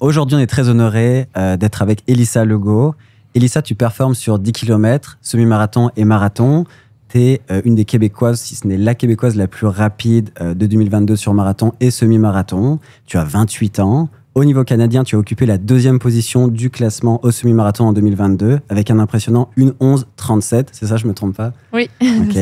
Aujourd'hui, on est très honoré euh, d'être avec Elissa Legault. Elissa, tu performes sur 10 km, semi-marathon et marathon. Tu es euh, une des Québécoises, si ce n'est la Québécoise la plus rapide euh, de 2022 sur marathon et semi-marathon. Tu as 28 ans. Au niveau canadien, tu as occupé la deuxième position du classement au semi-marathon en 2022 avec un impressionnant 37 C'est ça, je me trompe pas Oui. Ok.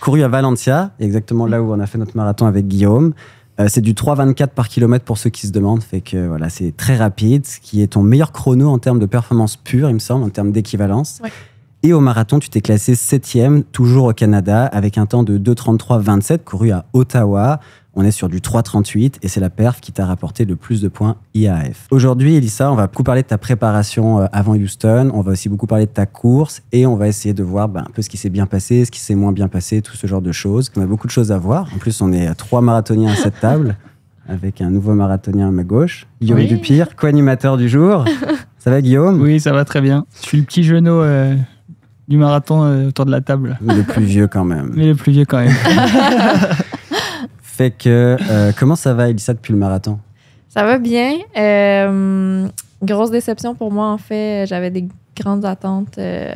Couru à Valencia, exactement là où on a fait notre marathon avec Guillaume. Euh, c'est du 3,24 par kilomètre pour ceux qui se demandent. Fait que voilà, c'est très rapide, ce qui est ton meilleur chrono en termes de performance pure, il me semble, en termes d'équivalence. Et au marathon, tu t'es classé septième, toujours au Canada, avec un temps de 2,33-27 couru à Ottawa. On est sur du 3,38 et c'est la perf qui t'a rapporté le plus de points IAF. Aujourd'hui, Elissa, on va beaucoup parler de ta préparation euh, avant Houston. On va aussi beaucoup parler de ta course et on va essayer de voir ben, un peu ce qui s'est bien passé, ce qui s'est moins bien passé, tout ce genre de choses. On a beaucoup de choses à voir. En plus, on est trois marathoniens à cette table avec un nouveau marathonien à ma gauche, Guillaume Dupire, co-animateur du jour. ça va, Guillaume Oui, ça va très bien. Je suis le petit genou euh, du marathon euh, autour de la table. le plus vieux quand même. Mais le plus vieux quand même. Fait que, euh, comment ça va, Elissa, depuis le marathon? Ça va bien. Euh, grosse déception pour moi, en fait. J'avais des grandes attentes euh,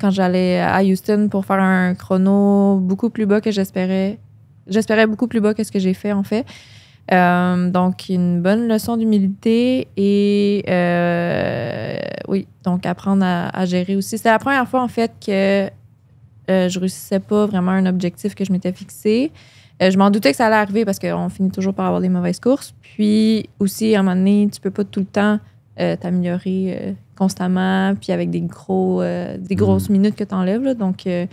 quand j'allais à Houston pour faire un chrono beaucoup plus bas que j'espérais. J'espérais beaucoup plus bas que ce que j'ai fait, en fait. donc, une bonne leçon d'humilité et oui, donc apprendre à, gérer aussi. C'est la première fois en fait que je réussissais pas vraiment un objectif que je m'étais fixé. Euh, je m'en doutais que ça allait arriver parce qu'on finit toujours par avoir des mauvaises courses. Puis aussi, à un moment donné, tu peux pas tout le temps euh, t'améliorer euh, constamment, puis avec des gros des mm. grosses minutes que tu enlèves. Là, donc, il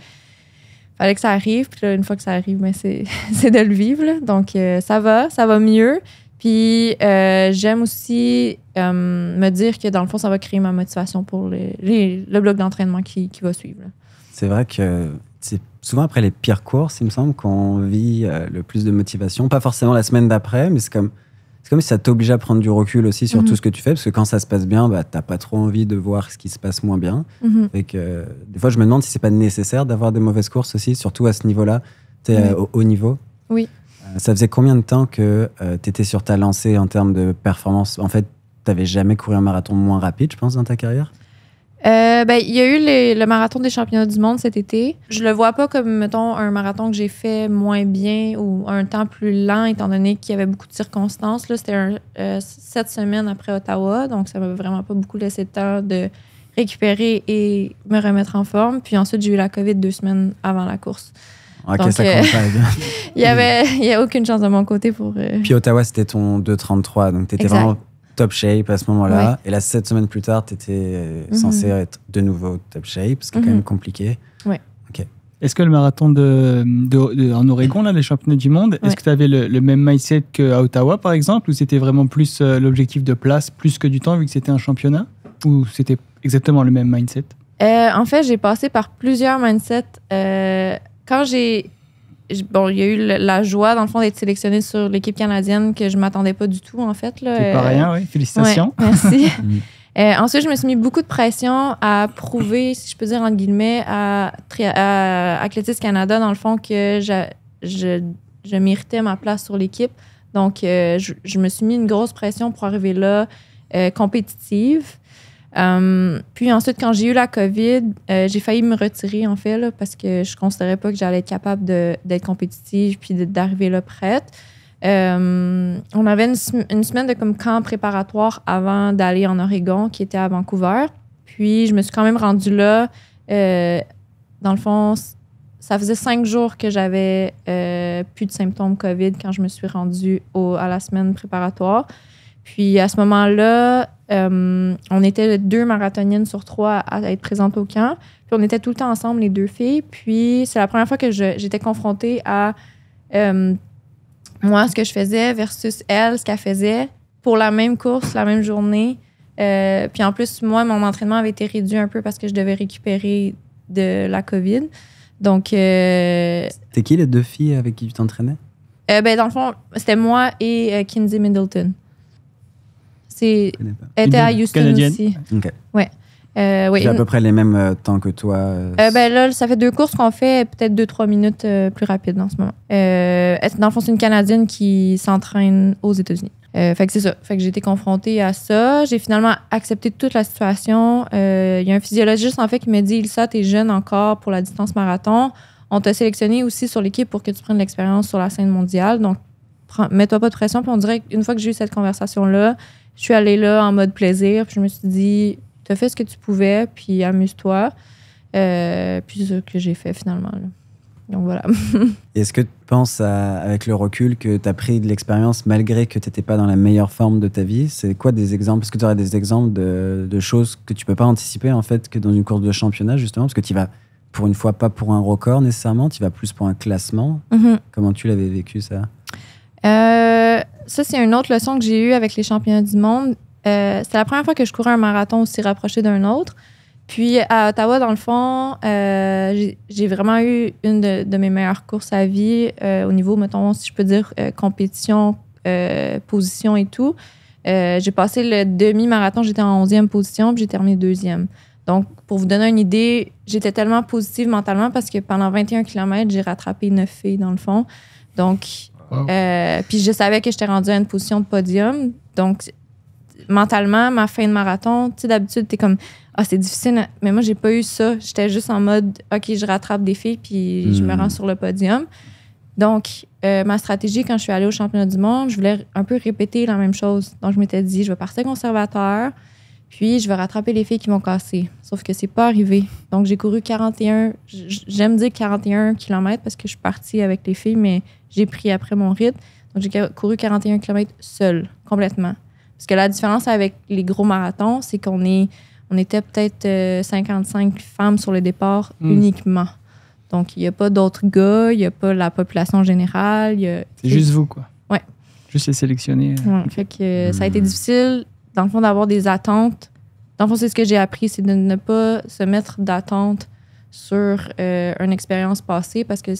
fallait que ça arrive. Puis là, une fois que ça arrive, mais ben, c'est, de le vivre. donc, ça va, ça va mieux. Puis j'aime aussi me dire que dans le fond, ça va créer ma motivation pour le bloc d'entraînement qui, qui va suivre. C'est vrai que souvent après les pires courses, il me semble qu'on vit euh, le plus de motivation. Pas forcément la semaine d'après, mais c'est comme, c'est comme si ça t'oblige à prendre du recul aussi sur mhm. tout ce que tu fais, parce que quand ça se passe bien, bah, t'as pas trop envie de voir ce qui se passe moins bien. Mhm. Et que, des fois, je me demande si c'est pas nécessaire d'avoir des mauvaises courses aussi, surtout à ce niveau-là, tu es euh, au haut niveau. Oui. Euh, ça faisait combien de temps que tu étais sur ta lancée en termes de performance En fait, t'avais jamais couru un marathon moins rapide, je pense, dans ta carrière euh, ben, il y a eu le marathon des championnats du monde cet été. Je le vois pas comme, mettons, un marathon que j'ai fait moins bien ou un temps plus lent, étant donné qu'il y avait beaucoup de circonstances. Là, c'était euh, sept semaines après Ottawa, donc ça m'a vraiment pas beaucoup laissé de temps de récupérer et me remettre en forme. Puis ensuite, j'ai eu la COVID deux semaines avant la course. Ah, ok, ça euh, Il n'y avait y a aucune chance de mon côté pour. Euh, Puis Ottawa, c'était ton 2,33, donc tu étais vraiment top shape à ce moment-là. Et là, sept semaines plus tard, tu étais euh, mhm. censé être de nouveau top shape, ce qui est quand mhm. même compliqué. Ouais. Est-ce que le marathon de, en Oregon, là, les championnats du monde, est-ce que tu avais le, même mindset qu'à Ottawa, par exemple, ou c'était vraiment plus euh, l'objectif de place plus que du temps, vu que c'était un championnat Ou c'était exactement le même mindset euh, En fait, j'ai passé par plusieurs mindsets. quand j'ai bon, il y a eu la joie, dans le fond, d'être sélectionnée sur l'équipe canadienne que je ne m'attendais pas du tout, en fait. Là. C'est pas euh, rien, oui. Félicitations. merci. Mm. Euh, ensuite, je me suis mis beaucoup de pression à prouver, si je peux dire entre guillemets, à, à Athlétisme Canada, dans le fond, que je, je, méritais ma place sur l'équipe. Donc, euh, je, je, me suis mis une grosse pression pour arriver là, compétitive. Euh, puis ensuite, quand j'ai eu la COVID, euh, j'ai failli me retirer, en fait, parce que je ne considérais pas que j'allais être capable d'être compétitive puis d'arriver là prête. Euh, on avait une, semaine de comme camp préparatoire avant d'aller en Oregon, qui était à Vancouver. Puis je me suis quand même rendue là. dans le fond, ça faisait cinq jours que j'avais plus de symptômes COVID quand je me suis rendue à la semaine préparatoire. Puis à ce moment-là, euh, on était deux marathoniennes sur trois à, être présentes au camp. Puis on était tout le temps ensemble, les deux filles. Puis c'est la première fois que j'étais confrontée à euh, moi, ce que je faisais versus elle, ce qu'elle faisait pour la même course, la même journée. Euh, puis en plus, moi, mon entraînement avait été réduit un peu parce que je devais récupérer de la COVID. Donc. c'était qui les deux filles avec qui tu t'entraînais? ben, dans le fond, c'était moi et Kinsey Middleton. C'est, était euh, à Houston aussi. Ouais. à peu près les mêmes euh, temps que toi. Euh, ben, là, ça fait deux courses qu'on fait peut-être deux, trois minutes plus rapide en ce moment. dans le fond, c'est une Canadienne qui s'entraîne aux États-Unis. fait que c'est ça. Fait que j'ai été confrontée à ça. J'ai finalement accepté toute la situation. Il y a un physiologiste, en fait, qui m'a dit Ilsa, t'es jeune encore pour la distance marathon. On t'a sélectionné aussi sur l'équipe pour que tu prennes l'expérience sur la scène mondiale. Donc, mets-toi pas de pression. Puis on dirait une fois que j'ai eu cette conversation-là, je suis allée là en mode plaisir. Puis je me suis dit, tu as fait ce que tu pouvais, puis amuse-toi. Euh, puis c'est ce que j'ai fait finalement. Donc voilà. Est-ce que tu penses, avec le recul, que tu as pris de l'expérience malgré que tu n'étais pas dans la meilleure forme de ta vie C'est quoi des exemples Est-ce que tu aurais des exemples de, choses que tu peux pas anticiper en fait que dans une course de championnat justement Parce que tu vas pour une fois pas pour un record nécessairement, tu vas plus pour un classement. Mhm. Comment tu l'avais vécu ça euh, ça, c'est une autre leçon que j'ai eue avec les championnats du monde. Euh, c'est la première fois que je courais un marathon aussi rapproché d'un autre. Puis à Ottawa, dans le fond, euh, j'ai vraiment eu une de, mes meilleures courses à vie euh, au niveau, mettons, si je peux dire, compétition, position et tout. j'ai passé le demi-marathon, j'étais en 11e position, puis j'ai terminé deuxième. Donc, pour vous donner une idée, j'étais tellement positive mentalement parce que pendant 21 km, j'ai rattrapé neuf filles dans le fond. Donc, euh, puis je savais que j'étais rendue à une position de podium. Donc, mentalement, ma fin de marathon, tu sais, d'habitude, t'es comme, ah, c'est difficile. Mais moi, j'ai pas eu ça. J'étais juste en mode, OK, je rattrape des filles, puis je me hmm. rends sur le podium. Donc, euh, ma stratégie, quand je suis allée au championnat du monde, je voulais un peu répéter la même chose. Donc, je m'étais dit, je vais partir conservateur. Puis je vais rattraper les filles qui m'ont cassé. Sauf que c'est pas arrivé. Donc j'ai couru 41, j'aime dire 41 km parce que je suis partie avec les filles, mais j'ai pris après mon rythme. Donc j'ai couru 41 km seule, complètement. Parce que la différence avec les gros marathons, c'est qu'on est, on était peut-être 55 euh, femmes sur le départ hmm. uniquement. Donc il n'y a pas d'autres gars, il n'y a pas la population générale. C'est juste vous, quoi. Ouais. Juste les sélectionner. Euh, euh, ça a été difficile dans le fond, d'avoir des attentes. Dans le fond, c'est ce que j'ai appris, c'est de ne pas se mettre d'attente sur euh, une expérience passée parce que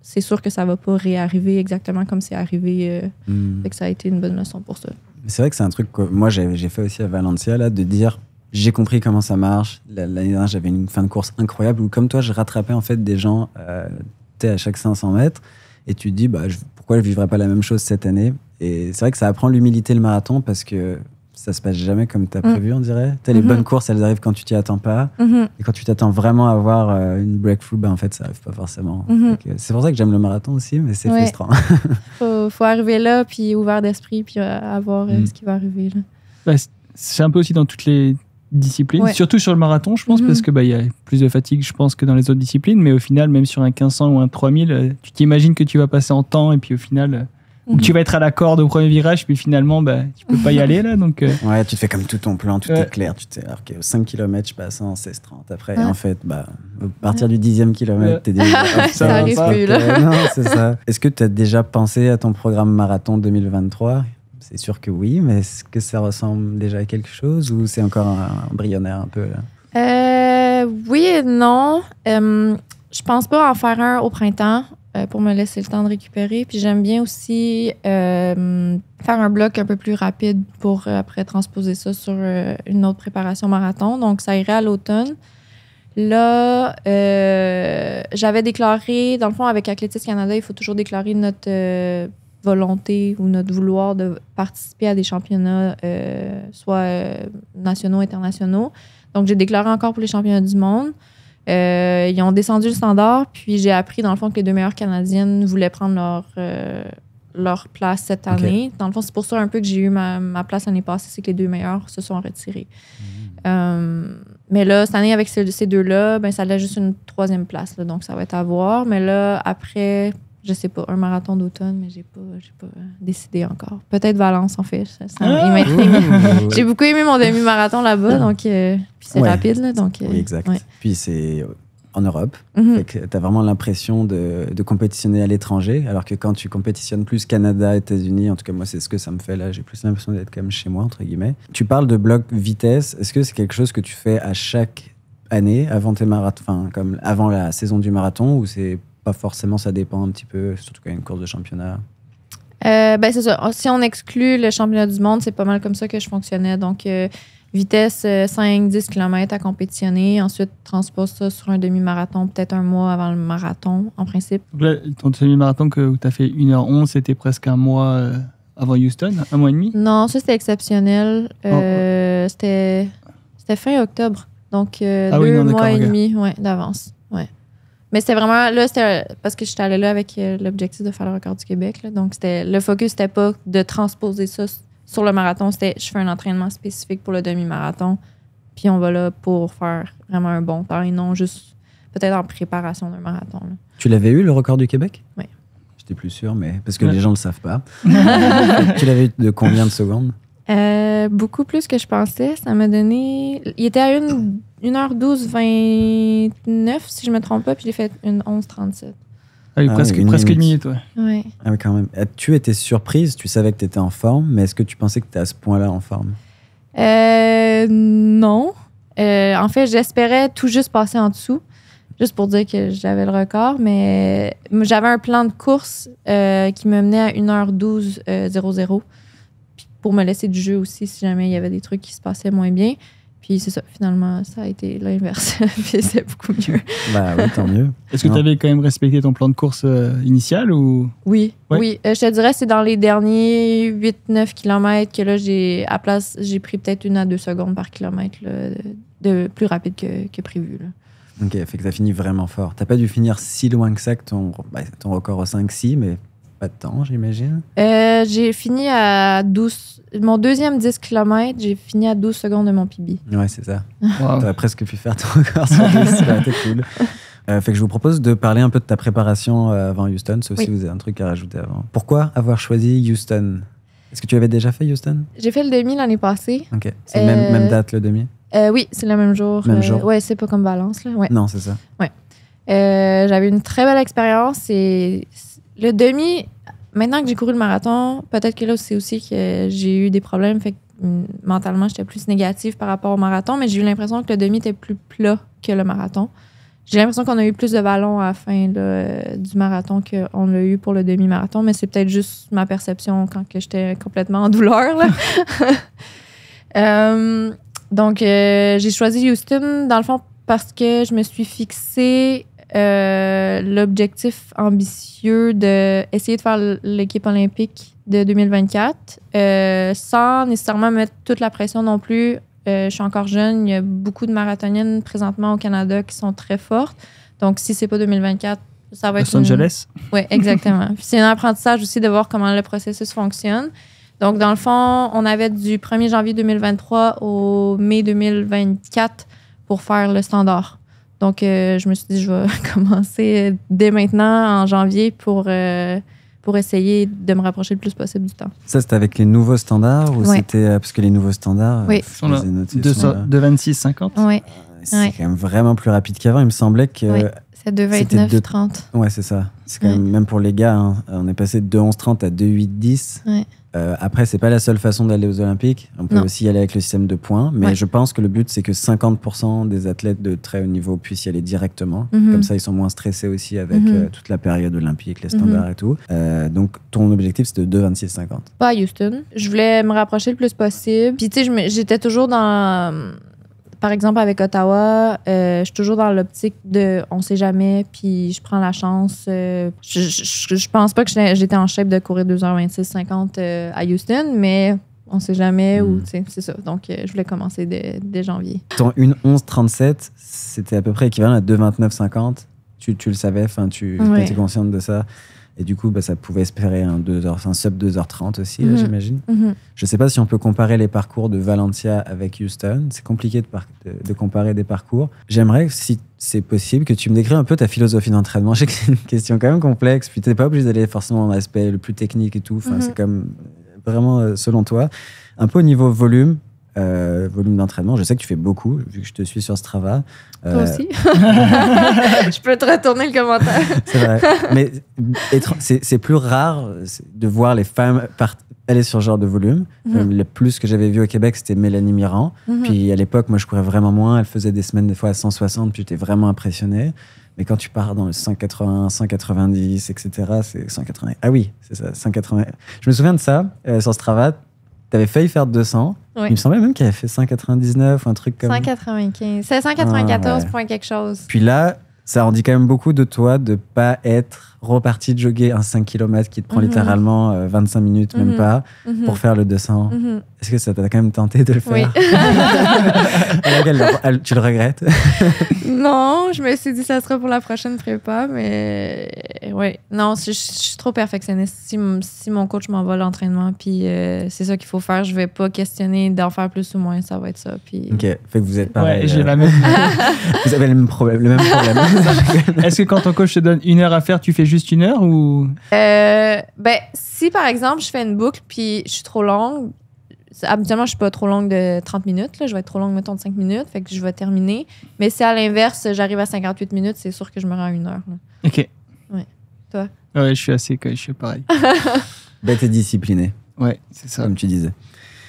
c'est sûr que ça va pas réarriver exactement comme c'est arrivé. Euh, hmm. que ça a été une bonne leçon pour ça. C'est vrai que c'est un truc que moi j'ai fait aussi à Valencia, là, de dire j'ai compris comment ça marche. L'année dernière, j'avais une fin de course incroyable où, comme toi, je rattrapais en fait des gens euh, à chaque 500 mètres. Et tu te dis, bah, pourquoi je ne vivrais pas la même chose cette année Et c'est vrai que ça apprend l'humilité, le marathon, parce que ça se passe jamais comme tu as mm. prévu, on dirait. As, les mm-hmm. bonnes courses, elles arrivent quand tu t'y attends pas. Mm-hmm. Et quand tu t'attends vraiment à avoir euh, une breakthrough, ben en fait, ça arrive pas forcément. Mm-hmm. Euh, c'est pour ça que j'aime le marathon aussi, mais c'est frustrant. faut, faut, arriver là, puis ouvert d'esprit, puis avoir euh, mm. ce qui va arriver. Bah, c'est un peu aussi dans toutes les disciplines, surtout sur le marathon, je pense, parce que bah, y a plus de fatigue, je pense, que dans les autres disciplines. Mais au final, même sur un 1500 ou un 3000, tu t'imagines que tu vas passer en temps, et puis au final tu vas être à la corde au premier virage, puis finalement, bah, tu peux pas y aller là. Donc, euh. Ouais, tu te fais comme tout ton plan, tout est clair. Tu dis « ok, 5 km, je passe en 16-30. Après, en fait, bah, à partir du 10e kilomètre, tu t'es déjà. ça arrive plus là. non, c'est ça. Est-ce que tu as déjà pensé à ton programme marathon 2023 c'est sûr que oui, mais est-ce que ça ressemble déjà à quelque chose ou c'est encore un, brillonnaire un peu là euh, Oui et non. Je euh, je pense pas en faire un au printemps. Euh, pour me laisser le temps de récupérer. Puis j'aime bien aussi euh, faire un bloc un peu plus rapide pour euh, après transposer ça sur une autre préparation marathon. Donc ça irait à l'automne. Là, j'avais déclaré, dans le fond, avec Athletics Canada, il faut toujours déclarer notre volonté ou notre vouloir de participer à des championnats, soit nationaux, internationaux. Donc, j'ai déclaré encore pour les championnats du monde. Euh, ils ont descendu le standard, puis j'ai appris dans le fond que les deux meilleures Canadiennes voulaient prendre leur, euh, leur place cette année. Dans le fond, c'est pour ça un peu que j'ai eu ma, place l'année passée, c'est que les deux meilleures se sont retirées. Mm. Euh, mais là, cette année, avec ces, deux-là, ben, ça allait juste une troisième place, donc ça va être à voir. Mais là, après, je sais pas, un marathon d'automne, mais j'ai pas, pas euh, décidé encore. Peut-être Valence, en fait. Ah! j'ai beaucoup aimé mon demi-marathon là-bas, ah. donc euh, puis c'est rapide. donc, oui, euh, exact. Puis c'est en Europe. Mhm. t'as Tu as vraiment l'impression de, de, compétitionner à l'étranger, alors que quand tu compétitionnes plus Canada, États-Unis, en tout cas moi c'est ce que ça me fait là, j'ai plus l'impression d'être quand même chez moi, entre guillemets. Tu parles de bloc vitesse, est-ce que c'est quelque chose que tu fais à chaque année avant tes comme avant la saison du marathon, ou c'est pas forcément, ça dépend un petit peu, surtout quand il y a une course de championnat. Euh, ben, c'est ça. Oh, si on exclut le championnat du monde, c'est pas mal comme ça que je fonctionnais. Donc, euh, vitesse 5-10 euh, km à compétitionner. Ensuite, transpose ça sur un demi-marathon, peut-être un mois avant le marathon, en principe. Donc ton demi-marathon que tu as fait 1h11, c'était presque un mois euh, avant Houston, un mois et demi? Non, ça, c'était exceptionnel. Oh, euh, oh. C'était fin octobre. Donc, ah deux mois et demi ouais, d'avance. Mais c'était vraiment là, c'était parce que j'étais allée là avec euh, l'objectif de faire le record du Québec. donc c'était le focus n'était pas de transposer ça sur le marathon, c'était je fais un entraînement spécifique pour le demi-marathon, puis on va là pour faire vraiment un bon temps et non juste peut-être en préparation d'un marathon. Tu l'avais eu le record du Québec Oui. J'étais plus sûr, mais parce que les gens ne le savent pas. tu l'avais eu de combien de secondes euh, beaucoup plus que je pensais. Ça m'a donné. Il était à 1h12, 29, si je me trompe pas, puis j'ai fait une 11h37. Ah, ah presque, une minute, ouais. ouais. Ah oui, quand même. Euh, tu étais surprise, tu savais que tu étais en forme, mais est-ce que tu pensais que tu étais à ce point-là en forme? Euh, non. en fait, j'espérais tout juste passer en dessous, juste pour dire que j'avais le record, mais j'avais un plan de course qui me menait à 1h12.00 pour me laisser du jeu aussi si jamais il y avait des trucs qui se passaient moins bien. Puis c'est ça, finalement, ça a été l'inverse. Puis c'est beaucoup mieux. bah oui, tant mieux. Est-ce que tu avais quand même respecté ton plan de course euh, initial ou Oui, oui. Euh, je te dirais, c'est dans les derniers 8-9 km que là, j'ai, à place, j'ai pris peut-être une à deux secondes par kilomètre de, plus rapide que, prévu. Là. Ok, fait que t'as fini vraiment fort. T'as pas dû finir si loin que ça que ton, ben, ton record au 5-6, mais pas de temps, j'imagine. Euh, j'ai fini à 12. Mon deuxième 10 km, j'ai fini à 12 secondes de mon PB. Ouais, c'est ça. Tu as presque pu faire ton record sur 10, c'était cool. Euh, fait que je vous propose de parler un peu de ta préparation euh, avant Houston, sauf si vous avez un truc à rajouter avant. Pourquoi avoir choisi Houston Est-ce que tu avais déjà fait Houston J'ai fait le demi l'année passée. Ok. C'est la même, même, date le demi Oui, c'est le même jour. Même jour. Ouais, c'est pas comme Valence là. Ouais. Non, c'est ça. Ouais. j'avais une très belle expérience et le demi, maintenant que j'ai couru le marathon, peut-être que là, c'est aussi que j'ai eu des problèmes. Fait mm, mentalement, j'étais plus négative par rapport au marathon, mais j'ai eu l'impression que le demi était plus plat que le marathon. J'ai l'impression qu'on a eu plus de ballons à la fin euh, du marathon qu'on l'a eu pour le demi-marathon, mais c'est peut-être juste ma perception quand que j'étais complètement en douleur. Euh, donc, euh, j'ai choisi Houston, dans le fond, parce que je me suis fixée euh, l'objectif ambitieux de essayer de faire l'équipe olympique de 2024 euh, sans nécessairement mettre toute la pression non plus. Euh, je suis encore jeune, il y a beaucoup de marathoniennes présentement au Canada qui sont très fortes. Donc si c'est pas 2024, ça va être Los une... Angeles. Oui, exactement. c'est un apprentissage aussi de voir comment le processus fonctionne. Donc dans le fond, on avait du 1er janvier 2023 au mai 2024 pour faire le standard. Donc, euh, je me suis dit, je vais commencer dès maintenant, en janvier, pour, euh, pour essayer de me rapprocher le plus possible du temps. Ça, c'était avec les nouveaux standards ou c'était. Euh, parce que les nouveaux standards. sont là, de 26,50 Oui. Ah, c'est quand même vraiment plus rapide qu'avant. Il me semblait que. Ça devait être Ouais, c'est ça. C'est quand même, même pour les gars, hein, on est passé de 2,11,30 à 2,8,10. Ouais. Euh, après, c'est pas la seule façon d'aller aux Olympiques. On peut aussi y aller avec le système de points. Mais je pense que le but, c'est que 50% des athlètes de très haut niveau puissent y aller directement. Mhm. Comme ça, ils sont moins stressés aussi avec mhm. euh, toute la période olympique, les standards mhm. et tout. Euh, donc, ton objectif, c'est de 2,26,50. Pas à Houston. Je voulais me rapprocher le plus possible. Puis, tu sais, j'étais toujours dans par exemple, avec Ottawa, euh, je suis toujours dans l'optique de on sait jamais, puis je prends la chance. Euh, je, ne pense pas que j'étais en shape de courir 2h26-50 euh, à Houston, mais on sait jamais. Hmm. C'est ça. Donc, je voulais commencer dès, janvier. Ton 37, c'était à peu près équivalent à 2.29.50. Tu, tu le savais, tu étais consciente de ça. Et du coup, bah, ça pouvait espérer un, 2 h un sub 2h30 aussi, mhm. j'imagine. Mhm. Je ne sais pas si on peut comparer les parcours de Valencia avec Houston. C'est compliqué de, de, comparer des parcours. J'aimerais, si c'est possible, que tu me décris un peu ta philosophie d'entraînement. Je sais que c'est une question quand même complexe. Puis tu n'es pas obligé d'aller forcément dans l'aspect le plus technique et tout. Enfin, mhm. C'est comme vraiment euh, selon toi. Un peu au niveau volume, euh, volume d'entraînement. Je sais que tu fais beaucoup, vu que je te suis sur Strava. Toi euh, aussi. je peux te retourner le commentaire. c'est vrai. Mais c'est plus rare de voir les femmes aller sur ce genre de volume. Mhm. Euh, le plus que j'avais vu au Québec, c'était Mélanie Mirand. Mhm. Puis à l'époque, moi, je courais vraiment moins. Elle faisait des semaines, des fois, à 160. Puis j'étais vraiment impressionné. Mais quand tu pars dans le 180, 190, etc., c'est 180. Ah oui, c'est ça, 180. Je me souviens de ça, sur Strava T'avais failli faire 200. Il me semblait même qu'il avait fait 199 ou un truc comme 195. C'est 194 ah quelque chose. Puis là, ça rendit dit quand même beaucoup de toi de pas être reparti de jogger un 5 km qui te prend mhm. littéralement 25 euh, minutes, même mhm. pas, mhm. pour faire le 200. Est-ce que ça t'a quand même tenté de le faire Tu le regrettes Non, je me suis dit ça sera pour la prochaine prépa, mais oui. Non, je, suis trop perfectionniste. Si, si mon coach m'envoie l'entraînement, puis euh, c'est ça qu'il faut faire, je vais pas questionner d'en faire plus ou moins, ça va être ça. Puis... Ok, fait que vous êtes pareil. j'ai euh, même. vous avez le même problème. Est-ce que quand ton coach te donne une heure à faire, tu fais juste une heure ou euh, Ben, si par exemple, je fais une boucle puis je suis trop longue, habituellement, je suis pas trop longue de 30 minutes. Là. Je vais être trop longue, mettons, de 5 minutes. Fait que je vais terminer. Mais si à l'inverse, j'arrive à 58 minutes, c'est sûr que je me rends à une heure. OK. Ouais. Toi? Ouais, je suis assez... Je suis pareil. ben, t'es discipliné. Ouais, c'est ça. Comme tu disais.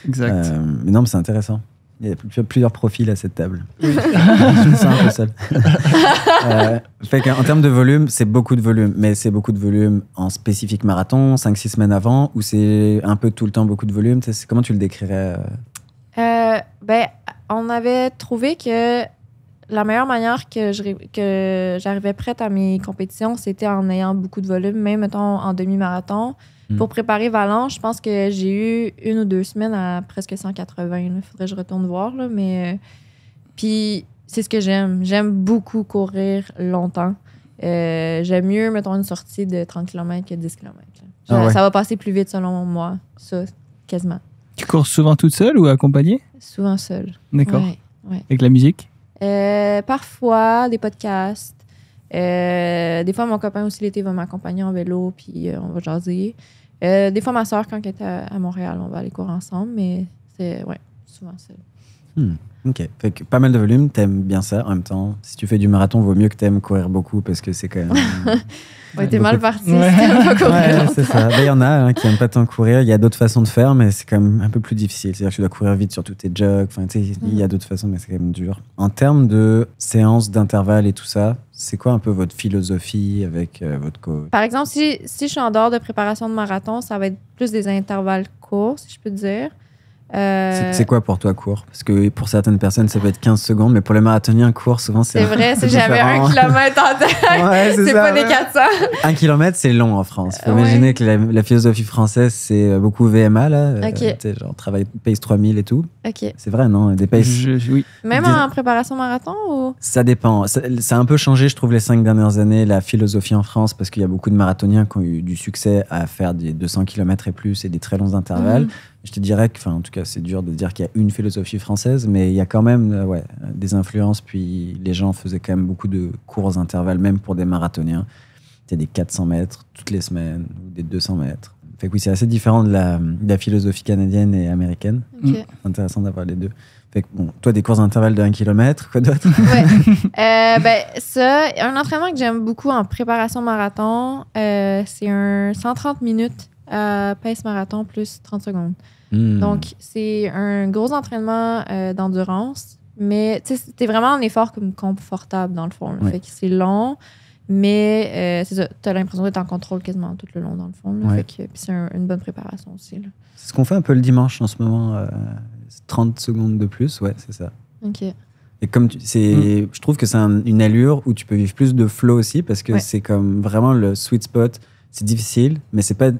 Exact. Euh, mais non, mais c'est intéressant. Il y a plusieurs profils à cette table. Euh, en termes de volume, c'est beaucoup de volume, mais c'est beaucoup de volume en spécifique marathon, 5-6 semaines avant, ou c'est un peu tout le temps beaucoup de volume. Comment tu le décrirais euh? Euh, ben, On avait trouvé que la meilleure manière que j'arrivais que prête à mes compétitions, c'était en ayant beaucoup de volume, même mettons en demi-marathon. Mm. Pour préparer Valence, je pense que j'ai eu une ou deux semaines à presque 180. Il faudrait que je retourne voir. Là, mais euh, Puis c'est ce que j'aime. J'aime beaucoup courir longtemps. Euh, j'aime mieux, mettons, une sortie de 30 km que 10 km. Ah ça va passer plus vite selon moi, ça, quasiment. Tu cours souvent toute seule ou accompagnée? Souvent seule. D'accord. Avec la musique? Euh, parfois, des podcasts. des fois, mon copain aussi l'été va m'accompagner en vélo, puis on va jaser. Euh, des fois, ma soeur, quand elle était à Montréal, on va aller courir ensemble, mais c'est, ouais, souvent ça. Hmm. Ok, pas mal de volume, t'aimes bien ça en même temps. Si tu fais du marathon, vaut mieux que t'aimes courir beaucoup parce que c'est quand même. ouais, t'es mal parti ouais. ouais, c'est ça. Il y en a hein, qui n'aiment pas tant courir. Il y a d'autres façons de faire, mais c'est quand même un peu plus difficile. C'est-à-dire que tu dois courir vite sur tous tes jogs. Enfin, il y a d'autres façons, mais c'est quand même dur. En termes de séances, d'intervalles et tout ça, c'est quoi un peu votre philosophie avec euh, votre coach Par exemple, si, si je suis en dehors de préparation de marathon, ça va être plus des intervalles courts, si je peux dire. Euh, c'est quoi pour toi court Parce que pour certaines personnes, ça peut être 15 secondes, mais pour les marathoniens, court, souvent, c'est. C'est vrai, si j'avais un kilomètre en tête, c'est pas des 400. Un kilomètre, c'est long en France. Faut imaginer que la, philosophie française, c'est euh, beaucoup VMA, là. Euh, ok. genre, travail, pace 3000 et tout. OK. C'est vrai, non Des Même en préparation marathon Ça dépend. Ça, a un peu changé, je trouve, les cinq dernières années, la philosophie en France, parce qu'il y a beaucoup de marathoniens qui ont eu du succès à faire des 200 km et plus et des très longs intervalles. Mhm je te dirais que, enfin, en tout cas, c'est dur de dire qu'il y a une philosophie française, mais il y a quand même euh, ouais, des influences. Puis les gens faisaient quand même beaucoup de courts intervalles, même pour des marathoniens. C'était des 400 mètres toutes les semaines, ou des 200 mètres. Fait que oui, c'est assez différent de la, philosophie canadienne et américaine. Mm. C'est Intéressant d'avoir les deux. Fait que, bon, toi, des courts intervalles de 1 km, quoi d'autre Ouais. Euh, ben, ça, un entraînement que j'aime beaucoup en préparation marathon, euh, c'est un 130 minutes euh, pace marathon plus 30 secondes. Hmm. Donc, c'est un gros entraînement euh, d'endurance, mais c'était vraiment un effort comme confortable dans le fond. Fait que c'est long, mais euh, c'est ça. Tu as l'impression d'être en contrôle quasiment tout le long dans le fond. c'est une bonne préparation aussi. C'est ce qu'on fait un peu le dimanche en ce moment. 30 secondes de plus, ouais, c'est ça. Ok. Et comme c'est, hmm. je trouve que c'est une allure où tu peux vivre plus de flow aussi parce que c'est comme vraiment le sweet spot. C'est difficile, mais c'est pas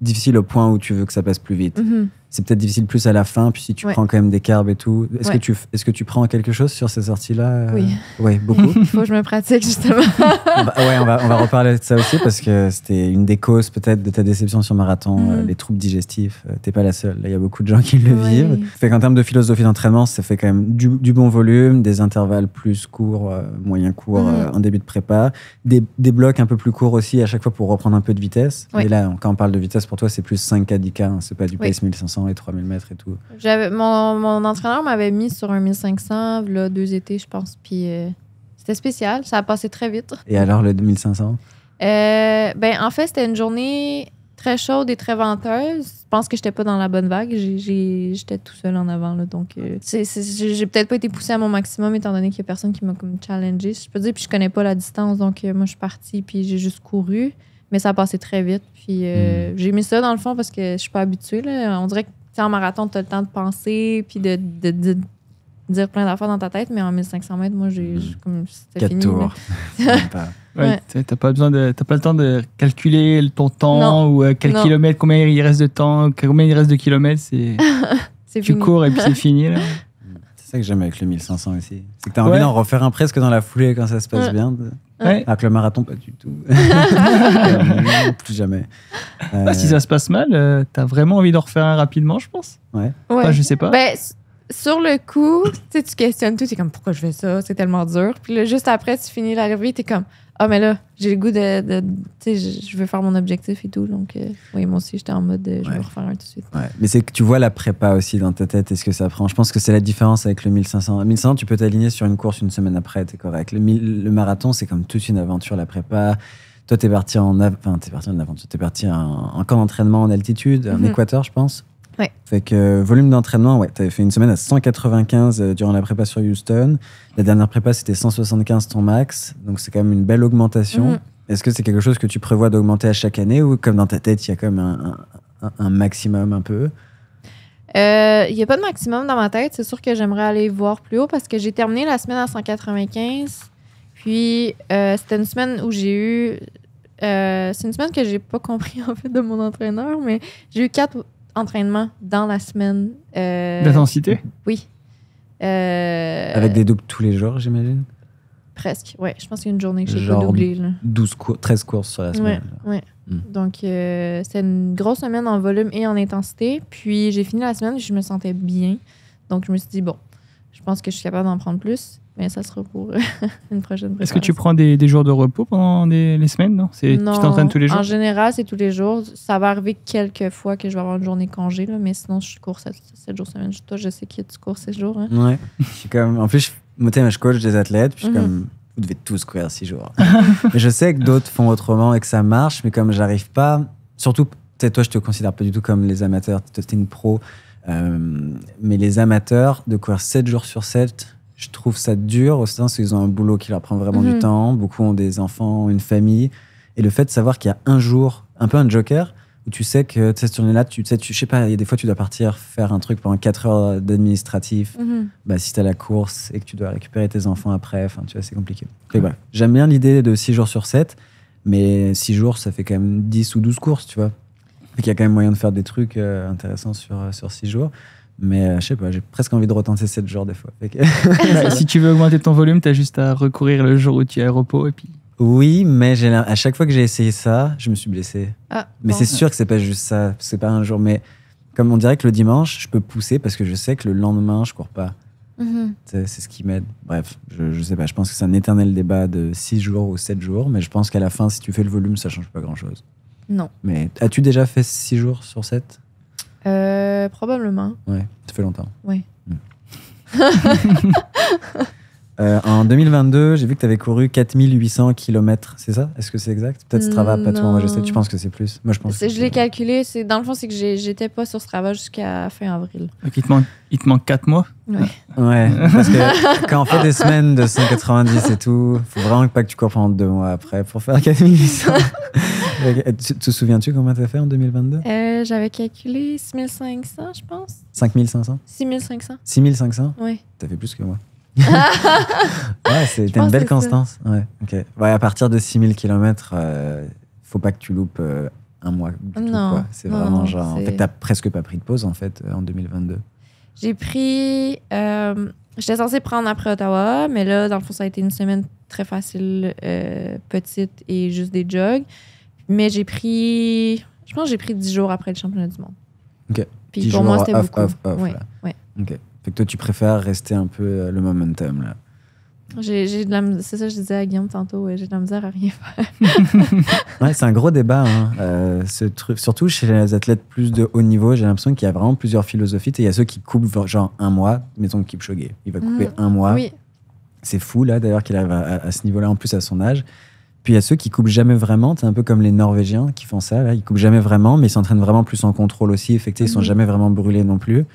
difficile au point où tu veux que ça passe plus vite. Mm-hmm c'est peut-être difficile plus à la fin, puis si tu prends quand même des carbs et tout. Est-ce que, est que, tu prends quelque chose sur ces sorties-là euh, Oui. beaucoup. Il faut que je me pratique, justement. Oui, on va, on va, reparler de ça aussi, parce que c'était une des causes peut-être de ta déception sur marathon, mm-hmm. euh, les troubles digestifs. Tu euh, T'es pas la seule. Il y a beaucoup de gens qui le vivent. Fait qu'en termes de philosophie d'entraînement, ça fait quand même du, bon volume, des intervalles plus courts, moyen courts mm-hmm. en début de prépa, des, des, blocs un peu plus courts aussi à chaque fois pour reprendre un peu de vitesse. Et là, quand on parle de vitesse, pour toi, c'est plus 5K, 10K, hein, c'est pas du pace 1500 et 3000 mètres et tout. Mon, mon entraîneur m'avait mis sur un 1500, là, deux étés, je pense. Puis euh, c'était spécial, ça a passé très vite. Et alors le 2500? Euh, ben, en fait, c'était une journée très chaude et très venteuse. Je pense que j'étais pas dans la bonne vague. J'étais tout seul en avant. Là, donc, euh, j'ai peut-être pas été poussé à mon maximum étant donné qu'il y a personne qui m'a comme Je peux dire, puis je connais pas la distance. Donc, moi, je suis partie, puis j'ai juste couru. Mais ça a passé très vite. Puis euh, hmm. j'ai mis ça dans le fond parce que je suis pas habituée. Là. On dirait que en marathon, tu as le temps de penser puis de, de, dire plein d'affaires dans ta tête, mais en 1500 mètres, moi, j'ai hmm. comme c'était fini. tours. ouais, T'as pas besoin de, pas le temps de calculer ton temps ou euh, quel kilomètre, combien il reste de temps, combien il reste de kilomètres, c'est. tu cours et puis c'est fini C'est ça que j'aime avec le 1500 aussi, c'est que t'as as envie d'en refaire un presque dans la foulée quand ça se passe bien. Ouais. le marathon, pas du tout. Euh, plus jamais. si ça se passe mal, euh, t'as vraiment envie d'en refaire un rapidement, je pense. Ouais. je sais pas. Ben, sur le coup, tu questionnes tout, t'es comme pourquoi je fais ça, c'est tellement dur. Puis juste après, tu finis la revue, t'es comme ah, mais là, j'ai le goût de. tu sais, je veux faire mon objectif et tout. Donc, euh, oui, moi aussi, j'étais en mode, je vais refaire un tout de suite. Ouais. Mais c'est que tu vois la prépa aussi dans ta tête est ce que ça prend. Je pense que c'est la différence avec le 1500. 1500, tu peux t'aligner sur une course une semaine après, t'es correct. Le, le marathon, c'est comme toute une aventure, la prépa. Toi, t'es parti en, parti en aventure, t'es parti en, camp d'entraînement en altitude, en mhm. Équateur, je pense. Ouais. Fait que euh, volume d'entraînement, ouais, tu avais fait une semaine à 195 euh, durant la prépa sur Houston. La dernière prépa, c'était 175 ton max. Donc c'est quand même une belle augmentation. Mm-hmm. Est-ce que c'est quelque chose que tu prévois d'augmenter à chaque année ou comme dans ta tête, il y a comme un, un, maximum un peu euh, il n'y a pas de maximum dans ma tête. C'est sûr que j'aimerais aller voir plus haut parce que j'ai terminé la semaine à 195. Puis, c'était une semaine où j'ai eu. c'est une semaine que j'ai pas compris en fait de mon entraîneur, mais j'ai eu quatre entraînement dans la semaine. Euh, D'intensité? Oui. Euh, Avec des doubles tous les jours, j'imagine? Presque, ouais. Je pense qu'il y a une journée que j'ai pas doublé. Là. 12 13 courses sur la semaine. Ouais, hmm. Donc, euh, c'est une grosse semaine en volume et en intensité. Puis, j'ai fini la semaine, je me sentais bien. Donc, je me suis dit, bon, je pense que je suis capable d'en prendre plus. Mais ça se pour euh, une prochaine Est-ce que tu prends des, jours de repos pendant les semaines, non, non Tu t'entraînes tous les jours En général, c'est tous les jours. Ça va arriver quelques fois que je vais avoir une journée congé, là, mais sinon, je cours 7, 7 jours semaine. Toi, je sais que tu cours 7 jours. Hein. Ouais. je suis comme, en plus, moi, je coach des athlètes, puis je suis mhm. comme vous devez tous courir 6 jours. mais je sais que d'autres font autrement et que ça marche, mais comme j'arrive pas, surtout, peut-être toi, je te considère pas du tout comme les amateurs, tu es une pro, euh, mais les amateurs de courir 7 jours sur 7, je trouve ça dur au sens hein, qu'ils ont un boulot qui leur prend vraiment du mhm. temps. Beaucoup ont des enfants, une famille. Et le fait de savoir qu'il y a un jour, un peu un joker, où tu sais que cette journée-là, tu sais, tu, sais pas, il y a des fois, tu dois partir faire un truc pendant 4 heures d'administratif. Mhm. Bah, si tu as la course et que tu dois récupérer tes enfants après, enfin, tu vois, c'est compliqué. J'aime bien l'idée de 6 jours sur 7, mais 6 jours, ça fait quand même 10 ou 12 courses, tu vois. il y a quand même moyen de faire des trucs euh, intéressants sur, sur 6 jours. Mais euh, je sais pas, j'ai presque envie de retenter 7 jours des fois. Bah, si tu veux augmenter ton volume, tu as juste à recourir le jour où tu es repos et puis. Oui, mais à chaque fois que j'ai essayé ça, je me suis blessé. Ah, mais c'est sûr que c'est pas juste ça, c'est pas un jour. Mais comme on dirait que le dimanche, je peux pousser parce que je sais que le lendemain, je cours pas. Mhm. C'est ce qui m'aide. Bref, je, je, sais pas, je pense que c'est un éternel débat de 6 jours ou 7 jours, mais je pense qu'à la fin, si tu fais le volume, ça change pas grand chose. Non. Mais as-tu déjà fait 6 jours sur 7 euh, probablement. Ouais, ça fait longtemps. Ouais. Hmm. Euh, en 2022, j'ai vu que tu avais couru 4800 km, c'est ça Est-ce que c'est exact Peut-être Strava, pas toi. moi je sais, tu penses que c'est plus Moi je pense. je l'ai calculé, c'est, dans le fond, c'est que j'étais pas sur Strava jusqu'à fin avril. Donc il te manque, il te manque 4 mois Ouais. ouais parce que quand on fait des semaines de 190 et tout, faut vraiment pas que tu cours pendant 2 mois après pour faire 4800. tu te souviens-tu combien t'as fait en 2022 euh, J'avais calculé 6500, je pense. 5500 6500 6500 Oui. as fait plus que moi. Ah, ouais, c'est une belle constance. Ouais, ouais, à partir de 6000 km, euh, faut pas que tu loupes euh, un mois. C'est vraiment genre. En fait, t'as presque pas pris de pause en fait euh, en 2022. J'ai pris. J'étais censée prendre après Ottawa, mais là, dans le fond, ça a été une semaine très facile, petite et juste des jogs. Mais j'ai pris. Je pense que j'ai pris 10 jours après le championnat du monde. OK. Puis pour jours moi, c'était beaucoup. Off, off, ouais. OK. Fait que toi, tu préfères rester un peu euh, le momentum, là. J'ai c'est ça je disais à Guillaume tantôt, j'ai de la misère à rien faire. c'est un gros débat, hein. euh, ce truc. Surtout chez les athlètes plus de haut niveau, j'ai l'impression qu'il y a vraiment plusieurs philosophies. il y a ceux qui coupent genre un mois, mettons Kipchoge, il va mm. couper un mois. C'est fou là d'ailleurs qu'il arrive à, ce niveau-là en plus à son âge. Puis il y a ceux qui coupent jamais vraiment, c'est un peu comme les Norvégiens qui font ça, ils coupent jamais vraiment, mais ils s'entraînent vraiment plus en contrôle aussi, effectivement, ils sont mm-hmm. jamais vraiment brûlés non plus.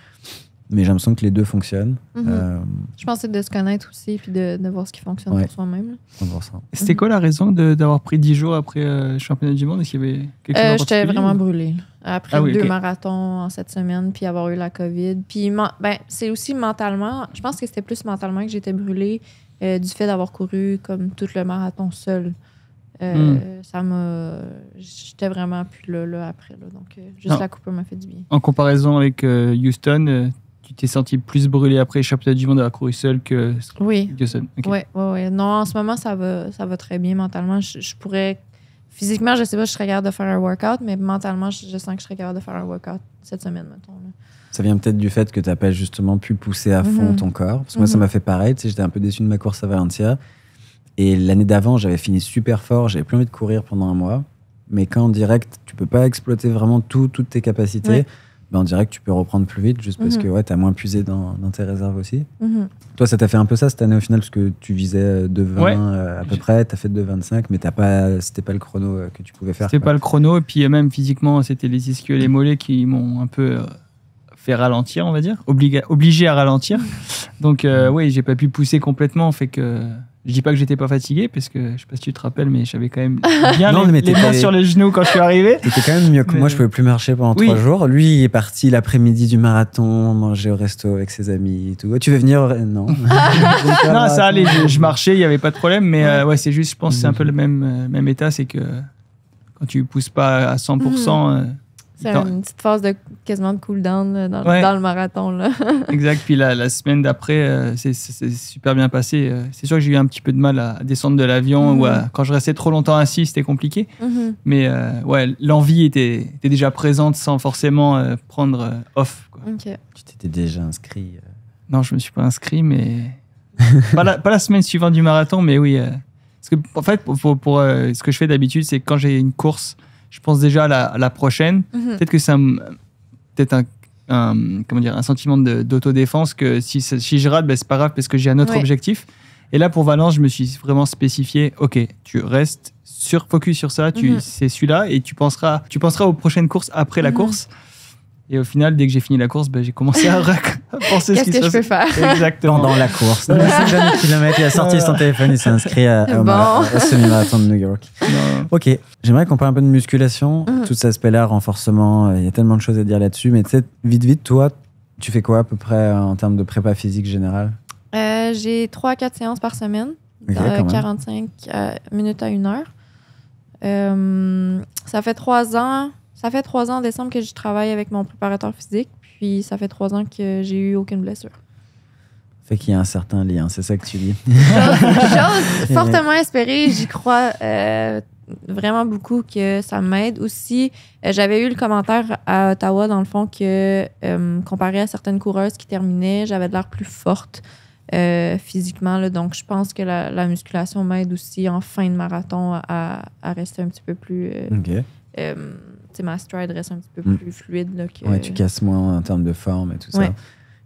Mais j'ai l'impression que les deux fonctionnent. Mhm. Euh, je pensais de se connaître aussi puis de, de voir ce qui fonctionne pour soi-même. C'était mhm. quoi la raison d'avoir pris 10 jours après euh, le championnat du monde est qu'il y avait euh, J'étais vraiment brûlé brûlée. Après ah deux marathons en cette semaine, puis avoir eu la COVID. Puis ben, c'est aussi mentalement, je pense que c'était plus mentalement que j'étais brûlée du fait d'avoir couru comme tout le marathon seul. Hmm. ça me J'étais vraiment plus là, après. Là, donc, juste la coupe m'a fait du bien. En comparaison avec Houston, tu t'es senti plus brûlé après Championnat du monde à la que, oui. que Oui, Non, en ce moment, ça va, ça va très bien mentalement. Je, pourrais. Physiquement, je sais pas, je serais capable de faire un workout, mais mentalement, je, sens que je serais capable de faire un workout cette semaine, mettons. Ça vient peut-être du fait que tu n'as pas justement pu pousser à fond mhm. ton corps. Parce que moi, ça mhm. m'a fait pareil. Tu j'étais un peu déçu de ma course à Valencia. Et l'année d'avant, j'avais fini super fort, j'avais plus envie de courir pendant un mois. Mais quand en direct, tu peux pas exploiter vraiment tout, toutes tes capacités ben on tu peux reprendre plus vite juste parce mhm. que ouais, tu as moins puisé dans, tes réserves aussi. Mhm. Toi, ça t'a fait un peu ça cette année au final parce que tu visais euh, de euh, à peu près, tu as fait 25, mais t'as pas, c'était pas le chrono euh, que tu pouvais faire. C'était pas le chrono, et puis même physiquement, c'était les ischios les mollets qui m'ont un peu fait ralentir, on va dire, obligé à ralentir. Donc, oui, j'ai pas pu pousser complètement, fait que je dis pas que j'étais pas fatigué, parce que je sais pas si tu te rappelles, mais j'avais quand même bien non, les, mains sur les genoux quand je suis arrivé. C'était quand même mieux que moi, je pouvais plus marcher pendant trois jours. Lui, il est parti l'après-midi du marathon, manger au resto avec ses amis et tout. Tu veux venir Non. non, ça allait, je, marchais, il y avait pas de problème, mais ouais, euh, c'est juste, je pense c'est un peu mhm. le même, euh, même état, c'est que quand tu pousses pas à 100%, c'est une petite phase de quasiment de cool-down dans, le marathon. Là. exact. Puis la, semaine d'après, euh, c'est, super bien passé. Euh, c'est sûr que j'ai eu un petit peu de mal à descendre de l'avion ou mhm. quand je restais trop longtemps assis, c'était compliqué. Mhm. Mais euh, ouais, l'envie était, déjà présente sans forcément prendre off. Tu t'étais déjà inscrit Non, je me suis pas inscrit, mais. pas, la, la, semaine suivante du marathon, mais oui. Parce que, en fait, pour, ce que je fais d'habitude, c'est quand j'ai une course je pense déjà à la, prochaine. Mhm. Peut-être que ça peut un, comment dire, un sentiment d'autodéfense que si, je rate, ben, c'est pas grave parce que j'ai un autre objectif. Et là, pour Valence, je me suis vraiment spécifié, OK, tu restes sur, focus sur ça, mhm. c'est celui-là, et tu penseras, tu penseras aux prochaines courses après la mhm. course. Et au final, dès que j'ai fini la course, ben, j'ai commencé à, penser ce que je peux faire Exactement. Pendant la course. le kilomètres, il a sorti son téléphone et s'est inscrit à, bon. à, euh, marathon de New York. Ok, j'aimerais qu'on parle un peu de musculation, mm. tout cet aspect-là, renforcement. Euh, il y a tellement de choses à dire là-dessus. Mais tu sais, vite, vite, toi, tu fais quoi à peu près euh, en termes de prépa physique générale J'ai 3 à 4 séances par semaine, okay, 45 minutes à 1 heure. ça fait 3 ans ça fait trois ans en décembre que je travaille avec mon préparateur physique, puis ça fait trois ans que j'ai eu aucune blessure. Fait qu'il y a un certain lien, c'est ça que tu dis. chose, fortement espéré, j'y crois euh, vraiment beaucoup que ça m'aide. Aussi, euh, j'avais eu le commentaire à Ottawa, dans le fond, que euh, comparé à certaines coureuses qui terminaient, j'avais l'air plus forte physiquement. donc, je pense que la, musculation m'aide aussi en fin de marathon à, rester un petit peu plus ma stride reste un petit peu mm. plus fluide. Là, que... ouais, tu casses moins en termes de forme et tout ça.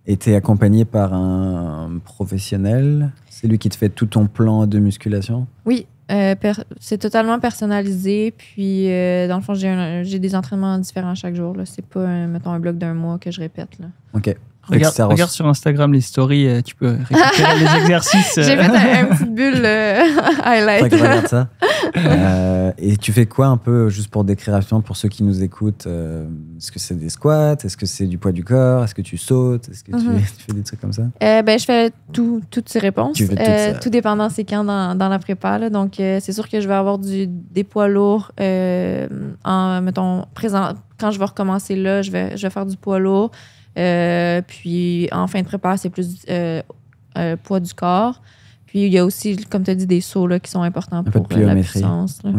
Et tu es accompagné par un professionnel C'est lui qui te fait tout ton plan de musculation Oui, euh, c'est totalement personnalisé. Puis, euh, dans le fond, j'ai des entraînements différents chaque jour. C'est pas, mettons, un bloc d'un mois que je répète. Là. OK. Regarde, sur Instagram les stories, euh, tu peux récupérer les exercices. J'ai fait un, petit bulle highlight. regarde ça. Euh, et tu fais quoi un peu, juste pour décrire rapidement pour ceux qui nous écoutent euh, Est-ce que c'est des squats Est-ce que c'est du poids du corps Est-ce que tu sautes Est-ce que tu, mhm. fais des trucs comme ça euh, ben, Je fais tout, toutes ces réponses. Tout, ça. tout dépendant c'est quand dans, dans, la prépa. Donc, c'est sûr que je vais avoir des poids lourds en, mettons, présent. Quand je vais recommencer là, je vais, je vais faire du poids lourd. puis en fin de prépa, c'est plus poids du corps. Puis il y a aussi, comme tu as dit, des sauts qui sont importants pour euh, la puissance. Là.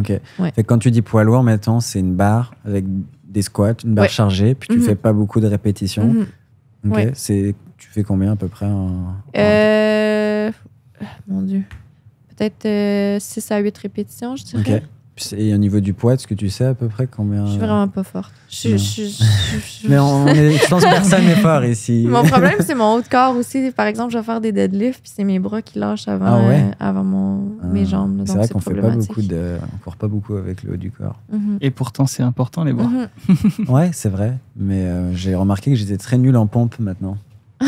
Fait quand tu dis poids lourd, mettons, c'est une barre avec des squats, une barre chargée, puis tu ne mhm. fais pas beaucoup de répétitions. Mhm. tu fais combien à peu près en, euh, ah, Mon Dieu. Peut-être 6 euh, à 8 répétitions, je dirais. Et au niveau du poids, est-ce que tu sais à peu près combien Je suis vraiment pas forte. Je, mais on est, je pense que personne n'est fort ici. Mon problème, c'est mon haut de corps aussi. Par exemple, je vais faire des deadlifts, puis c'est mes bras qui lâchent avant, ah euh, avant mon, ah. mes jambes. C'est vrai qu'on fait pas beaucoup de, on court pas beaucoup avec le haut du corps. Mhm. Et pourtant, c'est important les bras. Mhm. ouais, c'est vrai. Mais euh, j'ai remarqué que j'étais très nul en pompe maintenant.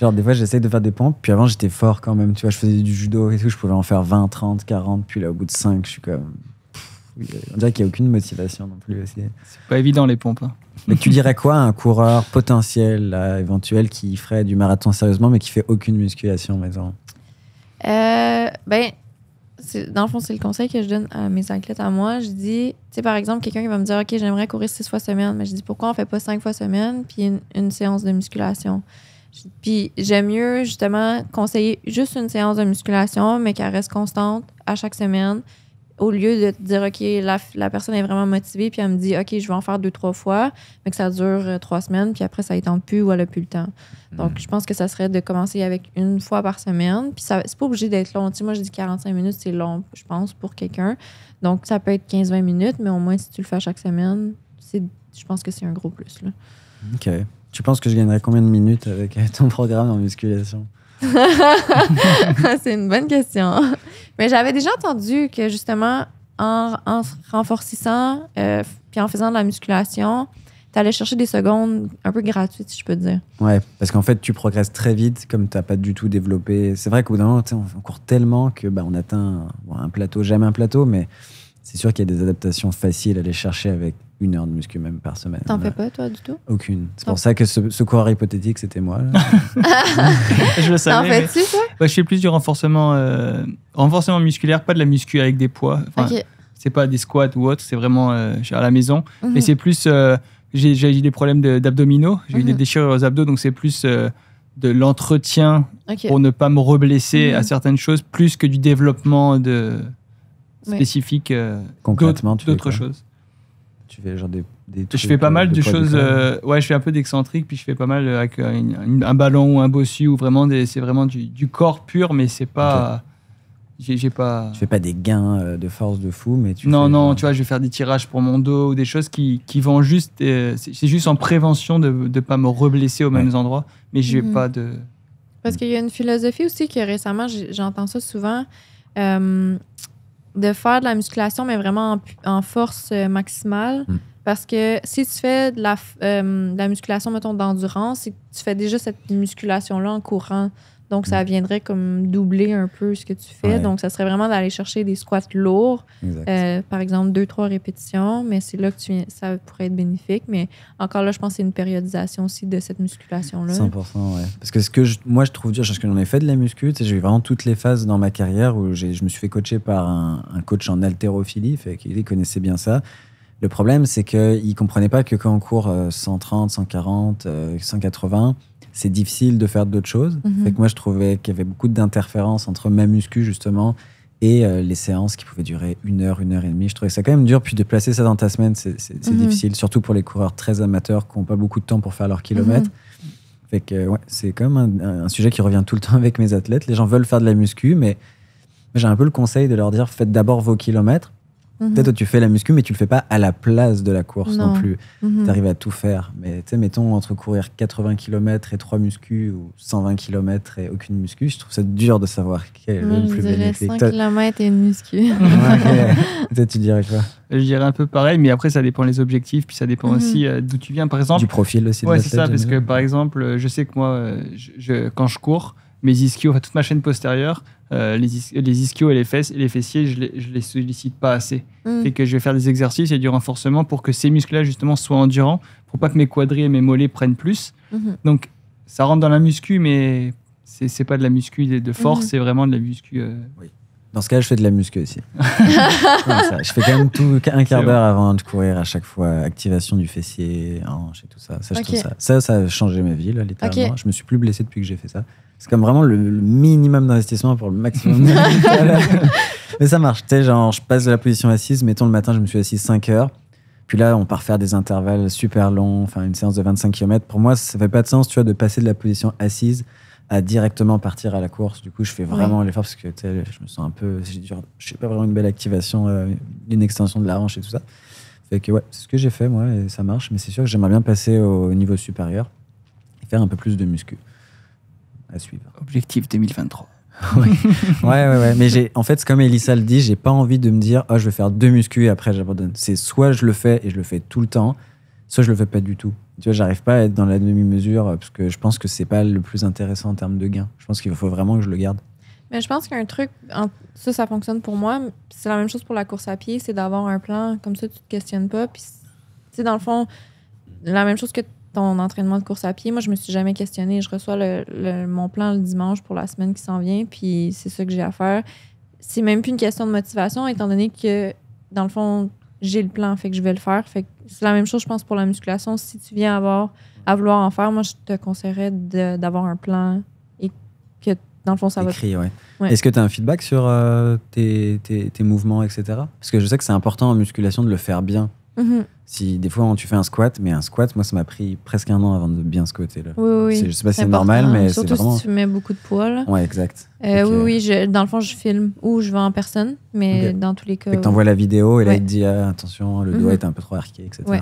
Genre, des fois, j'essaye de faire des pompes, puis avant, j'étais fort quand même. Tu vois, je faisais du judo et tout, je pouvais en faire 20, 30, 40, puis là, au bout de 5, je suis comme on dirait qu'il n'y a aucune motivation non plus. C'est pas évident les pompes. Hein. Mais tu dirais quoi à un coureur potentiel, éventuel, qui ferait du marathon sérieusement, mais qui fait aucune musculation, maison euh, ben, Dans le fond, c'est le conseil que je donne à mes athlètes à moi. Je dis, tu sais, par exemple, quelqu'un qui va me dire, OK, j'aimerais courir six fois semaine, mais je dis, pourquoi on fait pas cinq fois semaine, puis une, une séance de musculation? Puis j'aime mieux justement conseiller juste une séance de musculation, mais qu'elle reste constante à chaque semaine au lieu de dire, OK, la, personne est vraiment motivée, puis elle me dit, OK, je vais en faire deux, trois fois, mais que ça dure euh, trois semaines, puis après, ça n'étend plus ou elle n'a plus le temps. Mm-hmm. Donc, je pense que ça serait de commencer avec une fois par semaine. Puis, c'est pas obligé d'être long. Tu sais, moi, je dis 45 minutes, c'est long, je pense, pour quelqu'un. Donc, ça peut être 15-20 minutes, mais au moins, si tu le fais chaque semaine, je pense que c'est un gros plus. Là. OK. Tu penses que je gagnerais combien de minutes avec ton programme en musculation? C'est une bonne question. Mais j'avais déjà entendu que justement, en, en se euh, puis en faisant de la musculation, tu allais chercher des secondes un peu gratuites, si je peux dire. Ouais, parce qu'en fait, tu progresses très vite, comme tu n'as pas du tout développé. C'est vrai qu'au bout d'un moment, on court tellement que bah, on atteint un plateau, jamais un plateau, mais c'est sûr qu'il y a des adaptations faciles à aller chercher avec une heure de muscu même par semaine. T'en fais pas toi du tout Aucune. C'est pour ça que ce, ce coureur hypothétique c'était moi. je le savais. En fait, je fais plus du renforcement, euh, renforcement musculaire, pas de la muscu avec des poids. Enfin, n'est C'est pas des squats ou autre, c'est vraiment euh, à la maison. Mhm. Mais c'est plus, euh, j'ai eu des problèmes d'abdominaux, j'ai eu des mhm. déchirures aux abdos, donc c'est plus de l'entretien pour ne pas me reblesser à mhm. certaines choses, plus que du développement de... spécifique d'autres choses fais genre Je fais pas euh, mal de, choses. Euh, ouais, je fais un peu d'excentrique, puis je fais pas mal euh, avec un ballon ou un bossu, ou vraiment c'est vraiment du, corps pur, mais c'est pas. J'ai pas. Tu fais pas des gains de force de fou, mais tu. Non, non, tu vois, je vais faire des tirages pour mon dos ou des choses qui, qui vont juste. c'est juste en prévention de ne pas me reblesser aux mêmes endroits, mais j'ai mhm. pas de. Parce qu'il y a une philosophie aussi que récemment, j'entends ça souvent. Euh, de faire de la musculation, mais vraiment en, force euh, maximale. Hmm. Parce que si tu fais de la, euh, de la musculation, mettons, d'endurance, tu fais déjà cette musculation-là en courant. Donc, ça mm. viendrait comme doubler un peu ce que tu fais. Donc, ça serait vraiment d'aller chercher des squats lourds, euh, par exemple deux, trois répétitions, mais c'est là que tu, ça pourrait être bénéfique. Mais encore là, je pense que c'est une périodisation aussi de cette musculation-là. 100%, oui. Parce que ce que moi, je trouve dur, parce que j'en ai fait de la muscu, j'ai eu vraiment toutes les phases dans ma carrière où je me suis fait coacher par un, coach en haltérophilie, fait connaissait bien ça. Le problème, c'est qu'il ne comprenait pas que quand on court 130, 140, 180, c'est difficile de faire d'autres choses. Mhm. avec moi, je trouvais qu'il y avait beaucoup d'interférences entre ma muscu, justement, et euh, les séances qui pouvaient durer une heure, une heure et demie. Je trouvais ça quand même dur. Puis de placer ça dans ta semaine, c'est mhm. difficile, surtout pour les coureurs très amateurs qui n'ont pas beaucoup de temps pour faire leurs kilomètres. Mhm. Fait ouais, c'est quand même un, sujet qui revient tout le temps avec mes athlètes. Les gens veulent faire de la muscu, mais j'ai un peu le conseil de leur dire faites d'abord vos kilomètres. Mhm. Peut-être Toi, tu fais la muscu, mais tu le fais pas à la place de la course non, plus. Mhm. Tu arrives à tout faire. Mais tu sais, mettons, entre courir 80 km et 3 muscu ou 120 km et aucune muscu, je trouve ça dur de savoir quel est le plus bénéfique. 5 km et une muscu. Peut-être okay. tu dirais quoi Je dirais un peu pareil, mais après, ça dépend des objectifs, puis ça dépend mhm. aussi euh, d'où tu viens. Par exemple, du profil aussi. Ouais, c'est ça, parce que par exemple, euh, je sais que moi, euh, je, quand je cours, mes ischios, toute ma chaîne postérieure, euh, les, ischios et les fesses et les fessiers, je les, les sollicite pas assez. Mm. Fait que je vais faire des exercices et du renforcement pour que ces muscles-là, justement, soient endurants, pour pas que mes quadris et mes mollets prennent plus. Mm-hmm. Donc, ça rentre dans la muscu, mais c'est pas de la muscu de force, mm-hmm. c'est vraiment de la muscu. Euh, dans ce cas, je fais de la muscu aussi. je fais quand même tout un quart d'heure avant de courir à chaque fois, activation du fessier, hanche et tout ça. Ça, ça, a changé ma vie là, littéralement. Je me suis plus blessé depuis que j'ai fait ça. C'est comme vraiment le, minimum d'investissement pour le maximum Mais ça marche. Tu genre, je passe de la position assise. Mettons, le matin, je me suis assis 5 heures. Puis là, on part faire des intervalles super longs, enfin une séance de 25 km. Pour moi, ça ne fait pas de sens, tu vois, de passer de la position assise à directement partir à la course. Du coup, je fais vraiment l'effort parce que je me sens un peu, je sais pas vraiment une belle activation, euh, une extension de la hanche et tout ça. Fait ouais, c'est ce que j'ai fait moi et ça marche. Mais c'est sûr que j'aimerais bien passer au niveau supérieur et faire un peu plus de muscu suivre. Objectif 2023. ouais. ouais, ouais, Mais j'ai, en fait, comme elisa le dit, j'ai pas envie de me dire, oh, je vais faire deux muscu et après j'abandonne. C'est soit je le fais et je le fais tout le temps, soit je le fais pas du tout. Tu vois, j'arrive pas à être dans la demi-mesure euh, parce que je pense que c'est pas le plus intéressant en termes de gain. Je pense qu'il faut vraiment que je le garde. Mais je pense qu'un truc, ça, ça fonctionne pour moi. C'est la même chose pour la course à pied, c'est d'avoir un plan. Comme ça, tu te questionnes pas. Puis, tu sais, dans le fond, la même chose que ton entraînement de course à pied. Moi, je me suis jamais questionnée. Je reçois le, mon plan le dimanche pour la semaine qui s'en vient, puis c'est ça que j'ai à faire. C'est même plus une question de motivation, étant donné que, dans le fond, j'ai le plan, fait que je vais le faire. Fait c'est la même chose, je pense, pour la musculation. Si tu viens avoir, à vouloir en faire, moi, je te conseillerais d'avoir un plan et que, dans le fond, ça va. Ouais. Est-ce que tu as un feedback sur euh, tes, tes mouvements, etc. Parce que je sais que c'est important en musculation de le faire bien. Mhm. Si des fois hein, tu fais un squat, mais un squat, moi ça m'a pris presque un an avant de bien squatter. Là. Oui, oui. Je sais pas si c'est normal, hein. mais c'est vraiment. Surtout si tu mets beaucoup de poids. Là. Ouais, exact. Euh, oui, oui. Euh, dans le fond, je filme ou je vais en personne, mais dans tous les cas. Et tu t'envoies la vidéo et là il te dit ah, attention, le doigt mhm. est un peu trop arqué, etc. Ouais.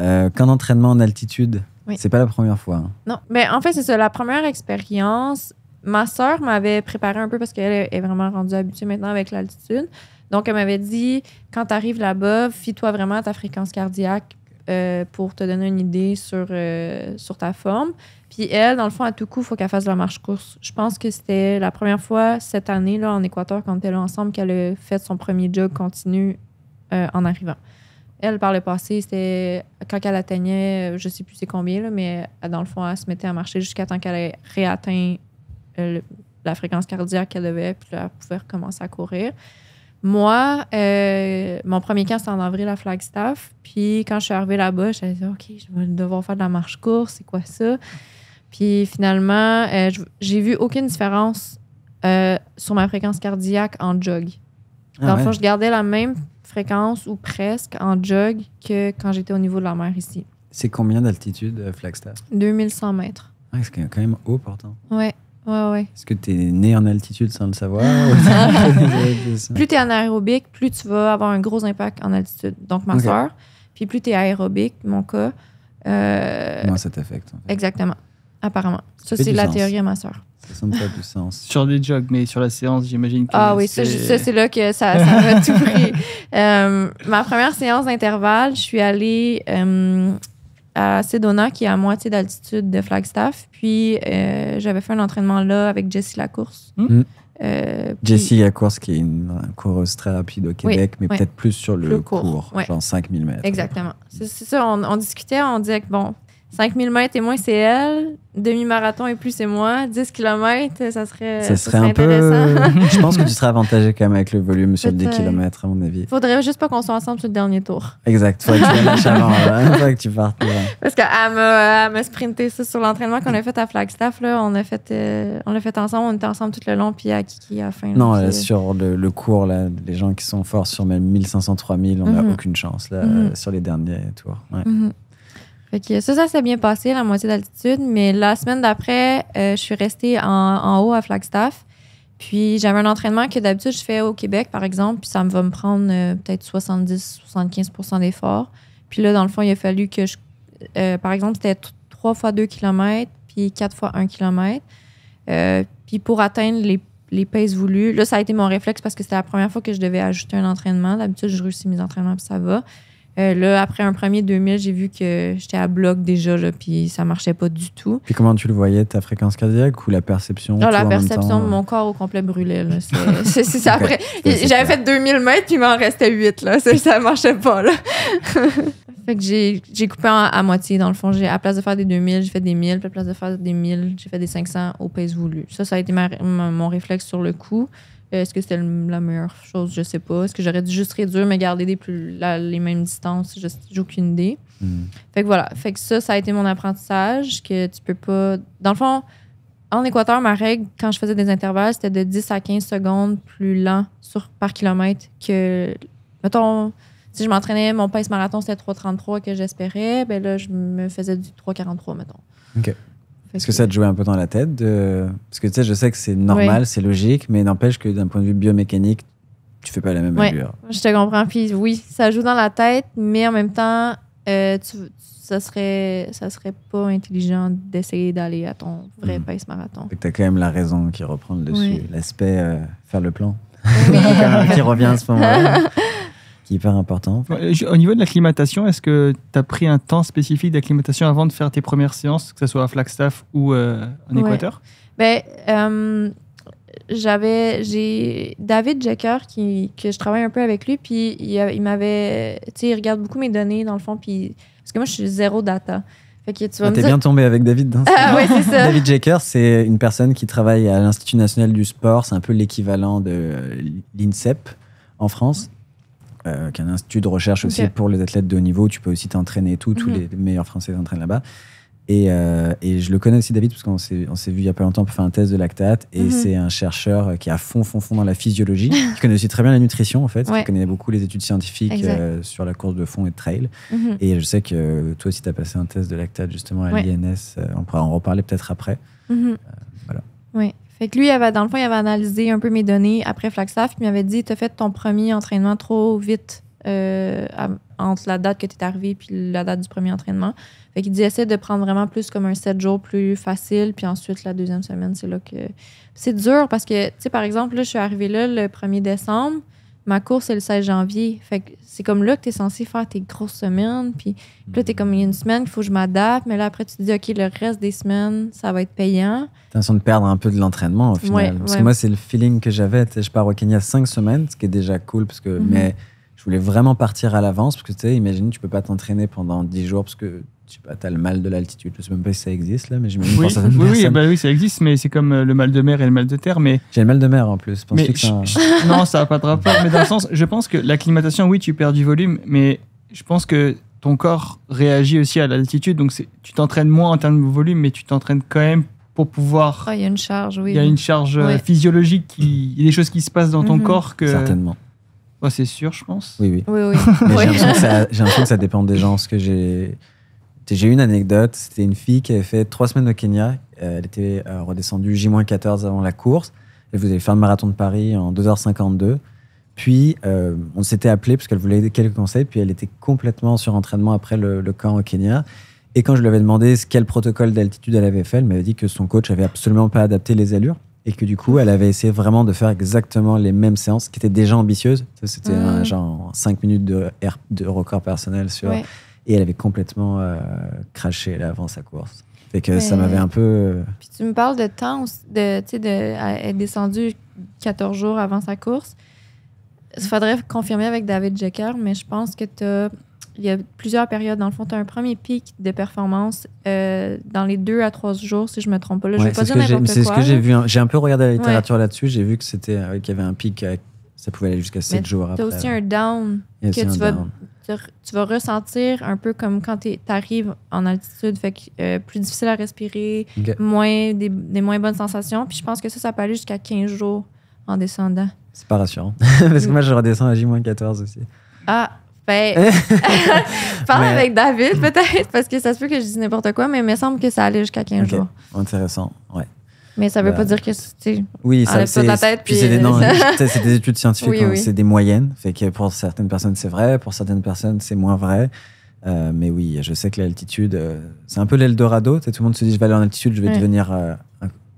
Euh, entraînement en altitude, c'est pas la première fois. Hein. Non, mais en fait c'est ça. La première expérience, ma sœur m'avait préparé un peu parce qu'elle est vraiment rendue habituée maintenant avec l'altitude. Donc, elle m'avait dit quand tu arrives là-bas, fie-toi vraiment à ta fréquence cardiaque euh, pour te donner une idée sur, euh, sur ta forme. Puis elle, dans le fond, à tout coup, il faut qu'elle fasse la marche-course. Je pense que c'était la première fois cette année, là, en Équateur, quand elle était ensemble, qu'elle a fait son premier jog continu euh, en arrivant. Elle, par le passé, c'était quand elle atteignait, je sais plus c'est combien, là, mais dans le fond, elle se mettait à marcher jusqu'à temps qu'elle ait réatteint la fréquence cardiaque qu'elle avait puis pouvoir elle pouvait recommencer à courir. Moi, euh, mon premier camp, c'était en avril à Flagstaff. Puis quand je suis arrivée là-bas, je dit, OK, je vais devoir faire de la marche course c'est quoi ça? Puis finalement, euh, j'ai vu aucune différence euh, sur ma fréquence cardiaque en jog. Ah Dans le fond, je gardais la même fréquence ou presque en jog que quand j'étais au niveau de la mer ici. C'est combien d'altitude, Flagstaff? 2100 mètres. Ah, c'est quand même haut pourtant. Ouais. Ouais, ouais. Est-ce que tu es né en altitude sans le savoir? plus tu es anaérobique, plus tu vas avoir un gros impact en altitude. Donc, ma sœur. Puis plus tu es aérobique, mon cas. Euh, ça t'affecte? Exactement. Apparemment. Ça, c'est la théorie à ma soeur. Ça ne pas du sens. Sur des jogs, mais sur la séance, j'imagine que. Ah oui, ça, c'est là que ça, va m'a tout euh, ma première séance d'intervalle, je suis allée. Euh, à Sedona, qui est à moitié d'altitude de Flagstaff. Puis euh, j'avais fait un entraînement là avec Jessie Lacourse. course hmm. hmm. Euh, Jessie Lacourse, qui est une, course coureuse très rapide au Québec, mais peut-être plus sur le, court cours, genre 5000 mètres. Exactement. C'est ça, on, on, discutait, on disait que bon, 5000 mètres et moins, c'est elle. Demi-marathon et plus, c'est moi. 10 km, ça serait, ça serait, un intéressant. peu. je pense que tu serais avantagé quand même avec le volume sur le 10 km, à mon avis. Faudrait juste pas qu'on soit ensemble sur le dernier tour. Exact. Faudrait que tu avant. Hein. Faudrait que tu partes. Parce qu'elle m'a, me sprinté ça sur l'entraînement qu'on a fait à Flagstaff. Là. On euh, l'a fait, on fait ensemble. On était ensemble tout le long. Puis à Kiki, à fin. non, euh, sur le, cours, là, les gens qui sont forts sur même 1500, 3000, on n'a mhm. aucune chance là, mhm. sur les derniers tours. Ouais. Mhm. Fait ça, ça s'est bien passé, la moitié d'altitude. Mais la semaine d'après, euh, je suis restée en, haut à Flagstaff. Puis j'avais un entraînement que d'habitude je fais au Québec, par exemple, puis ça me va me prendre euh, peut-être 70-75 d'efforts. Puis là, dans le fond, il a fallu que je. Euh, par exemple, c'était 3 fois 2 km, puis 4 fois 1 km. puis pour atteindre les, les paces voulues, là, ça a été mon réflexe parce que c'était la première fois que je devais ajouter un entraînement. D'habitude, je réussis mes entraînements, puis ça va. Euh, là, après un premier 2000, j'ai vu que j'étais à bloc déjà, puis ça marchait pas du tout. Puis comment tu le voyais, ta fréquence cardiaque ou la perception? Non, la perception de mon corps au complet brûlait. Là. Après, j'avais fait 2000 mètres, puis il m'en restait 8. Là. Ça marchait pas. Là. fait que j'ai, coupé à moitié, dans le fond. J'ai, à place de faire des 2000, j'ai fait des 1000. Puis à place de faire des 1000, j'ai fait des 500 au pace voulu. Ça, ça a été mon réflexe sur le coup. Est-ce que c'était la meilleure chose? Je sais pas. Est-ce que j'aurais dû juste réduire, mais garder des plus, les mêmes distances? J'ai aucune idée. Hmm. Fait que voilà. Fait que ça, ça a été mon apprentissage que tu peux pas. Dans le fond, en Équateur, ma règle, quand je faisais des intervalles, c'était de 10 à 15 secondes plus lent sur, par kilomètre que. Mettons, si je m'entraînais, mon pace marathon, c'était 3,33 que j'espérais, ben là, je me faisais du 3,43, mettons. OK. Est-ce que, ça te jouait un peu dans la tête de... Parce que tu sais, je sais que c'est normal, c'est logique, mais n'empêche que d'un point de vue biomécanique, tu fais pas la même allure. Je te comprends. Puis oui, ça joue dans la tête, mais en même temps, euh, ça serait ça serait pas intelligent d'essayer d'aller à ton vrai hmm. pace marathon. Tu as quand même la raison qui reprend le dessus, l'aspect euh, faire le plan. qui revient à ce moment-là. qui hyper important. Au niveau de l'acclimatation, est-ce que tu as pris un temps spécifique d'acclimatation avant de faire tes premières séances, que ce soit à Flagstaff ou euh, en Équateur ben, euh, j'avais j'ai David Jacker qui que je travaille un peu avec lui puis il, m'avait tu il regarde beaucoup mes données dans le fond puis parce que moi je suis zéro data fait tu vas ah, t'es bien tombé avec David dans ah, ouais, c'est ça. David Jacker c'est une personne qui travaille à l'Institut national du sport c'est un peu l'équivalent de l'INSEP en France euh, qui est un institut de recherche aussi pour les athlètes de haut niveau. Tu peux aussi t'entraîner et tout. Tous mhm. les meilleurs Français s'entraînent là-bas. Euh, et, je le connais aussi, David, parce qu'on s'est vu il y a pas longtemps pour faire un test de lactate. Et mhm. c'est un chercheur qui est à fond, fond, fond dans la physiologie, qui connaît aussi très bien la nutrition, en fait, qui connaît beaucoup les études scientifiques euh, sur la course de fond et de trail. Mhm. Et je sais que toi aussi, tu as passé un test de lactate, justement, à l'INS. on pourra en reparler peut-être après. voilà. Oui, fait que lui, il avait, dans le fond, il avait analysé un peu mes données après Flagstaff, puis il m'avait dit T'as fait ton premier entraînement trop vite euh, entre la date que tu es arrivé puis la date du premier entraînement. Fait qu'il dit Essaie de prendre vraiment plus comme un 7 jours plus facile, puis ensuite, la deuxième semaine, c'est là que. C'est dur parce que, tu sais, par exemple, là, je suis arrivée là le 1er décembre ma course, c'est le 16 janvier. c'est comme là que tu es censé faire tes grosses semaines. Puis là, tu es mm. comme, il y a une semaine il faut que je m'adapte. Mais là, après, tu te dis, OK, le reste des semaines, ça va être payant. Attention de perdre un peu de l'entraînement au final. parce que moi, c'est le feeling que j'avais. Je pars au Kenya cinq semaines, ce qui est déjà cool. Parce que, mm-hmm. Mais je voulais vraiment partir à l'avance. Parce que tu sais, imagine, tu peux pas t'entraîner pendant dix jours parce que je sais pas, t'as le mal de l'altitude. Je sais même pas si ça existe là, mais je me oui, pense à oui, oui, bah oui, ça existe, mais c'est comme euh, le mal de mer et le mal de terre. Mais j'ai le mal de mer en plus. non, ça n'a pas de rapport. mais dans le sens, je pense que l'acclimatation, oui, tu perds du volume, mais je pense que ton corps réagit aussi à l'altitude, donc tu t'entraînes moins en termes de volume, mais tu t'entraînes quand même pour pouvoir. Oh, il y a une charge, oui. Il y a une charge euh, physiologique, il y a des choses qui se passent dans ton mhm. corps que. Certainement. c'est sûr, je pense. Oui, oui. J'ai l'impression que, ça dépend des gens. Ce que j'ai j'ai une anecdote. C'était une fille qui avait fait trois semaines au Kenya. Euh, elle était euh, redescendue J-14 avant la course. Elle le fait le marathon de Paris en 2h52. Puis, euh, on s'était appelé parce qu'elle voulait quelques conseils. Puis, elle était complètement sur entraînement après le, camp au Kenya. Et quand je lui avais demandé quel protocole d'altitude elle avait fait, elle m'avait dit que son coach avait absolument pas adapté les allures et que du coup, elle avait essayé vraiment de faire exactement les mêmes séances qui étaient déjà ambitieuses. C'était mmh. genre 5 minutes de, record personnel sur. Et elle avait complètement euh, craché avant sa course. Fait que ça m'avait un peu. Euh, Puis tu me parles de temps, de, tu de, descendue 14 jours avant sa course. Il faudrait confirmer avec David Jecker, mais je pense que tu Il y a plusieurs périodes. Dans le fond, tu as un premier pic de performance euh, dans les deux à trois jours, si je me trompe pas. Là, je vais pas dire n'importe quoi. C'est ce que j'ai vu. Hein. J'ai un peu regardé la littérature là-dessus. J'ai vu que c'était qu'il y avait un pic. Ça pouvait aller jusqu'à 7 jours après. Tu as aussi un down que tu vas tu vas ressentir un peu comme quand tu arrives en altitude, fait que euh, plus difficile à respirer, moins des, moins bonnes sensations. Puis je pense que ça, ça peut aller jusqu'à 15 jours en descendant. C'est pas rassurant. Parce que moi, je redescends à J-14 aussi. Ah, ben. Parle avec David, peut-être, parce que ça se peut que je dise n'importe quoi, mais il me semble que ça allait jusqu'à 15 jours. Intéressant, ouais. Mais ça veut bah, pas dire que c'est. Oui, ça c'est. tête. Puis c'est des, études scientifiques, hein, c'est des moyennes. Fait que pour certaines personnes, c'est vrai, pour certaines personnes, c'est moins vrai. Euh, mais oui, je sais que l'altitude, euh, c'est un peu l'Eldorado. Tout le monde se dit, je vais aller en altitude, je vais devenir euh,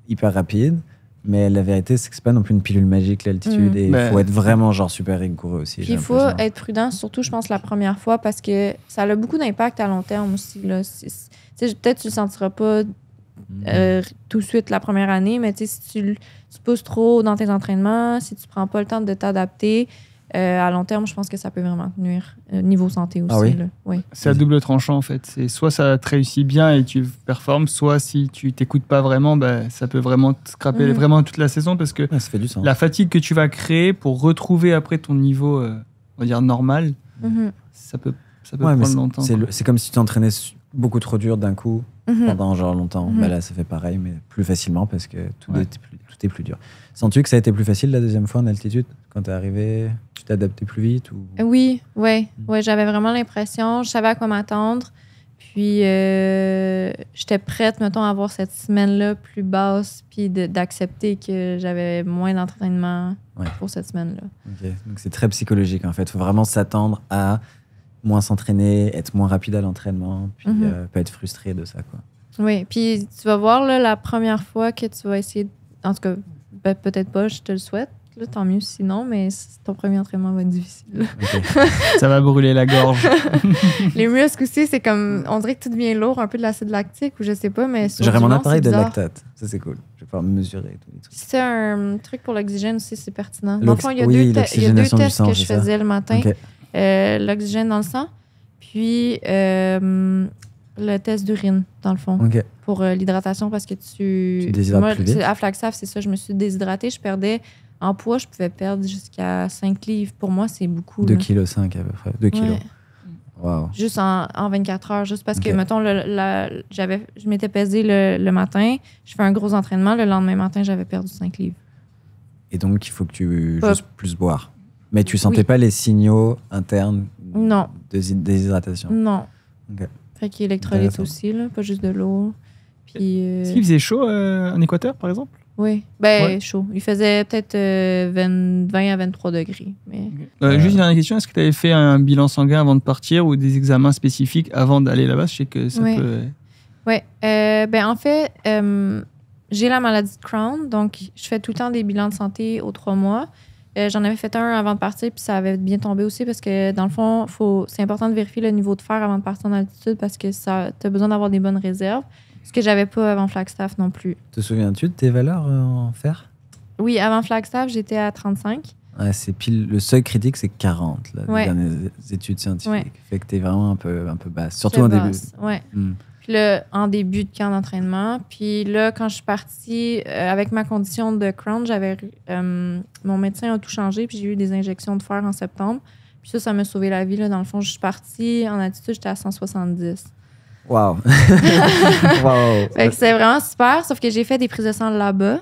hyper rapide. Mais la vérité, c'est que n'est pas non plus une pilule magique, l'altitude. Mm. Et il faut être vraiment genre super rigoureux aussi. Il faut être prudent, surtout, je pense, la première fois, parce que ça a beaucoup d'impact à long terme aussi. Peut-être tu le sentiras pas euh, mhm. tout de suite la première année, mais si tu, te pousses trop dans tes entraînements, si tu prends pas le temps de t'adapter, euh, à long terme, je pense que ça peut vraiment nuire euh, niveau santé ah aussi. oui. C'est à double tranchant en fait. C'est soit ça te réussit bien et tu performes, soit si tu t'écoutes pas vraiment, bah, ça peut vraiment te scraper mhm. vraiment toute la saison parce que la fatigue que tu vas créer pour retrouver après ton niveau, on va dire normal, mhm. ça peut ça peut prendre longtemps. C'est comme si tu t'entraînais beaucoup trop dur d'un coup Mhm. pendant genre longtemps. Mhm. Bah, là, ça fait pareil, mais plus facilement parce que tout, est, plus, tout est plus dur. Sens-tu que ça a été plus facile la deuxième fois en altitude quand t'es arrivé Tu t'es plus vite ou... Euh, oui, ouais, mhm. ouais j'avais vraiment l'impression, je savais à quoi m'attendre. Puis euh, j'étais prête, mettons, à avoir cette semaine-là plus basse, puis d'accepter que j'avais moins d'entraînement pour cette semaine-là. Donc c'est très psychologique en fait. Il faut vraiment s'attendre à moins s'entraîner, être moins rapide à l'entraînement, puis mhm. euh, pas être frustré de ça. Quoi. Oui, puis tu vas voir là, la première fois que tu vas essayer, en tout cas, ben, peut-être pas, je te le souhaite. tant mieux sinon, mais ton premier entraînement va être difficile. ça va brûler la gorge. les muscles aussi, c'est comme, on dirait que tout devient lourd, un peu de l'acide lactique ou je sais pas, mais. J'aurais mon appareil de lactate. Ça, c'est cool. Je vais pouvoir mesurer tous les trucs. C'est un truc pour l'oxygène aussi, c'est pertinent. il y a deux, tests que je faisais le matin. Euh, l'oxygène dans le sang, puis euh, le test d'urine, dans le fond, pour euh, l'hydratation, parce que tu. Tu déshydrates plus vite. À Flaxaf, c'est ça, je me suis déshydratée. Je perdais en poids, je pouvais perdre jusqu'à 5 livres. Pour moi, c'est beaucoup. 2,5 kg à peu près. 2 kg. Juste en, 24 heures, juste parce que, mettons, je m'étais pesé le, matin, je fais un gros entraînement, le lendemain matin, j'avais perdu 5 livres. Et donc, il faut que tu plus boire. Mais tu sentais pas les signaux internes de déshydratation Non. Okay. Fait qu'il électrolyte aussi, pas juste de l'eau. Est-ce euh, qu'il faisait chaud euh, en Équateur, par exemple Oui, ben chaud. Il faisait peut-être 20, euh, à 23 degrés. Mais... juste une dernière question est-ce que tu avais fait un bilan sanguin avant de partir ou des examens spécifiques avant d'aller là-bas Je sais que ça ouais. peut. Oui, ben en fait. j'ai la maladie de Crohn, donc je fais tout le temps des bilans de santé aux trois mois. Euh, j'en avais fait un avant de partir, puis ça avait bien tombé aussi parce que dans le fond, faut, c'est important de vérifier le niveau de fer avant de partir en altitude parce que ça, as besoin d'avoir des bonnes réserves. Ce que j'avais pas avant Flagstaff non plus. Te souviens-tu de tes valeurs euh, en fer Oui, avant Flagstaff, j'étais à 35. c'est pile le seuil critique, c'est 40 là, les études scientifiques. Fait que t'es vraiment un peu un peu basse, surtout au début. Ouais. Hmm en début de camp d'entraînement. Puis là, quand je suis partie euh, avec ma condition de Crohn, j'avais euh, mon médecin a tout changé, puis j'ai eu des injections de fer en septembre. Puis ça, ça m'a sauvé la vie. Là. Dans le fond, je suis partie en attitude, j'étais à 170. Wow! wow! c'est vraiment super, sauf que j'ai fait des prises de sang là-bas.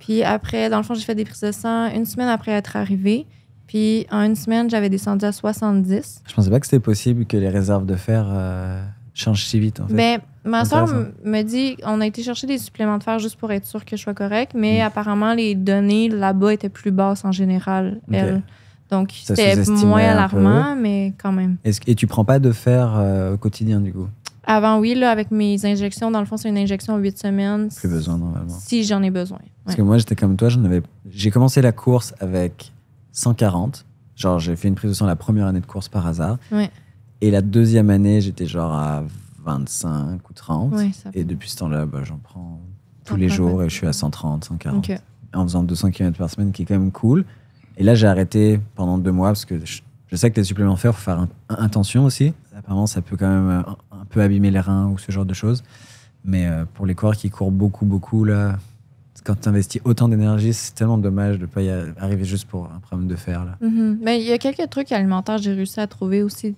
Puis après, dans le fond, j'ai fait des prises de sang une semaine après être arrivée. Puis en une semaine, j'avais descendu à 70. Je pensais pas que c'était possible que les réserves de fer. Euh, change si vite. En fait. Mais ben, ma soeur me dit on a été chercher des suppléments de fer juste pour être sûr que je sois correcte, mais mm. apparemment, les données là-bas étaient plus basses en général. Donc, c'était moins alarmant, mais quand même. et tu prends pas de fer euh, au quotidien, du coup Avant, oui, là, avec mes injections. Dans le fond, c'est une injection 8 semaines. Plus besoin, normalement. Si j'en ai besoin. Parce que moi, j'étais comme toi, j'ai commencé la course avec 140. Genre, j'ai fait une prise de sang la première année de course par hasard. Ouais. Et la deuxième année, j'étais genre à 25 ou 30. et depuis ce temps-là, bah, j'en prends tous les jours et je suis à 130, 140. En faisant 200 km par semaine, qui est quand même cool. Et là, j'ai arrêté pendant deux mois parce que je, sais que les fer, il faut faire attention aussi. Apparemment, ça peut quand même euh, un, peu abîmer les reins ou ce genre de choses. Mais euh, pour les coureurs qui courent beaucoup, beaucoup, là, quand tu investis autant d'énergie, c'est tellement dommage de ne pas y arriver juste pour un problème de fer. Là. Mm-hmm. Mais il y a quelques trucs alimentaires j'ai réussi à trouver aussi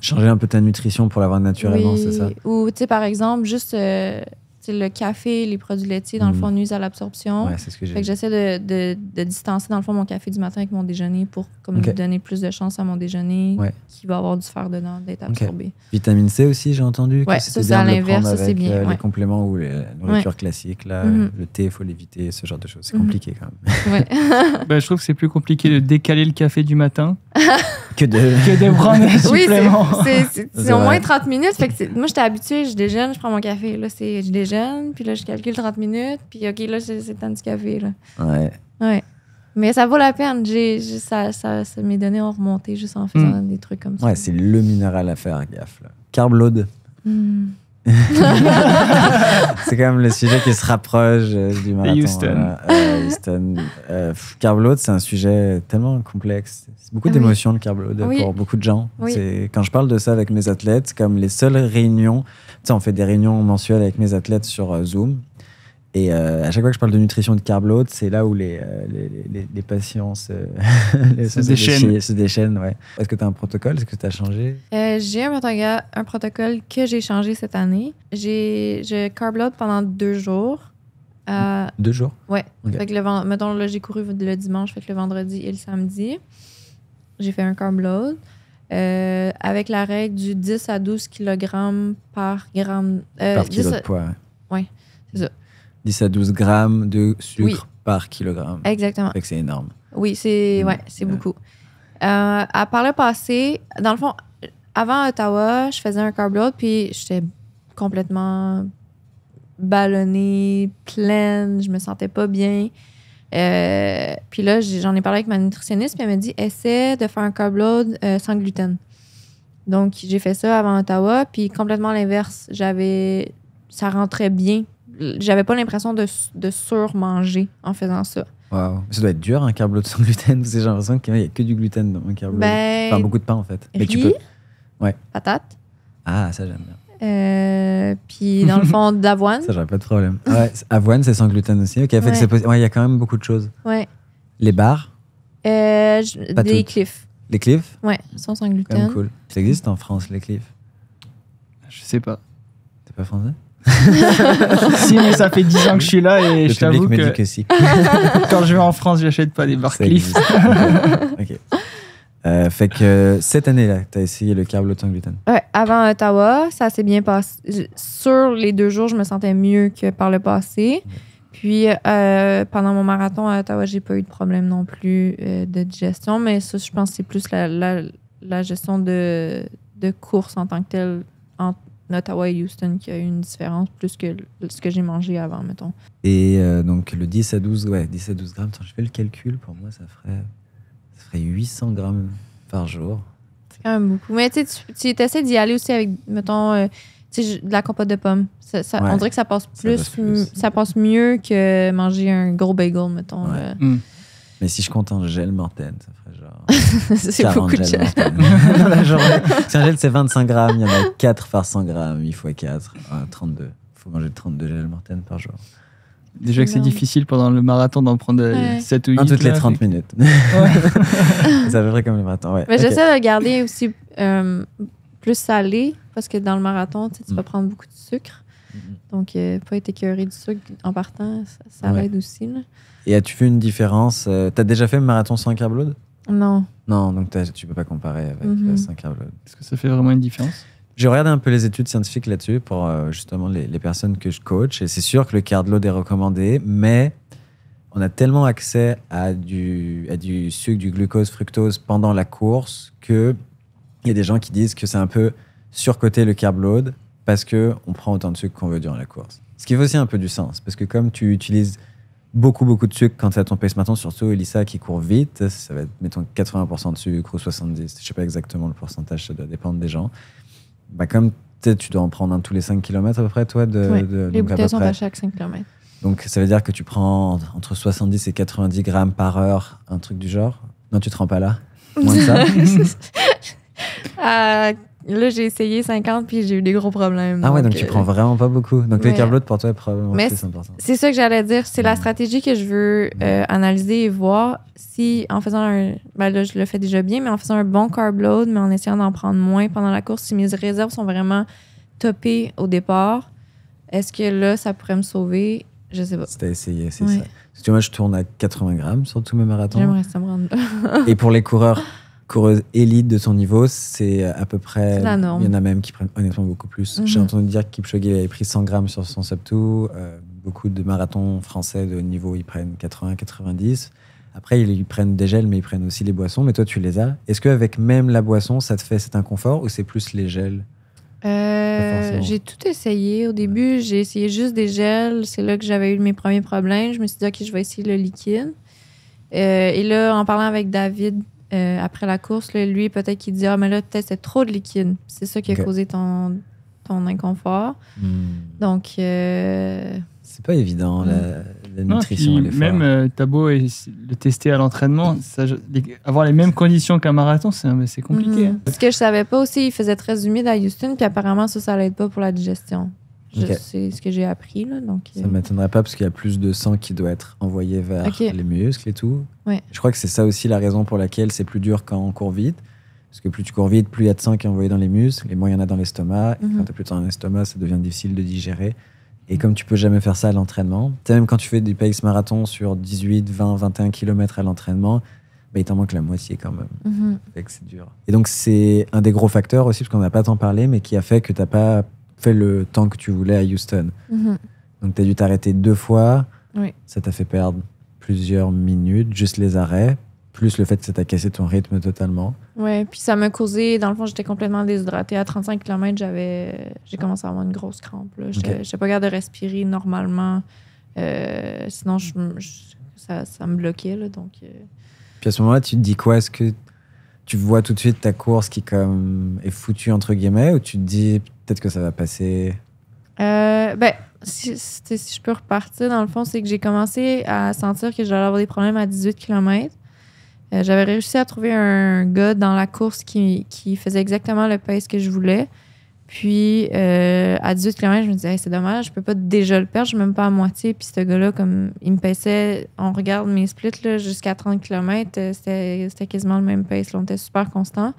Changer un peu ta nutrition pour l'avoir naturellement, c'est ça? Ou, tu sais, par exemple, juste euh, le café, les produits laitiers, dans le mm. fond, nuisent à l'absorption. Ouais, c'est ce que j'ai. Fait j'essaie de, de, de, distancer, dans le fond, mon café du matin avec mon déjeuner pour comme donner plus de chance à mon déjeuner qui va avoir du fer dedans, d'être absorbé. Vitamine C aussi, j'ai entendu. Oui, que ça, c'est à l'inverse, c'est bien. Euh, les compléments ou les nourritures classiques, là, mm-hmm. le thé, il faut l'éviter, ce genre de choses. C'est mm-hmm. compliqué quand même. Bah, je trouve que c'est plus compliqué de décaler le café du matin que de prendre un oui, c'est au moins 30 minutes. Fait que moi, j'étais habituée, je déjeune, je prends mon café. Là, c'est je déjeune, puis là, je calcule 30 minutes, puis OK, là, c'est le temps du café. Là. Ouais. Ouais. Mais ça vaut la peine. J'ai, ça, ça, ça, mes données ont remonté juste en faisant hmm. des trucs comme ça. Ouais, c'est le minéral à faire, gaffe. Là. Carbload. Hmm. c'est quand même le sujet qui se rapproche euh, du marathon. Houston. Euh, euh, c'est un sujet tellement complexe. C'est beaucoup ah d'émotions, le carbload pour beaucoup de gens. Quand je parle de ça avec mes athlètes, comme les seules réunions, tu sais, on fait des réunions mensuelles avec mes athlètes sur Zoom. Et euh, à chaque fois que je parle de nutrition de carb load, c'est là où les, euh, les, les, patients se, déchaînent. ouais. Est-ce que tu as un protocole Est-ce que tu as changé euh, J'ai un, un, protocole que j'ai changé cette année. J'ai carb load pendant deux jours. deux jours Ouais. que le, mettons, là, j'ai couru le dimanche, fait que le vendredi et le samedi. J'ai fait un carb load. avec la règle du 10 à 12 kg par gramme. par kilo de poids. Ouais, c'est ça. 10 à 12 grammes de sucre par kilogramme. Exactement. c'est énorme. Oui, c'est mm. ouais, c'est mm. beaucoup. Euh, à part le passé, dans le fond, avant Ottawa, je faisais un carb load, puis j'étais complètement ballonnée, pleine, je me sentais pas bien. Euh, puis là, j'en ai parlé avec ma nutritionniste, puis elle m'a dit essaie de faire un carb load euh, sans gluten. Donc, j'ai fait ça avant Ottawa, puis complètement l'inverse. J'avais. Ça rentrait bien j'avais pas l'impression de, de surmanger en faisant ça. waouh Ça doit être dur, un carb sans gluten. J'ai l'impression qu'il n'y a que du gluten dans un carbone. ben, enfin, beaucoup de pain, en fait. Riz, Mais tu peux. Ouais. Patate. Ah, ça, j'aime bien. Euh, puis dans le fond d'avoine. Ça, j'aurais pas de problème. avoine, c'est sans gluten aussi. Ok, fait il y a quand même beaucoup de choses. Ouais. Les bars. Euh, des cliffs. Les cliffs Ouais, sans gluten. c'est cool. Ça existe en France, les cliffs Je sais pas. T'es pas français si, mais ça fait 10 ans que je suis là et je t'avoue que, que si. quand je vais en France, j'achète pas des Barclays. ok. Euh, fait que euh, cette année-là, tu as essayé le câble autant gluten. Ouais, avant Ottawa, ça s'est bien passé. Sur les deux jours, je me sentais mieux que par le passé. Puis euh, pendant mon marathon à Ottawa, j'ai pas eu de problème non plus de digestion, mais ça, je pense, c'est plus la, la, gestion de, de, course en tant que telle, en, Ottawa et Houston qui a eu une différence plus que ce que j'ai mangé avant, mettons. Et euh, donc le 10 à 12, ouais, 10 à 12 grammes, je fais le calcul, pour moi ça ferait, ça ferait 800 grammes par jour. C'est quand même beaucoup. Mais tu, tu essaies d'y aller aussi avec, mettons, euh, de la compote de pommes. On dirait que ça passe plus, ça passe, mieux que manger un gros bagel, mettons. Mais si je compte un gel Morten, ça ferait genre. c'est beaucoup de gel. un gel, c'est 25 grammes, il y en a 4 par 100 grammes, 8 fois 4, 32. Il faut manger 32 gels Morten par jour. Déjà que c'est difficile pendant le marathon d'en prendre 7 euh, ou 8. En toutes les 30 minutes. Ouais. c'est comme le marathon, ouais. J'essaie de garder aussi euh, plus salé, parce que dans le marathon, tu, vas prendre beaucoup de sucre. Mm-hmm. Donc, euh, pas être écœuré du sucre en partant, ça, ça aussi. Et as-tu vu une différence Tu euh, T'as déjà fait le marathon sans carbload Non. Non, donc tu peux pas comparer avec sans euh, mm-hmm. carb Est-ce que ça fait vraiment une différence J'ai regardé un peu les études scientifiques là-dessus pour euh, justement les, personnes que je coach. Et c'est sûr que le carbload est recommandé, mais on a tellement accès à du, à du sucre, du glucose, fructose pendant la course que il y a des gens qui disent que c'est un peu surcoté le carbload parce que on prend autant de sucre qu'on veut durant la course. Ce qui fait aussi un peu du sens, parce que comme tu utilises beaucoup, beaucoup de sucre quand tu as ton pace maintenant, surtout Elissa qui court vite, ça va être, mettons, 80% de sucre ou 70%, je sais pas exactement le pourcentage, ça doit dépendre des gens. Bah, comme tu dois en prendre un tous les 5 km à peu près, toi de, oui, de Les bouteilles sont à chaque 5 km. Donc ça veut dire que tu prends entre 70 et 90 grammes par heure, un truc du genre. Non, tu te rends pas là. Moins ça. Euh, Là, j'ai essayé 50 puis j'ai eu des gros problèmes. Ah ouais, donc, tu euh, prends vraiment pas beaucoup. Donc le carb pour toi c'est probablement important. C'est ça que j'allais dire. C'est la stratégie que je veux euh, analyser et voir si en faisant un. Ben là, je le fais déjà bien, mais en faisant un bon carb load, mais en essayant d'en prendre moins pendant la course, si mes réserves sont vraiment topées au départ, est-ce que là, ça pourrait me sauver? Je sais pas. C'était à essayé, c'est ça. tu vois je tourne à 80 grammes sur tous mes marathons. J'aimerais ça me rendre. et pour les coureurs coureuses élite de son niveau, c'est à peu près. Il y en a même qui prennent honnêtement beaucoup plus. Mhm. J'ai entendu dire que avait pris 100 grammes sur son sub euh, beaucoup de marathons français de haut niveau, ils prennent 80, 90. Après, ils, prennent des gels, mais ils prennent aussi les boissons. Mais toi, tu les as. Est-ce qu'avec même la boisson, ça te fait cet inconfort ou c'est plus les gels euh, j'ai tout essayé. Au début, j'ai essayé juste des gels. C'est là que j'avais eu mes premiers problèmes. Je me suis dit, OK, je vais essayer le liquide. Euh, et là, en parlant avec David, euh, après la course, lui, peut-être qu'il dit Ah, mais là, peut-être c'est trop de liquide. C'est ça qui a causé ton, ton inconfort. Hmm. Donc. Euh, c'est pas évident, hmm. la, nutrition non, Même, euh, t'as beau le tester à l'entraînement, avoir les mêmes conditions qu'un marathon, c'est compliqué. c'est compliqué. Hmm. Hein. Ce que je savais pas aussi, il faisait très humide à Houston, puis apparemment, ça, ça l'aide pas pour la digestion. C'est ce que j'ai appris. Là, donc, ça ne euh, m'étonnerait pas parce qu'il y a plus de sang qui doit être envoyé vers les muscles et tout. Je crois que c'est ça aussi la raison pour laquelle c'est plus dur quand on court vite. Parce que plus tu cours vite, plus il y a de sang qui est envoyé dans les muscles, et moins il y en a dans l'estomac. Mhm. quand tu n'as plus de temps dans l'estomac, ça devient difficile de digérer. Et comme tu peux jamais faire ça à l'entraînement, même quand tu fais du pace marathon sur 18, 20, 21 km à l'entraînement, bah, il t'en manque la moitié quand même. Mhm. c'est dur. Et donc, c'est un des gros facteurs aussi, parce qu'on n'a pas tant parlé, mais qui a fait que tu n'as pas fait le temps que tu voulais à Houston. Mhm. Donc, tu as dû t'arrêter deux fois. Ça t'a fait perdre plusieurs minutes, juste les arrêts, plus le fait que ça t'a cassé ton rythme totalement. Ouais, puis ça m'a causé, dans le fond, j'étais complètement déshydratée. À 35 km, j'avais, j'ai commencé à avoir une grosse crampe. Je n'avais pas garde de respirer normalement. Euh, sinon, je, ça, ça, me bloquait. Là, donc, euh. Puis à ce moment-là, tu te dis quoi Est-ce que tu vois tout de suite ta course qui comme est foutue entre guillemets ou tu te dis peut-être que ça va passer euh, ben, si, je peux repartir, dans le fond, c'est que j'ai commencé à sentir que j'allais avoir des problèmes à 18 km. Euh, j'avais réussi à trouver un gars dans la course qui, qui faisait exactement le pace que je voulais. Puis à 18 km, je me disais, c'est dommage, je peux pas déjà le perdre, je suis même pas à moitié. Puis ce gars-là, comme il me paissait, on regarde mes splits jusqu'à 30 km, euh, c'était quasiment le même pace. Là, on était super constant.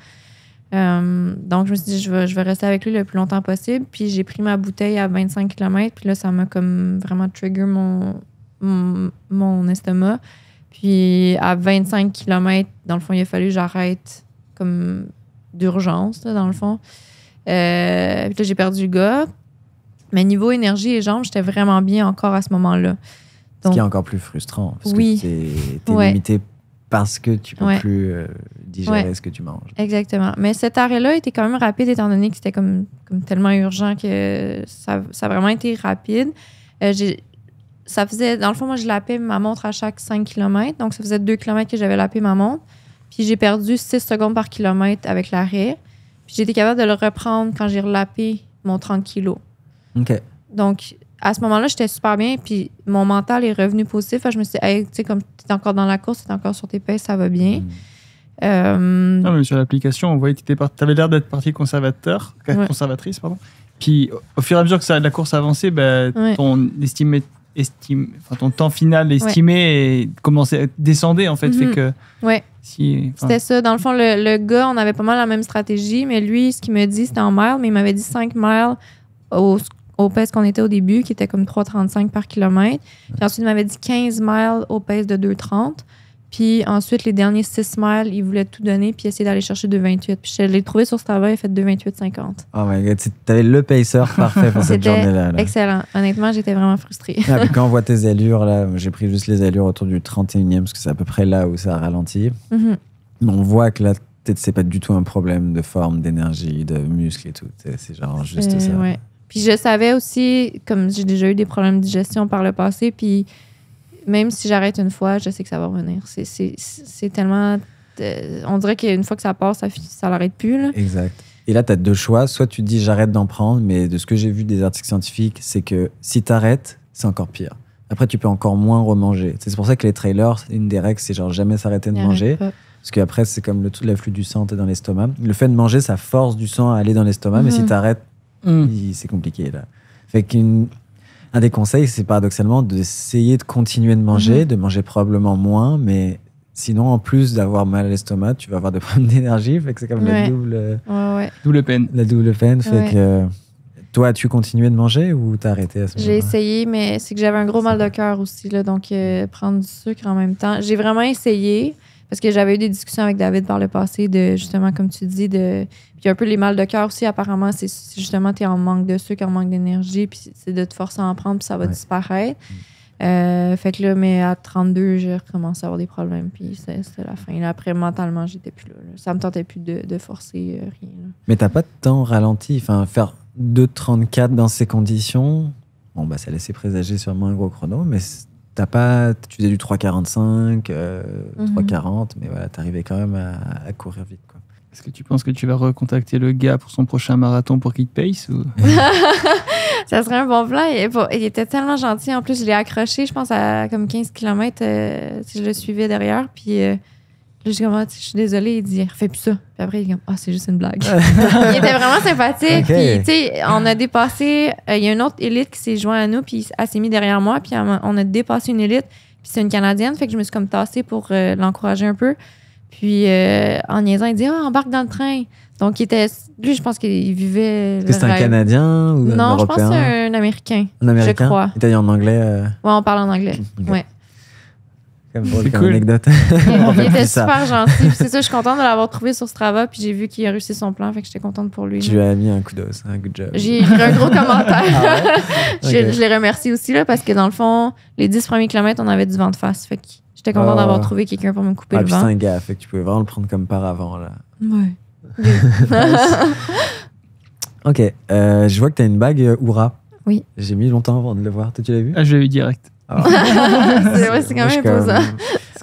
Euh, donc je me suis dit, je vais, rester avec lui le plus longtemps possible. Puis j'ai pris ma bouteille à 25 km, puis là, ça m'a comme vraiment trigger mon, estomac. Puis à 25 km, dans le fond, il a fallu que j'arrête comme d'urgence, dans le fond. Euh, puis là, j'ai perdu le gars. Mais niveau énergie et jambes, j'étais vraiment bien encore à ce moment-là. ce qui est encore plus frustrant. Parce oui. que t'es, ouais. limité parce que tu peux plus euh, digérer ce que tu manges. Exactement. Mais cet arrêt-là était quand même rapide, étant donné que c'était comme, tellement urgent que ça, a vraiment été rapide. Euh, ça faisait, dans le fond, moi, je lapais ma montre à chaque 5 km. Donc, ça faisait 2 km que j'avais lapé ma montre. Puis, j'ai perdu 6 secondes par kilomètre avec l'arrêt j'étais capable de le reprendre quand j'ai relapé mon 30 kilos. Donc, à ce moment-là, j'étais super bien. Puis mon mental est revenu positif. je me suis dit, tu sais, comme tu es encore dans la course, tu es encore sur tes paix, ça va bien. Mm. Euh, non, mais sur l'application, on voyait que tu avais l'air d'être parti conservateur, conservatrice, pardon. Puis au fur et à mesure que ça, la course avançait, on ben, estimait ton ton temps final estimé en fait. fait mhm. que, c'était ça. Dans le fond, le, gars, on avait pas mal la même stratégie, mais lui, ce qu'il me dit, c'était en miles, mais il m'avait dit 5 miles au, qu'on était au début, qui était comme 3,35 par kilomètre. Puis ensuite, il m'avait dit 15 miles au pace de 2,30. Puis ensuite, les derniers 6 miles, il voulait tout donner puis essayer d'aller chercher 2,28. Puis je l'ai trouvé sur Strava, il a fait 2,28,50. Oh ah, my god, t'avais le pacer parfait pour cette journée-là. Excellent. Honnêtement, j'étais vraiment frustrée. Ah, quand on voit tes allures, là, j'ai pris juste les allures autour du 31e parce que c'est à peu près là où ça a ralenti mhm. On voit que là, peut-être c'est pas du tout un problème de forme, d'énergie, de muscle et tout. C'est genre juste euh, ça. Puis je savais aussi, comme j'ai déjà eu des problèmes de digestion par le passé, puis même si j'arrête une fois, je sais que ça va revenir. C'est tellement. Euh, on dirait qu'une fois que ça part, ça, ça l'arrête plus. Exact. Et là, tu as deux choix. Soit tu dis j'arrête d'en prendre, mais de ce que j'ai vu des articles scientifiques, c'est que si tu arrêtes, c'est encore pire. Après, tu peux encore moins remanger. C'est pour ça que les trailers, une des règles, c'est genre jamais s'arrêter de manger. Parce qu'après, c'est comme le, tout l'afflux du sang, dans l'estomac. Le fait de manger, ça force du sang à aller dans l'estomac, mais si mhm. t'arrêtes, arrêtes, mhm. c'est compliqué là. Fait qu'une un des conseils, c'est paradoxalement d'essayer de continuer de manger, mhm. de manger probablement moins, mais sinon, en plus d'avoir mal à l'estomac, tu vas avoir des problèmes d'énergie. Fait que c'est comme la double, euh, double peine. La double peine. Fait que toi, as-tu continué de manger ou t'as arrêté à ce moment-là? J'ai essayé, mais c'est que j'avais un gros mal de cœur aussi. donc, euh, prendre du sucre en même temps. J'ai vraiment essayé. Parce que j'avais eu des discussions avec David par le passé de, justement, comme tu dis, de. Puis un peu les mal de cœur aussi, apparemment, c'est justement, tu es en manque de sucre, en manque d'énergie, puis c'est de te forcer à en prendre, puis ça va disparaître. Mm. Euh, fait que là, mais à 32, j'ai recommencé à avoir des problèmes, puis c'était la fin. Là, après, mentalement, j'étais plus là, Ça me tentait plus de, forcer euh, rien. Mais t'as pas de temps ralenti. Enfin, faire 34 dans ces conditions, bon, bah, ça laissait présager sûrement un gros chrono, mais t'as pas, tu faisais du 3,45, 3,40, euh, mhm. mais voilà, t'arrivais quand même à, courir vite. Est-ce que tu penses que tu vas recontacter le gars pour son prochain marathon pour qu'il te paye ça serait un bon plan. Il, était tellement gentil. En plus, je l'ai accroché, je pense, à comme 15 km euh, si je le suivais derrière. Puis. Euh, je suis comme, ah, je suis désolée, il dit, fais plus ça. Puis après, il est comme, ah, c'est juste une blague. il était vraiment sympathique. Puis, tu sais, on a dépassé, euh, il y a une autre élite qui s'est jointe à nous, puis elle s'est mise derrière moi, puis on a dépassé une élite. Puis c'est une Canadienne, fait que je me suis comme tassée pour euh, l'encourager un peu. Puis euh, en niaisant, il dit, ah, embarque dans le train. Donc, il était. Lui, je pense qu'il vivait. c'est un Canadien ou un Non, je pense que c'est un Américain. Un Américain. Je crois. Il était en anglais. Ouais, on parle en anglais. Ouais. C'est cool. il, était super gentil. C'est ça, je suis contente de l'avoir trouvé sur Strava. Puis j'ai vu qu'il a réussi son plan. Fait que j'étais contente pour lui. Tu lui as mis un coup d'os, un good job. J'ai écrit un gros commentaire. Ah je, les remercie aussi là, parce que dans le fond, les 10 premiers kilomètres, on avait du vent de face. Fait que j'étais contente ah. d'avoir trouvé quelqu'un pour me couper ah, le vent. c'est un gars. Fait que tu pouvais vraiment le prendre comme par avant là. Ouais. ok. Euh, je vois que tu as une bague euh, Oura. Oui. J'ai mis longtemps avant de le voir. Toi, tu l'as vu ah, Je l'ai vu direct. Ah. c'est quand même hein.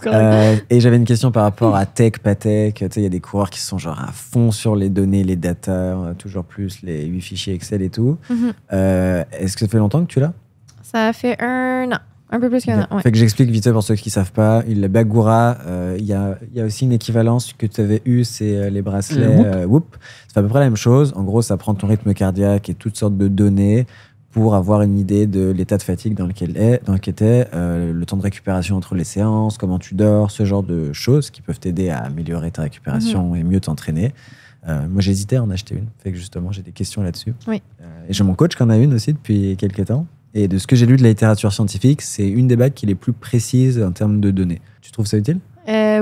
Euh, et j'avais une question par rapport à tech, pas tech. Il y a des coureurs qui sont genre à fond sur les données, les data, euh, toujours plus les huit fichiers Excel et tout. Mhm. Euh, est-ce que ça fait longtemps que tu l'as Ça fait un an. Un peu plus qu'un an. Fait que j'explique vite pour ceux qui savent pas. Le bagoura euh, il y, a, y, a, aussi une équivalence que tu avais eue, c'est les bracelets C'est à peu près la même chose. En gros, ça prend ton rythme cardiaque et toutes sortes de données pour avoir une idée de l'état de fatigue dans lequel est, dans lequel était, euh, le temps de récupération entre les séances, comment tu dors, ce genre de choses qui peuvent t'aider à améliorer ta récupération mhm. et mieux t'entraîner. Euh, moi, j'hésitais à en acheter une. Fait que justement, j'ai des questions là-dessus. Oui. Euh, et j'ai mon coach qui en a une aussi depuis quelques temps. Et de ce que j'ai lu de la littérature scientifique, c'est une des bagues qui est les plus précise en termes de données. Tu trouves ça utile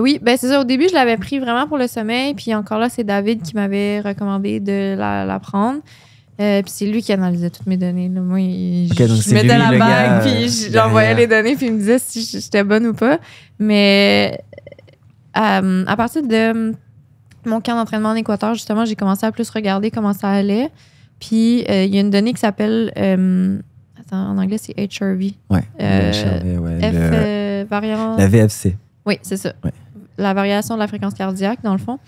oui, ben c'est ça. Au début, je l'avais pris vraiment pour le sommeil. Puis encore là, c'est David qui m'avait recommandé de la, la prendre. Euh, puis c'est lui qui analysait toutes mes données. Moi, je mettais la bague, puis euh, j'envoyais les données, puis il me disait si j'étais bonne ou pas. Mais euh, à partir de mon camp d'entraînement en Équateur, justement, j'ai commencé à plus regarder comment ça allait. Puis il y a une donnée qui s'appelle. en anglais, c'est HRV. Oui. Ouais, La VFC. Oui, c'est ça. La variation de la fréquence cardiaque, dans le fond.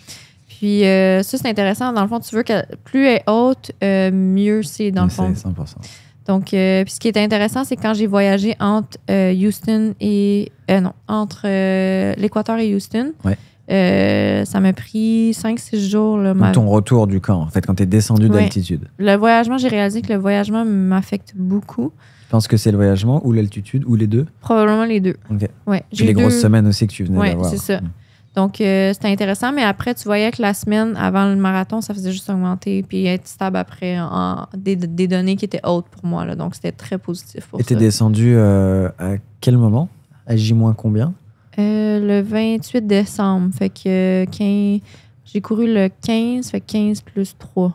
Puis euh, ça, c'est intéressant. Dans le fond, tu veux que plus elle est haute, euh, mieux c'est, dans le fond. C'est 100 Donc, euh, ce qui est intéressant, c'est quand j'ai voyagé entre Houston et. non, entre l'Équateur et Houston. ça m'a pris 5-6 jours. Là, Ton retour du camp, en fait, quand tu es descendu d'altitude. Le voyagement, j'ai réalisé que le voyagement m'affecte beaucoup. Tu penses que c'est le voyagement ou l'altitude ou les deux Probablement les deux. Ok. Ouais, j'ai les grosses semaines aussi que tu venais ouais, c'est ça. Hmm. Donc, euh, c'était intéressant, mais après, tu voyais que la semaine avant le marathon, ça faisait juste augmenter, puis être stable après, en, des, données qui étaient hautes pour moi. donc, c'était très positif pour Et ça. Et descendu euh, à quel moment À J- combien euh, Le 28 décembre. Fait que j'ai couru le 15, fait 15 plus 3.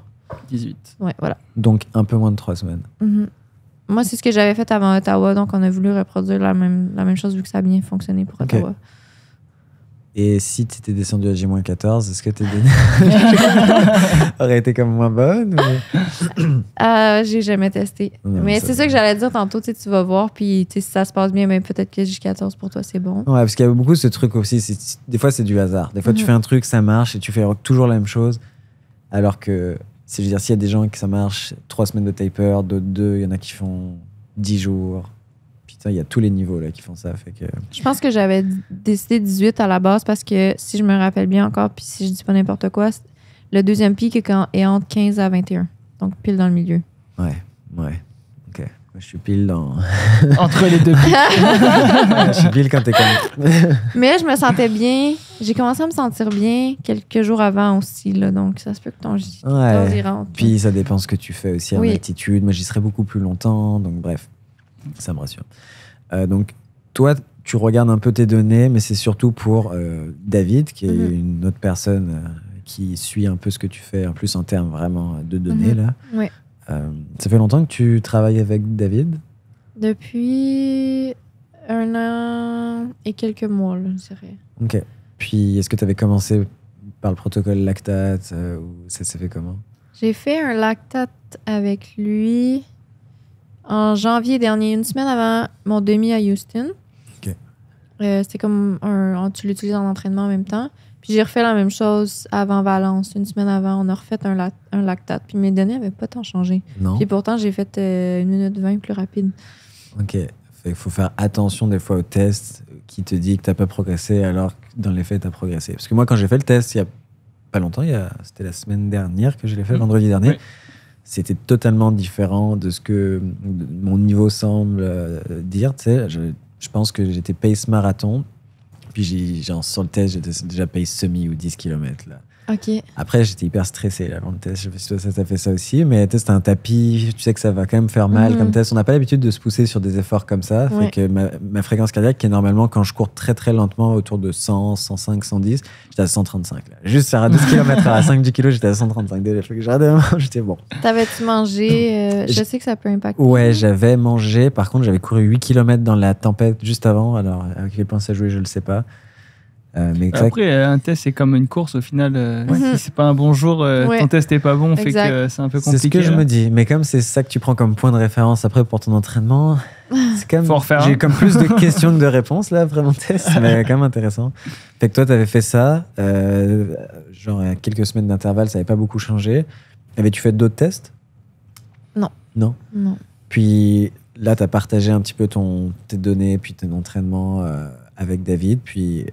18. Ouais, voilà. Donc, un peu moins de trois semaines. Mm-hmm. Moi, c'est ce que j'avais fait avant Ottawa, donc on a voulu reproduire la même, la même chose vu que ça a bien fonctionné pour Ottawa. Et si tu étais descendu à J-14, est-ce que tes données auraient été comme moins bonnes? Euh, j'ai jamais testé. mais c'est ça que j'allais dire tantôt. Tu vas voir, puis si ça se passe bien, mais peut-être que J14 pour toi, c'est bon. Ouais, parce qu'il y a beaucoup ce truc aussi. Des fois, c'est du hasard. Des fois, tu mhm. fais un truc, ça marche, et tu fais toujours la même chose. Alors que, cest veux dire s'il y a des gens qui ça marche, trois semaines de taper, d'autres deux, il y en a qui font dix jours, il y a tous les niveaux là, qui font ça. Fait que... Je pense que j'avais décidé 18 à la base parce que si je me rappelle bien encore, puis si je dis pas n'importe quoi, le deuxième pic est, quand, est entre 15 à 21. Donc pile dans le milieu. Ouais, ouais. Ok. Je suis pile dans. Entre les deux pics. je suis pile quand t'es comme. Mais je me sentais bien. J'ai commencé à me sentir bien quelques jours avant aussi. Là, donc ça se peut que ton, ouais. Puis ça dépend ce que tu fais aussi en oui. Moi, j'y serais beaucoup plus longtemps. Donc bref. Ça me rassure. Euh, donc, toi, tu regardes un peu tes données, mais c'est surtout pour euh, David, qui est mhm. une autre personne euh, qui suit un peu ce que tu fais, en plus en termes vraiment de données. Mhm. là. ça fait longtemps que tu travailles avec David Depuis un an et quelques mois, je dirais. Ok. Puis, est-ce que tu avais commencé par le protocole lactate ou ça s'est fait comment J'ai fait un lactate avec lui en janvier dernier, une semaine avant mon demi à Houston. OK. Euh, c'était comme un. tu l'utilises en entraînement en même temps. Puis j'ai refait la même chose avant Valence. Une semaine avant, on a refait un, lactate. Puis mes données n'avaient pas tant changé. Non. Puis pourtant, j'ai fait euh, une minute 20 plus rapide. OK. il faut faire attention des fois au test qui te dit que tu n'as pas progressé alors que dans les faits, tu as progressé. Parce que moi, quand j'ai fait le test, il y a pas longtemps, c'était la semaine dernière que je l'ai fait, mmh. vendredi dernier. Oui c'était totalement différent de ce que mon niveau semble euh, dire. Tu sais, je, pense que j'étais pace marathon, puis j'ai, genre, sur déjà pace semi ou 10 km. Là. Après, j'étais hyper stressé avant le test. Je sais pas si ça, fait ça aussi. Mais test un tapis, tu sais que ça va quand même faire mal comme mhm. test. On n'a pas l'habitude de se pousser sur des efforts comme ça. Fait que ma, fréquence cardiaque, qui est normalement quand je cours très très lentement autour de 100, 105, 110, j'étais à 135. Juste à 12 km à 5 du kilo j'étais à 135. Déjà, j'étais bon. T'avais-tu mangé euh, Je sais que ça peut impacter. Ouais, j'avais mangé. Par contre, j'avais couru 8 km dans la tempête juste avant. Alors, à quel point ça jouait, je le sais pas. Euh, après, un test, c'est comme une course au final. Euh, si c'est pas un bon jour, euh, ton test n'est pas bon, fait que c'est un peu compliqué. C'est ce que je me hein. dis. Mais comme c'est ça que tu prends comme point de référence après pour ton entraînement, ah. c'est quand J'ai comme plus de questions que de réponses là après mon test, mais quand même intéressant. Fait que toi, avais fait ça, genre quelques semaines d'intervalle, ça n'avait pas beaucoup changé. Avais-tu fait d'autres tests Non. Non. Non. Puis là, tu as partagé un petit peu ton, tes données, puis ton entraînement avec David, puis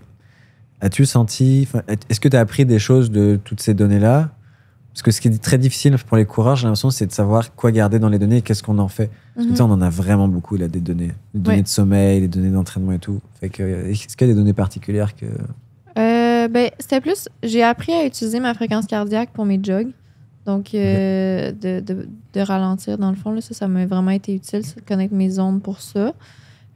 As-tu senti, est-ce que tu as appris des choses de toutes ces données-là Parce que ce qui est très difficile pour les coureurs, j'ai l'impression, c'est de savoir quoi garder dans les données et qu'est-ce qu'on en fait. Parce que mhm. on en a vraiment beaucoup, là, des données. Les données de sommeil, les données d'entraînement et tout. Fait est-ce qu'il y a des données particulières que. Euh, ben, c'était plus, j'ai appris à utiliser ma fréquence cardiaque pour mes jogs. Donc, euh, de, ralentir, dans le fond, là, ça, ça m'a vraiment été utile, de connaître mes ondes pour ça.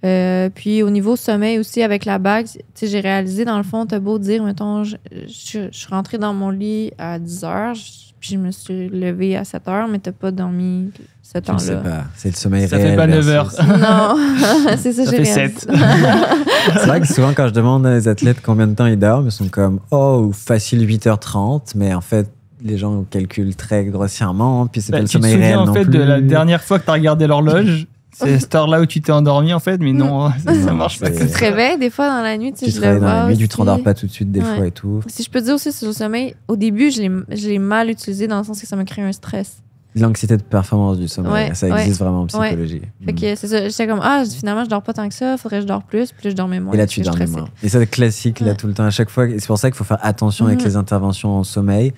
Euh, puis au niveau sommeil aussi, avec la bague, j'ai réalisé, dans le fond, t'as beau dire, mettons, je, suis rentrée dans mon lit à 10 heures, puis je me suis levée à 7 heures, mais t'as pas dormi ce temps-là. c'est le sommeil réel. Ça fait pas 9 heures. non, c'est ça, ça j'ai fait 7. c'est vrai que souvent, quand je demande à des athlètes combien de temps ils dorment, ils sont comme, oh, facile 8h30, mais en fait, les gens calculent très grossièrement, puis c'est bah, pas le sommeil réel. Tu te souviens en fait de la dernière fois que tu as regardé l'horloge c'est cette heure-là où tu t'es endormi en fait, mais non, mm. ça, ne marche pas. Tu te réveilles des fois dans la nuit, tu, te réveilles dans la nuit, tu te rendors pas tout de suite des fois et tout. Si je peux te dire aussi sur le sommeil, au début, je l'ai mal utilisé dans le sens que ça m'a créé un stress. L'anxiété de performance du sommeil, ça existe vraiment en psychologie. ok mm. c'est ça, j'étais comme ah finalement je dors pas tant que ça, faudrait que je dors plus, plus je dormais moins. Et là tu dors moins. Et ça c'est classique là tout le temps à chaque fois. C'est pour ça qu'il faut faire attention avec mm-hmm. les interventions en sommeil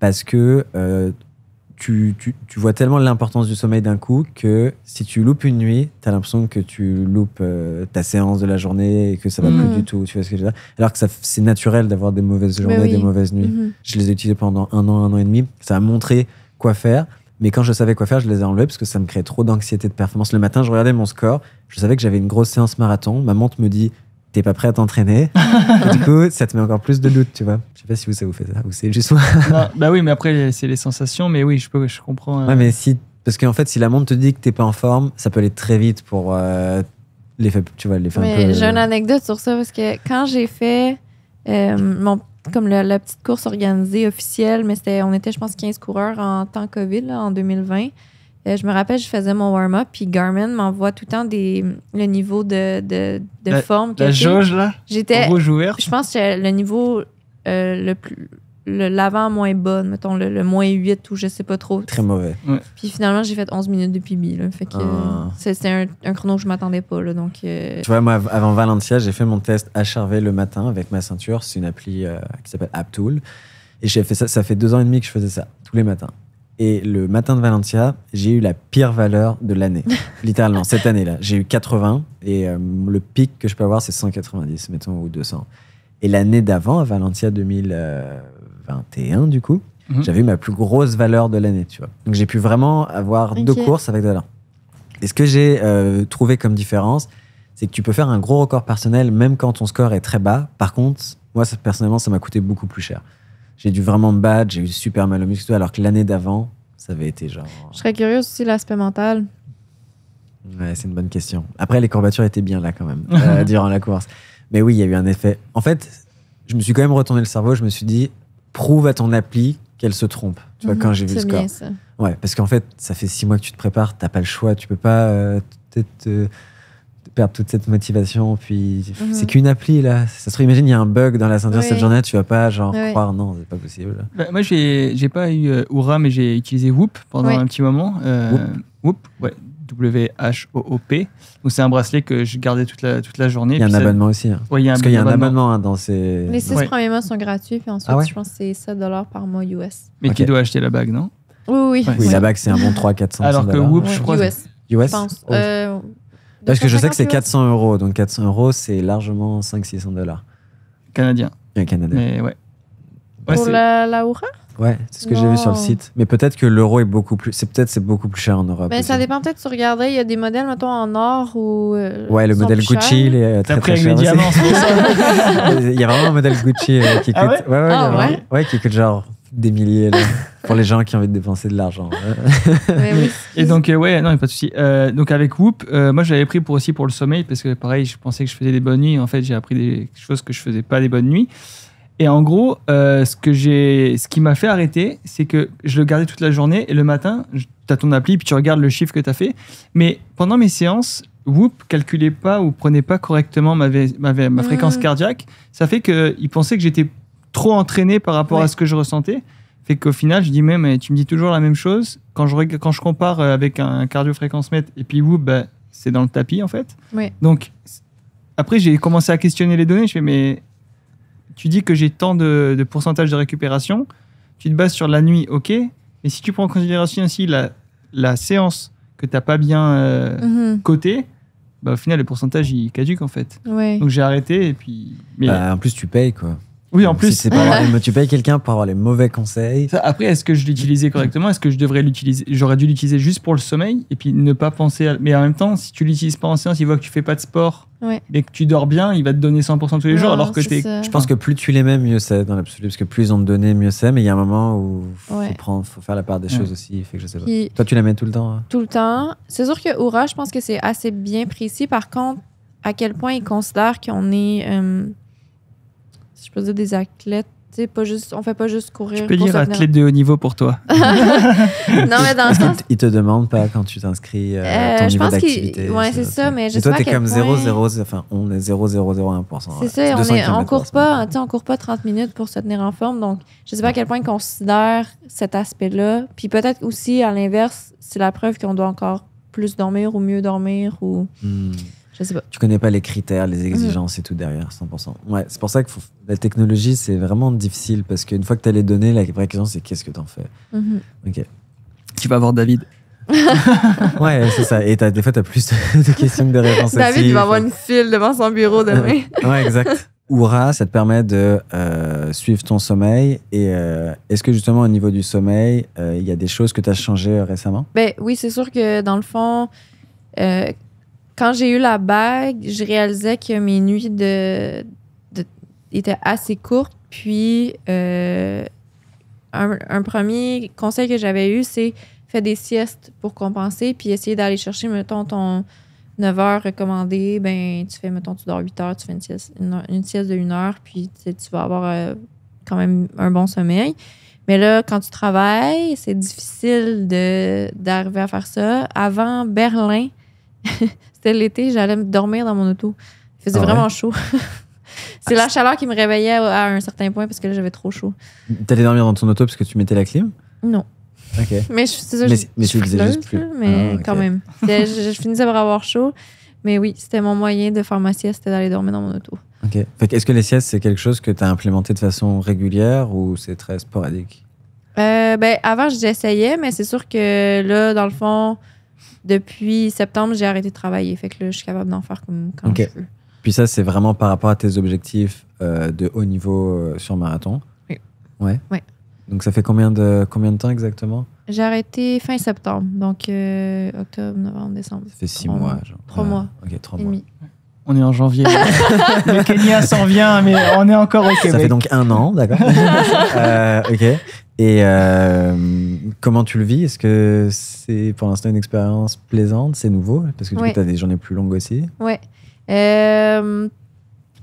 parce que euh, tu, vois tellement l'importance du sommeil d'un coup que si tu loupes une nuit, tu as l'impression que tu loupes euh, ta séance de la journée et que ça va plus mhm. du tout. Tu ce que je Alors que c'est naturel d'avoir des mauvaises journées, des mauvaises nuits. Mhm. Je les ai utilisées pendant un an, un an et demi. Ça a montré quoi faire. Mais quand je savais quoi faire, je les ai enlevés parce que ça me créait trop d'anxiété de performance. Le matin, je regardais mon score. Je savais que j'avais une grosse séance marathon. Ma montre me dit t'es pas prêt à t'entraîner. du coup, ça te met encore plus de doute, tu vois. Je sais pas si vous, ça vous fait ça, ou c'est juste moi. bah oui, mais après, c'est les sensations, mais oui, je, peux, je comprends. Hein. Ouais, mais si, parce qu'en fait, si la monde te dit que t'es pas en forme, ça peut aller très vite pour euh, les tu vois, les un peu... J'ai une euh, anecdote sur ça, parce que quand j'ai fait euh, mon comme la, petite course organisée officielle, mais c'était on était, je pense, 15 coureurs en temps COVID en 2020. Euh, je me rappelle, je faisais mon warm-up, puis Garmin m'envoie tout le temps des, le niveau de, forme. La jauge, là J'étais. Je pense que le niveau euh, le L'avant moins bon, mettons le, moins 8 ou je sais pas trop. Très mauvais. Puis finalement, j'ai fait 11 minutes de PB. c'était ah. un, chrono que je m'attendais pas. Là, donc, euh, Tu vois, moi, avant Valencia, j'ai fait mon test HRV le matin avec ma ceinture. C'est une appli qui s'appelle AppTool. Et j'ai fait ça, ça fait deux ans et demi que je faisais ça, tous les matins. Et le matin de Valencia, j'ai eu la pire valeur de l'année. Littéralement, cette année-là. J'ai eu 80 et euh, le pic que je peux avoir, c'est 190, mettons, ou 200. Et l'année d'avant, à Valencia 2021, du coup, mhm. j'avais eu ma plus grosse valeur de l'année, tu vois. Donc j'ai pu vraiment avoir deux courses avec de Et ce que j'ai euh, trouvé comme différence, c'est que tu peux faire un gros record personnel même quand ton score est très bas. Par contre, moi, personnellement, ça m'a coûté beaucoup plus cher j'ai dû vraiment me battre, j'ai eu super mal au muscle, alors que l'année d'avant, ça avait été genre. Je serais curieuse aussi l'aspect mental. Ouais, c'est une bonne question. Après, les courbatures étaient bien là quand même, euh, durant la course. Mais oui, il y a eu un effet. En fait, je me suis quand même retourné le cerveau, je me suis dit, prouve à ton appli qu'elle se trompe. Tu vois, mhm, quand j'ai vu le score. Bien, ça. Ouais, parce qu'en fait, ça fait six mois que tu te prépares, t'as pas le choix, tu peux pas. Euh, perdre toute cette motivation. Puis mhm. c'est qu'une appli là. Ça se trouve, imagine, il y a un bug dans la ceinture cette journée, tu vas pas genre croire, non, c'est pas possible. Bah, moi, j'ai pas eu euh, Oura, mais j'ai utilisé Whoop pendant un petit moment. Euh, Whoop. ouais, W-H-O-O-P. Donc c'est un bracelet que je gardais toute la, toute la journée. Il y a un abonnement aussi. Hein. Parce qu'il y a un abonnement hein, dans ces. Les six premiers mois sont gratuits, puis ensuite, ah je pense que c'est 7 par mois US. Mais qui doit acheter la bague, non Oui, oui. la bague, c'est un bon 3 400 Alors que Whoop, je US. pense. Oh. Euh, parce que je sais que c'est 400 euros, donc 400 euros, c'est largement 500-600 dollars. Canadien. Un Canadien. Mais ouais. ouais Pour la, la Oura Ouais, c'est ce que j'ai vu sur le site. Mais peut-être que l'euro est beaucoup plus. C'est peut-être c'est beaucoup plus cher en Europe. Mais ben, ça dépend peut-être. Tu regardais, il y a des modèles en or ou. Euh, ouais, le modèle Gucci, il est euh, très, très cher. Il y a vraiment un modèle Gucci euh, ah Ouais, ouais, ah ouais, ouais, qui coûte genre des milliers pour les gens qui ont envie de dépenser de l'argent. Hein. Et donc euh, ouais, non, pas de souci. Euh, donc avec Whoop, euh, moi j'avais pris pour aussi pour le sommeil parce que pareil, je pensais que je faisais des bonnes nuits. En fait, j'ai appris des choses que je faisais pas des bonnes nuits. Et en gros, ce que ce qui m'a fait arrêter, c'est que je le gardais toute la journée et le matin, tu as ton appli puis tu regardes le chiffre que tu as fait. Mais pendant mes séances, Whoop calculait pas ou prenait pas correctement ma, ah. fréquence cardiaque. Ça fait qu'il pensait que j'étais trop entraîné par rapport à ce que je ressentais. Fait qu'au final, je dis même, tu me dis toujours la même chose. Quand je, compare euh, avec un cardio mètre et puis vous bah, c'est dans le tapis en fait. Donc après, j'ai commencé à questionner les données. Je fais, mais tu dis que j'ai tant de, pourcentage de récupération. Tu te bases sur la nuit, ok. Mais si tu prends en considération aussi la, séance que tu n'as pas bien côté, euh, mm-hmm. cotée, bah, au final, le pourcentage, il caduque en fait. Ouais. Donc j'ai arrêté et puis. Bah, en plus, tu payes quoi. Oui, en plus. Si c'est pas tu payes quelqu'un pour avoir les mauvais conseils. après, est-ce que je l'utilisais mm. correctement Est-ce que je devrais l'utiliser J'aurais dû l'utiliser juste pour le sommeil et puis ne pas penser. À... Mais en même temps, si tu l'utilises pas en séance, il voit que tu fais pas de sport ouais. et que tu dors bien, il va te donner 100% tous les jours. Alors que es... Je pense que plus tu les mets, mieux c'est dans l'absolu, parce que plus on te donnait, mieux c'est. Mais il y a un moment où il faut faire la part des choses aussi. Fait que je sais pas. Toi, tu la mets tout le temps. Hein? Tout le temps. C'est sûr que Oura, je pense que c'est assez bien précis. Par contre, à quel point il considère qu'on est euh, je peux dire des athlètes sais pas juste, on fait pas juste courir. Je peux dire athlète de haut niveau pour toi. non, mais dans le sens. Ils te demandent pas quand tu t'inscris euh, euh, ton je pense d'activité. Ouais, c'est ça, mais je sais Et toi, es comme 0, 0, enfin, on est 0,001%. C'est ça, on, est, court pas, on court pas 30 minutes pour se tenir en forme. Donc, je sais pas à quel point ils considèrent cet aspect-là. Puis peut-être aussi, à l'inverse, c'est la preuve qu'on doit encore plus dormir ou mieux dormir ou. Hmm. Tu connais pas les critères, les mhm. exigences et tout derrière, 100%. Ouais, c'est pour ça que la technologie, c'est vraiment difficile parce qu'une fois que tu as les données, la vraie question, c'est qu'est-ce que tu en fais mhm. Ok. Tu vas voir David. ouais, c'est ça. Et des fois, tu as plus de questions que de réponses. David, va avoir une file devant son bureau demain. ouais, exact. Oura, ça te permet de euh, suivre ton sommeil. Et euh, est-ce que justement, au niveau du sommeil, euh, il y a des choses que tu as changées récemment? Ben oui, c'est sûr que dans le fond, quand j'ai eu la bague, je réalisais que mes nuits de, étaient assez courtes. Puis, euh, un, premier conseil que j'avais eu, c'est fais des siestes pour compenser, puis essayer d'aller chercher, mettons, ton 9 h recommandé. Ben, tu fais, mettons, tu dors 8 heures, tu fais une sieste, de 1 h puis tu, vas avoir euh, quand même un bon sommeil. Mais là, quand tu travailles, c'est difficile d'arriver à faire ça. Avant Berlin, C'était l'été, j'allais me dormir dans mon auto. Il faisait ah vraiment chaud. c'est la chaleur qui me réveillait à un certain point parce que là, j'avais trop chaud. T'allais dormir dans ton auto parce que tu mettais la clim? Non. OK. Mais je, ça, je, juste plus. Mais quand même. Je, finissais par avoir chaud. Mais oui, c'était mon moyen de faire ma sieste, c'était d'aller dormir dans mon auto. OK. Est-ce que les siestes, c'est quelque chose que tu as implémenté de façon régulière ou c'est très sporadique? Euh, ben, avant, j'essayais, mais c'est sûr que là, dans le fond, depuis septembre, j'ai arrêté de travailler. Fait que là, je suis capable d'en faire comme quand je veux. Puis ça, c'est vraiment par rapport à tes objectifs euh, de haut niveau euh, sur marathon. Oui. Ouais. ouais. Donc ça fait combien de, combien de temps exactement J'ai arrêté fin septembre, donc euh, octobre, novembre, décembre. Ça fait six mois. Trois mois. Ok, trois mois on est en janvier. le Kenya s'en vient, mais on est encore au Québec. Ça fait donc un an, d'accord. Euh, ok. Et euh, comment tu le vis Est-ce que c'est pour l'instant une expérience plaisante C'est nouveau Parce que tu as des journées plus longues aussi. Ouais. Euh,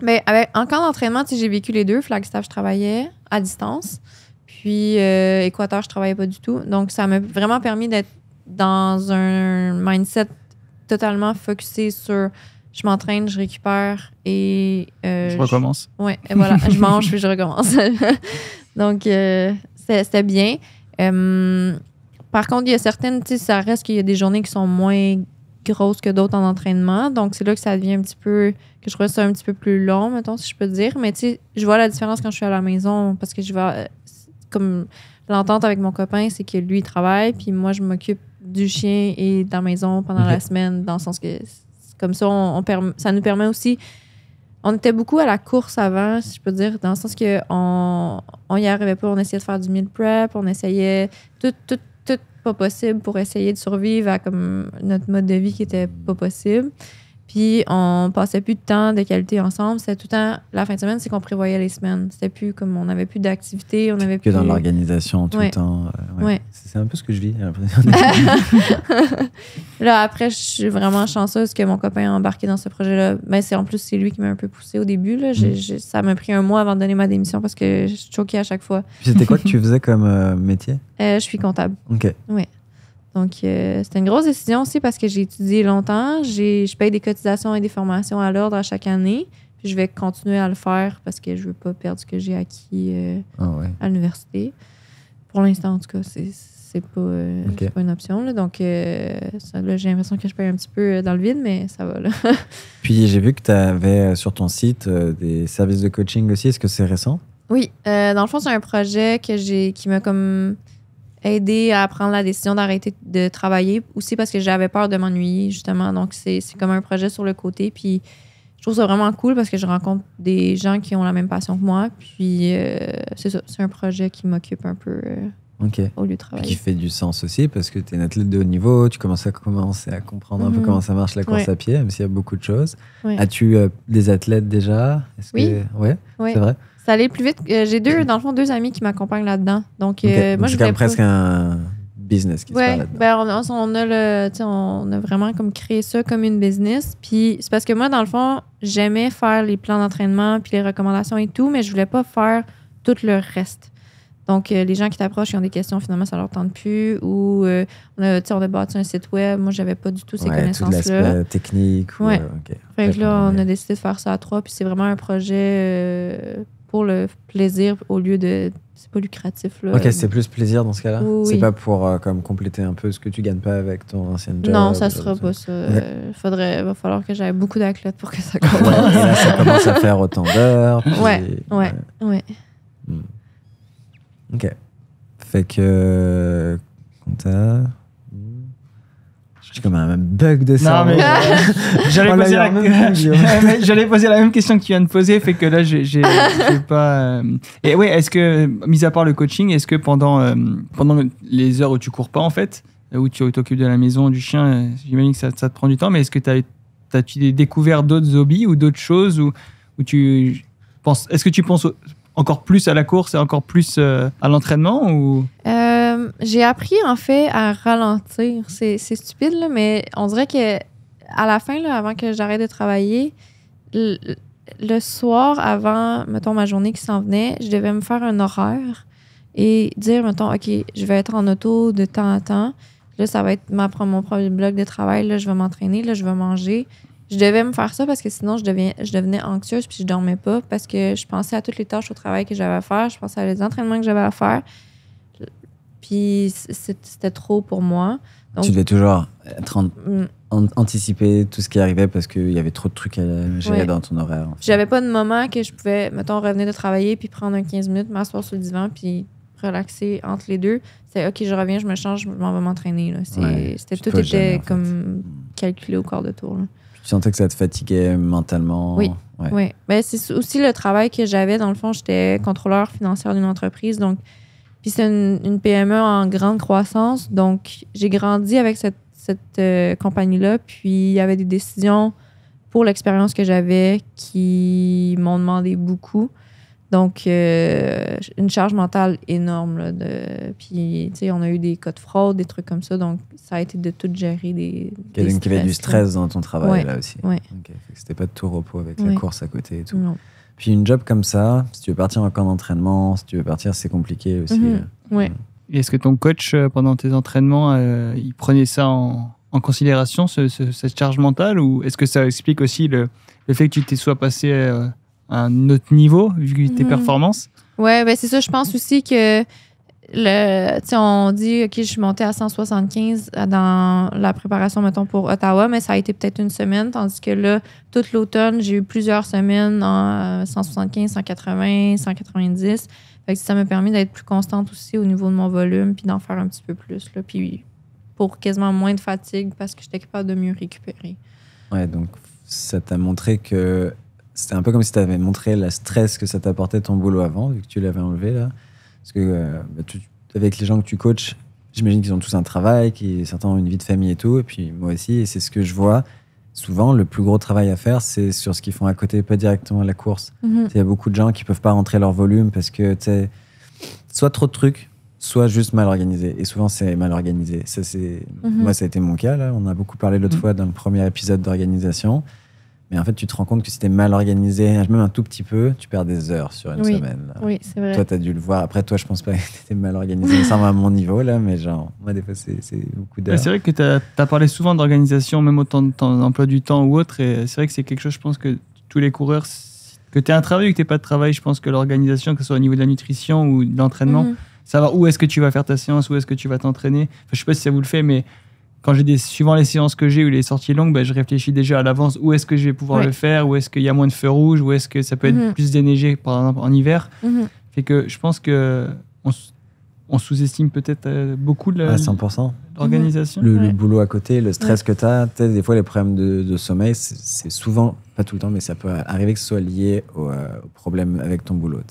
mais avec, en camp d'entraînement, j'ai vécu les deux. Flagstaff, je travaillais à distance. Puis Équateur, je travaillais pas du tout. Donc, ça m'a vraiment permis d'être dans un mindset totalement focusé sur je m'entraîne, je récupère et. Euh, je recommence. Oui, voilà. je mange puis je recommence. Donc, euh, c'était bien. par contre, il y a certaines, tu sais, ça reste qu'il y a des journées qui sont moins grosses que d'autres en entraînement. Donc, c'est là que ça devient un petit peu. que je trouve ça un petit peu plus long, mettons, si je peux dire. Mais tu sais, je vois la différence quand je suis à la maison parce que je vais. Euh, comme l'entente avec mon copain, c'est que lui, il travaille, puis moi, je m'occupe du chien et de la maison pendant la semaine, dans le sens que comme ça, on, ça nous permet aussi. On était beaucoup à la course avant, si je peux dire, dans le sens que on n'y arrivait pas. On essayait de faire du meal prep, on essayait tout, tout, tout pas possible pour essayer de survivre à comme notre mode de vie qui était pas possible. Puis on passait plus de temps de qualité ensemble. C'était tout le temps, la fin de semaine, c'est qu'on prévoyait les semaines. C'était plus comme on n'avait plus d'activité, on n'avait plus. Que dans l'organisation tout le temps. Euh, ouais. C'est un peu ce que je vis, Là, après, je suis vraiment chanceuse que mon copain ait embarqué dans ce projet-là. Mais c'est en plus, c'est lui qui m'a un peu poussée au début. Là. Mm. ça m'a pris un mois avant de donner ma démission parce que je choquais à chaque fois. C'était quoi que tu faisais comme euh, métier? Euh, je suis comptable. OK. Ouais. Donc, euh, c'était une grosse décision aussi parce que j'ai étudié longtemps. je paye des cotisations et des formations à l'ordre à chaque année. Puis je vais continuer à le faire parce que je ne veux pas perdre ce que j'ai acquis euh, ah à l'université. Pour l'instant, en tout cas, c'est, c'est pas, euh, une option. Donc, j'ai l'impression que je paye un petit peu dans le vide, mais ça va. Puis, j'ai vu que tu avais sur ton site des services de coaching aussi. Est-ce que c'est récent? Oui. dans le fond, c'est un projet que j'ai qui m'a comme aider à prendre la décision d'arrêter de travailler aussi parce que j'avais peur de m'ennuyer, justement. Donc, c'est comme un projet sur le côté. Puis, je trouve ça vraiment cool parce que je rencontre des gens qui ont la même passion que moi. Puis, euh, c'est ça. C'est un projet qui m'occupe un peu. Euh, au lieu de travailler. qui fait du sens aussi parce que tu es une athlète de haut niveau, tu commences à commencer à comprendre un peu mhm. comment ça marche la course à pied, même s'il y a beaucoup de choses. As-tu euh, des athlètes déjà oui. Ouais, oui. c'est vrai. Ça allait plus vite. Euh, j'ai deux, dans le fond, deux amis qui m'accompagnent là-dedans. Donc, euh, moi, je C'est presque un business qui là Ben, on, a le, on a vraiment comme créé ça comme une business. Puis c'est parce que moi, dans le fond, j'aimais faire les plans d'entraînement puis les recommandations et tout, mais je voulais pas faire tout le reste. Donc, euh, les gens qui t'approchent, qui ont des questions, finalement, ça leur tente plus. Ou, on, a, on a bâti un site web. Moi, j'avais pas du tout ces connaissances-là. technique. Ouais. Ou, Fait que là, on a décidé de faire ça à trois. Puis c'est vraiment un projet le plaisir au lieu de. C'est pas lucratif. Ok, c'est plus plaisir dans ce cas-là. c'est pas pour euh, comme compléter un peu ce que tu gagnes pas avec ton ancienne job. Non, ça euh, sera pas ça. il euh, Faudrait, va falloir que j'aille beaucoup d'athlètes pour que ça commence. ça commence à faire autant d'heures. Ouais, ouais, ouais. Hmm. Ok. Fait que comme un bug de ça. Euh, j'allais poser, la... même question que tu viens de poser, fait que là, j'ai pas. Euh, et oui, est-ce que, mis à part le coaching, est-ce que pendant, euh, pendant les heures où tu cours pas, en fait, où tu t'occupes de la maison, du chien, j'imagine que ça, te prend du temps, mais est-ce que tu as, as, découvert d'autres hobbies ou d'autres choses où, où tu. Est-ce que tu penses encore plus à la course et encore plus euh, à l'entraînement ou euh, J'ai appris en fait à ralentir. C'est stupide, mais on dirait que à la fin, avant que j'arrête de travailler, le, soir avant, mettons, ma journée qui s'en venait, je devais me faire un horaire et dire, mettons, OK, je vais être en auto de temps à temps. Là, ça va être ma, mon premier bloc de travail. Là, je vais m'entraîner. Là, je vais manger je devais me faire ça parce que sinon je, je devenais anxieuse puis je dormais pas parce que je pensais à toutes les tâches au travail que j'avais à faire, je pensais à les entraînements que j'avais à faire. Puis c'était trop pour moi. tu devais toujours mm. anticiper tout ce qui arrivait parce qu'il y avait trop de trucs à gérer dans ton horaire. Je n'avais J'avais pas de moment que je pouvais, mettons, revenir de travailler puis prendre un 15 minutes, m'asseoir sur le divan puis relaxer entre les deux. C'est OK, je reviens, je me change, je m'en vais m'entraîner. C'était tout était comme mm. calculé au corps de tour. Je sentais que ça te fatiguait mentalement Oui. Ouais. Ben, c'est aussi le travail que j'avais. Dans le fond, j'étais contrôleur financier d'une entreprise. Donc, puis c'est une, PME e en grande croissance. Donc, j'ai grandi avec cette, cette euh, compagnie-là. Puis, il y avait des décisions pour l'expérience que j'avais qui m'ont demandé beaucoup. Donc, euh, une charge mentale énorme. de, puis, tu sais, on a eu des codes fraudes, des trucs comme ça. Donc, ça a été de tout gérer. Des, des il avait du stress dans ton travail là aussi. Oui. C'était pas de tout repos avec la course à côté et tout. Puis, une job comme ça, si tu veux partir en camp d'entraînement, si tu veux partir, c'est compliqué aussi. Mhm, euh. ouais. Est-ce que ton coach, euh, pendant tes entraînements, il prenait ça en, considération, cette charge mentale Ou est-ce que ça explique aussi le, fait que tu t'es soit passé un autre niveau vu tes mhm. performances. Ouais, ben c'est ça. Je pense aussi que le, on dit, OK, je suis montée à 175 dans la préparation, mettons, pour Ottawa, mais ça a été peut-être une semaine, tandis que là, toute l'automne, j'ai eu plusieurs semaines en 175, 180, 190. Fait ça m'a permis d'être plus constante aussi au niveau de mon volume, puis d'en faire un petit peu plus, là, puis pour quasiment moins de fatigue parce que j'étais capable de mieux récupérer. Ouais, donc ça t'a montré que c'était un peu comme si tu avais montré la stress que ça t'apportait ton boulot avant, vu que tu l'avais enlevé là. Parce que euh, bah, avec les gens que tu coaches, j'imagine qu'ils ont tous un travail, qui certains ont une vie de famille et tout, et puis moi aussi, et c'est ce que je vois. Souvent, le plus gros travail à faire, c'est sur ce qu'ils font à côté, pas directement à la course. Mm-hmm. Il y a beaucoup de gens qui peuvent pas rentrer leur volume parce que, tu soit trop de trucs, soit juste mal organisé. Et souvent, c'est mal organisé. Ça, c'est... Mm-hmm. Moi, ça a été mon cas. On a beaucoup parlé l'autre mm-hmm. fois dans le premier épisode d'organisation. Mais en fait, tu te rends compte que si t'es mal organisé, même un tout petit peu, tu perds des heures sur une semaine. Oui, c'est vrai. Toi, t'as dû le voir. Après, toi, je pense pas que t'étais mal organisé. Ça va à mon niveau, là, mais genre, moi, des fois, c'est beaucoup d'heures. C'est vrai que t'as as parlé souvent d'organisation, même autant de temps, d'emploi du temps ou autre. Et c'est vrai que c'est quelque chose, je pense, que tous les coureurs, que t'aies un travail ou que t'es pas de travail, je pense que l'organisation, que ce soit au niveau de la nutrition ou de l'entraînement, savoir mm-hmm. où est-ce que tu vas faire ta séance, où est-ce que tu vas t'entraîner. je sais pas si ça vous le fait, mais quand j'ai des suivant les séances que j'ai ou les sorties longues, bah, je réfléchis déjà à l'avance où est-ce que je vais pouvoir le faire, où est-ce qu'il y a moins de feux rouges, où est-ce que ça peut être mhm. plus déneigé par exemple en hiver. Mhm. Fait que je pense que on sous-estime peut-être euh, beaucoup la, l'organisation. Le, boulot à côté, le stress que tu as, des fois les problèmes de, sommeil, c'est, souvent, pas tout le temps, mais ça peut arriver que ce soit lié au, euh, problème avec ton boulot.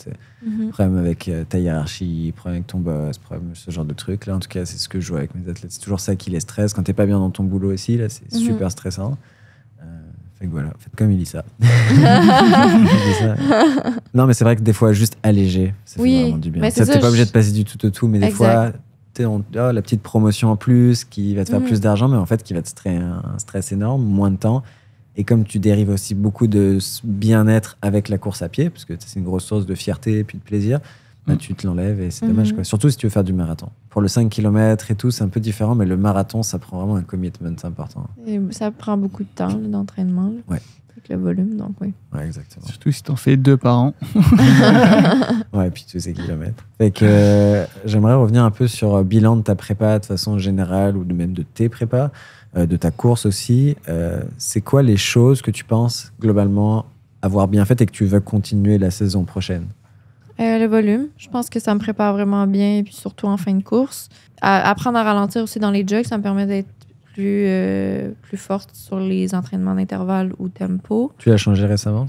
Mm-hmm. Problème avec euh, ta hiérarchie, problème avec ton boss, problème, ce genre de truc. Là, en tout cas, c'est ce que je vois avec mes athlètes. C'est toujours ça qui les stresse. Quand tu pas bien dans ton boulot aussi, là, c'est mm-hmm. super stressant. Fait que voilà, faites comme ça non, mais c'est vrai que des fois, juste alléger, ça fait vraiment du bien. Mais ça, t'es pas obligé de passer du tout au tout, mais des fois, oh, la petite promotion en plus qui va te faire mm. plus d'argent, mais en fait, qui va te créer un stress énorme, moins de temps. Et comme tu dérives aussi beaucoup de bien-être avec la course à pied, parce que c'est une grosse source de fierté et puis de plaisir, bah, mm. tu te l'enlèves et c'est dommage. Mm-hmm. Quoi. Surtout si tu veux faire du marathon. Pour le 5 km et tout, c'est un peu différent, mais le marathon, ça prend vraiment un commitment important. Et ça prend beaucoup de temps, d'entraînement. Ouais. Avec le volume, donc oui. Ouais, exactement. Surtout si tu en fais deux par an. ouais, et puis tous ces kilomètres. Euh, j'aimerais revenir un peu sur euh, bilan de ta prépa de façon générale ou même de tes prépas, euh, de ta course aussi. c'est quoi les choses que tu penses globalement avoir bien faites et que tu veux continuer la saison prochaine euh, le volume, je pense que ça me prépare vraiment bien, et puis surtout en fin de course. apprendre à ralentir aussi dans les jogs, ça me permet d'être plus, euh, plus forte sur les entraînements d'intervalle ou tempo. Tu as changé récemment?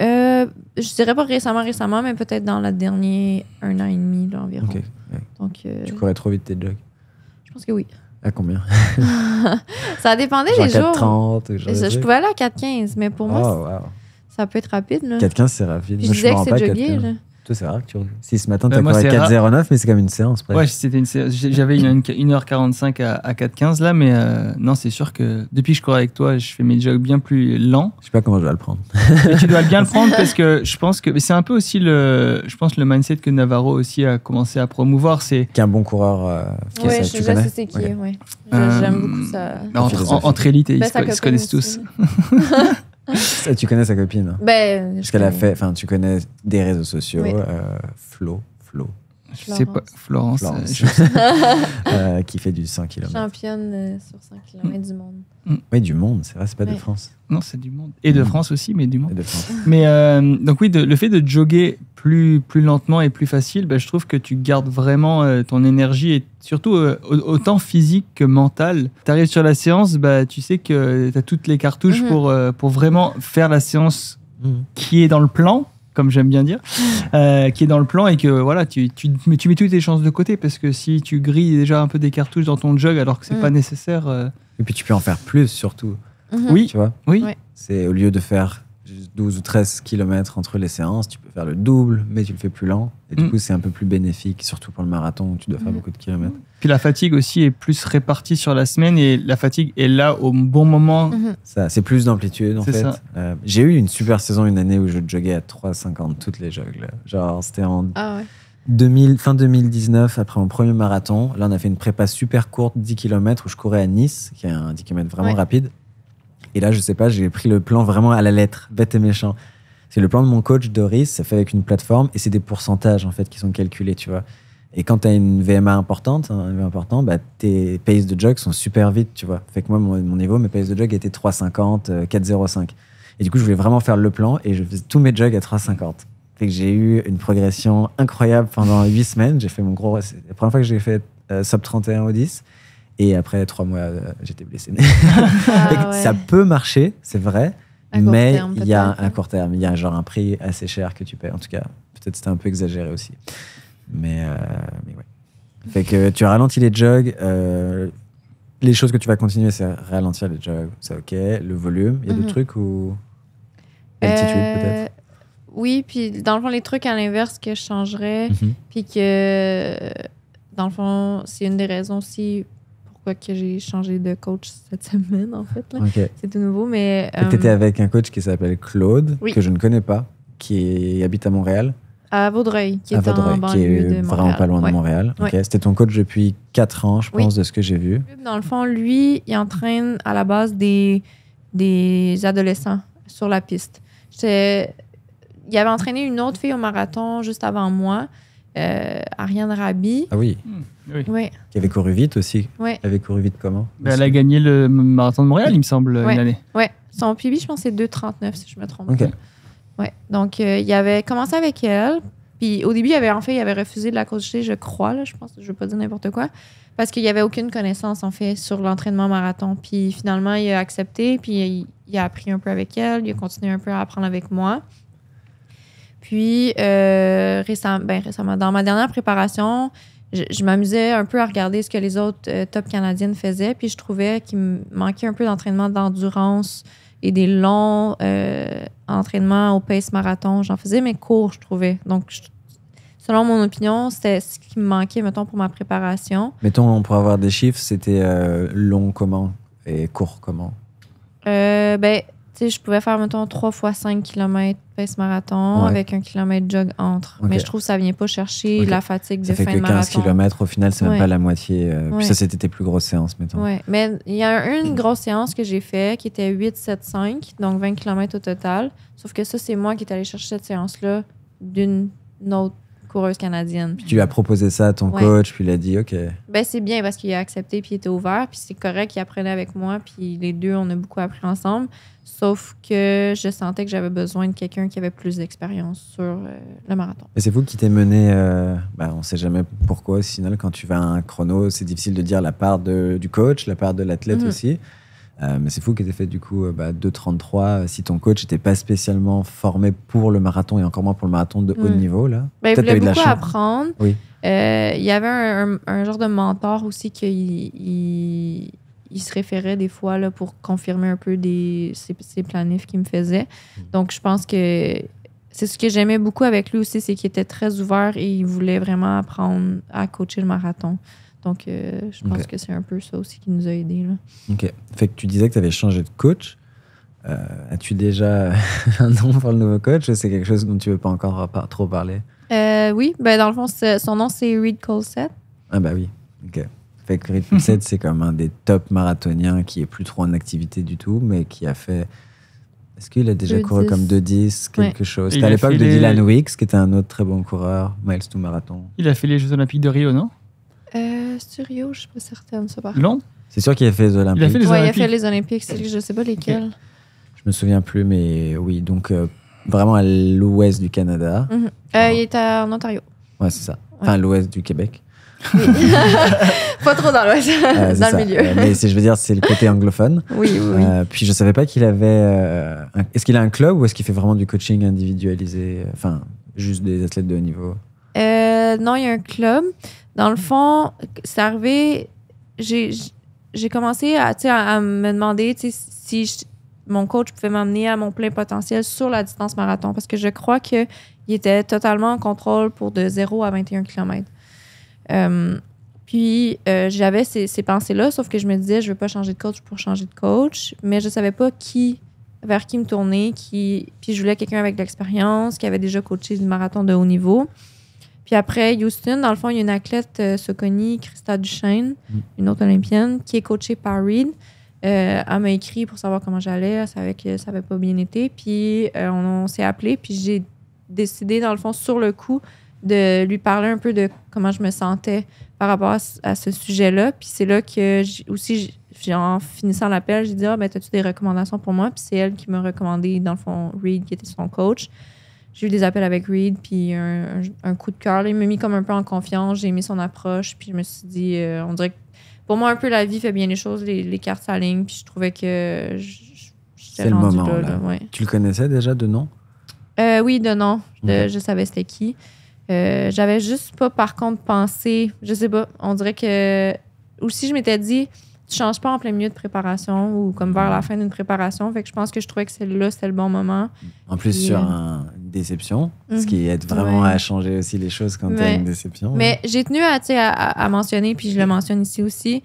Euh, je dirais pas récemment, récemment, mais peut-être dans la dernier un an et demi environ. Donc, tu courais trop vite tes jogs? Je pense que oui. À combien? ça dépendait les jours. 30, je, je, pouvais aller à 4,15, mais pour moi, ah, ça peut être rapide. 4,15, c'est rapide. je disais que c'est là. Toi, c'est rare que tu... Si ce matin, euh, tu as à 4,09, mais c'est comme une séance. Presque. Ouais, c'était une séance. J'avais une, 1h45 à, à 15 là, mais euh, non, c'est sûr que depuis que je cours avec toi, je fais mes jogs bien plus lents. Je sais pas comment je dois le prendre. tu dois bien le prendre parce que je pense que c'est un peu aussi le, je pense, le mindset que Navarro aussi a commencé à promouvoir. C'est qu'un bon coureur. Euh, qui ouais, ça, je c'est qui. Ouais. Euh, J'aime beaucoup ça. Bah, entre, entre élites, bah, ils se, connaissent tous. tu connais sa copine. Hein. Ben, Parce qu'elle a fait. Enfin, tu connais des réseaux sociaux. Euh, Flo, Flo. Euh, je sais pas, Florence. Euh, qui fait du 5 km. Championne euh, sur 5 km mm. du monde. Mm. Oui, du monde, c'est vrai, c'est pas de France. Non, c'est du monde. Et de mm. France aussi, mais du monde. Et de France. Mais donc, oui, le fait de jogger plus, plus lentement et plus facile, bah, je trouve que tu gardes vraiment ton énergie et surtout autant physique que mentale. Tu arrives sur la séance, bah, tu sais que tu as toutes les cartouches mm-hmm. pour, pour vraiment faire la séance qui est dans le plan comme j'aime bien dire, mm. euh, qui est dans le plan et que voilà, tu, tu, mets toutes tes chances de côté parce que si tu grilles déjà un peu des cartouches dans ton jug alors que c'est n'est mm. pas nécessaire. Euh, et puis tu peux en faire plus surtout. Mm-hmm. Oui. Tu vois Oui. C'est au lieu de faire 12 ou 13 km entre les séances, tu peux faire le double, mais tu le fais plus lent. Et du mm. coup, c'est un peu plus bénéfique, surtout pour le marathon où tu dois faire beaucoup de kilomètres. Puis la fatigue aussi est plus répartie sur la semaine et la fatigue est là au bon moment. Mhm. Ça, C'est plus d'amplitude en fait. Euh, j'ai eu une super saison une année où je joguais à 3,50 toutes les jogs. Genre c'était en 2000, ah fin 2019, après mon premier marathon. Là on a fait une prépa super courte, 10 km, où je courais à Nice, qui est un 10 km vraiment rapide. Et là, je sais pas, j'ai pris le plan vraiment à la lettre, bête et méchant. C'est le plan de mon coach Doris, ça fait avec une plateforme et c'est des pourcentages en fait qui sont calculés, tu vois. Et quand tu as une VMA importante, VMA important, bah, tes pace de jog sont super vite, tu vois. Fait que moi, mon, niveau, mes pace de jog étaient 3,50, 4,05. Euh, et du coup, je voulais vraiment faire le plan et je faisais tous mes jogs à 3,50. Fait que j'ai eu une progression incroyable pendant 8 semaines. J'ai fait mon gros. C'est la première fois que j'ai fait euh, sub 31 au 10. Et après 3 mois, euh, j'étais blessé. Ah ça peut marcher, c'est vrai. mais il y a un, court terme, il y a genre un prix assez cher que tu payes. En tout cas, peut-être c'était un peu exagéré aussi. Mais, euh, mais ouais. Fait que tu ralentis les jogs. Euh, les choses que tu vas continuer, c'est ralentir les jogs. C'est OK. Le volume. Il y a d'autres mhm. trucs ou. Euh, peut-être. Oui, puis dans le fond, les trucs à l'inverse que je changerais, mhm. puis que dans le fond, c'est une des raisons aussi pourquoi que j'ai changé de coach cette semaine, en fait. C'est tout nouveau, mais... Tu étais avec un coach qui s'appelle Claude, que je ne connais pas, qui habite à Montréal à Vaudreuil, qui est, vraiment pas loin de Montréal. C'était ton coach depuis 4 ans, je pense, de ce que j'ai vu. Dans le fond, lui, il entraîne à la base des, des adolescents sur la piste. Il avait entraîné une autre fille au marathon juste avant moi, euh, Ariane Rabi. Ah hmm, oui. oui. Qui avait couru vite aussi. Oui. Elle avait couru vite comment ben, Elle a gagné le marathon de Montréal, il me semble, une année. Ouais. Son PB, je pense, c'est 2,39, si je me trompe. Pas. Oui. Donc, euh, il avait commencé avec elle. Puis au début, il avait, en fait, il avait refusé de la coacher, je crois, là, je pense, je veux pas dire n'importe quoi, parce qu'il n'y avait aucune connaissance, en fait, sur l'entraînement marathon. Puis finalement, il a accepté, puis il, a appris un peu avec elle, il a continué un peu à apprendre avec moi. Puis euh, ben, récemment, dans ma dernière préparation, je, m'amusais un peu à regarder ce que les autres euh, top canadiennes faisaient, puis je trouvais qu'il manquait un peu d'entraînement d'endurance, et des longs euh, entraînements au pace marathon. J'en faisais, mais cours, je trouvais. Donc, selon mon opinion, c'était ce qui me manquait, mettons, pour ma préparation. Mettons, pour avoir des chiffres, c'était euh, long comment et court comment? Euh, ben, je pouvais faire, mettons, 3 fois 5 km pace marathon avec un kilomètre jog entre. Mais je trouve que ça vient pas chercher la fatigue ça de fait que 15 km, au final, ce n'est même pas la moitié. Euh, puis ça, c'était tes plus grosses séances, mettons. Oui, Mais il y a une grosse séance que j'ai faite qui était 8, 7, 5, donc 20 km au total. Sauf que ça, c'est moi qui est allé chercher cette séance-là d'une autre coureuse canadienne. Puis tu lui as proposé ça à ton coach, puis il a dit OK. Ben, c'est bien parce qu'il a accepté, puis il était ouvert, puis c'est correct, il apprenait avec moi, puis les deux, on a beaucoup appris ensemble. Sauf que je sentais que j'avais besoin de quelqu'un qui avait plus d'expérience sur euh, le marathon. Et c'est vous qui t'es mené, euh, ben, on ne sait jamais pourquoi, sinon, quand tu vas à un chrono, c'est difficile de dire la part du coach, la part de l'athlète mm-hmm. aussi. Euh, mais c'est fou qu'il tu fait du coup euh, bah, 33 euh, si ton coach n'était pas spécialement formé pour le marathon et encore moins pour le marathon de haut hmm. niveau. Là. Ben, il voulait beaucoup apprendre. il y avait un, genre de mentor aussi qu'il il, se référait des fois là, pour confirmer un peu des, ses planifs qu'il me faisait. Hmm. Donc je pense que c'est ce que j'aimais beaucoup avec lui aussi, c'est qu'il était très ouvert et il voulait vraiment apprendre à coacher le marathon. Donc, euh, je pense que c'est un peu ça aussi qui nous a aidés. Là. OK. Fait que tu disais que tu avais changé de coach. Euh, as-tu déjà un nom pour le nouveau coach c'est quelque chose dont tu veux pas encore trop parler? Euh, oui, ben dans le fond, son nom, c'est Reed Colset. Ah bah oui, OK. Fait que Reed Colset, c'est comme un des top marathoniens qui est plus trop en activité du tout, mais qui a fait... Est-ce qu'il a déjà couru comme 2-10, quelque chose C'était à l'époque de Dylan Wicks, qui était un autre très bon coureur, Miles to Marathon. Il a fait les Jeux Olympiques de Rio, non Asturio, je je suis pas certaine, ça par Londres? C'est sûr qu'il a fait les Olympiques. Il a fait les Olympiques. il a fait les je sais pas lesquels. Je Je me souviens plus, mais oui, donc euh, vraiment à l'ouest du Canada. Mhm. Euh, il est en Ontario. Ouais, c'est ça. Enfin, à l'ouest du Québec. pas trop dans l'ouest, dans le milieu. Euh, mais je veux dire, c'est le côté anglophone. Oui, oui. puis je savais pas qu'il avait. Est-ce qu'il a un club ou est-ce qu'il fait vraiment du coaching individualisé Enfin, juste des athlètes de haut niveau euh, non, il y a un club. Dans le fond, ça arrivait J'ai commencé à, me demander si mon coach pouvait m'amener à mon plein potentiel sur la distance marathon parce que je crois qu'il était totalement en contrôle pour de 0 à 21 km. Euh, puis euh, j'avais ces, pensées-là, sauf que je me disais, je ne veux pas changer de coach pour changer de coach, mais je ne savais pas qui vers qui me tourner, puis je voulais quelqu'un avec de l'expérience, qui avait déjà coaché du marathon de haut niveau. Puis après, Houston, dans le fond, il y a une athlète, euh, Soconi, Christa Duchesne, mm. une autre olympienne, qui est coachée par Reed. Euh, elle m'a écrit pour savoir comment j'allais. Elle savait que ça n'avait pas bien été. Puis euh, on, s'est appelé. Puis j'ai décidé, dans le fond, sur le coup, de lui parler un peu de comment je me sentais par rapport à, ce sujet-là. Puis c'est là que aussi, en finissant l'appel, j'ai dit Ah, ben, as-tu des recommandations pour moi Puis c'est elle qui m'a recommandé, dans le fond, Reed, qui était son coach j'ai eu des appels avec Reed, puis un, coup de cœur. Il m'a mis comme un peu en confiance, j'ai aimé son approche, puis je me suis dit, euh, on dirait que pour moi, un peu la vie fait bien les choses, les, les cartes s'alignent, puis je trouvais que j'étais le moment, là. Tu le connaissais déjà de nom? Euh, oui, de nom. Je, savais c'était qui. Euh, j'avais juste pas, par contre, pensé, je sais pas, on dirait que. Ou si je m'étais dit, tu pas en plein milieu de préparation ou comme vers la fin d'une préparation. Fait que je pense que je trouvais que c'est là, c'était le bon moment. En plus, sur euh, une déception, ce qui mhm. aide vraiment à changer aussi les choses quand tu as une déception. Hein. Mais j'ai tenu à, à, mentionner, puis je le mentionne ici aussi,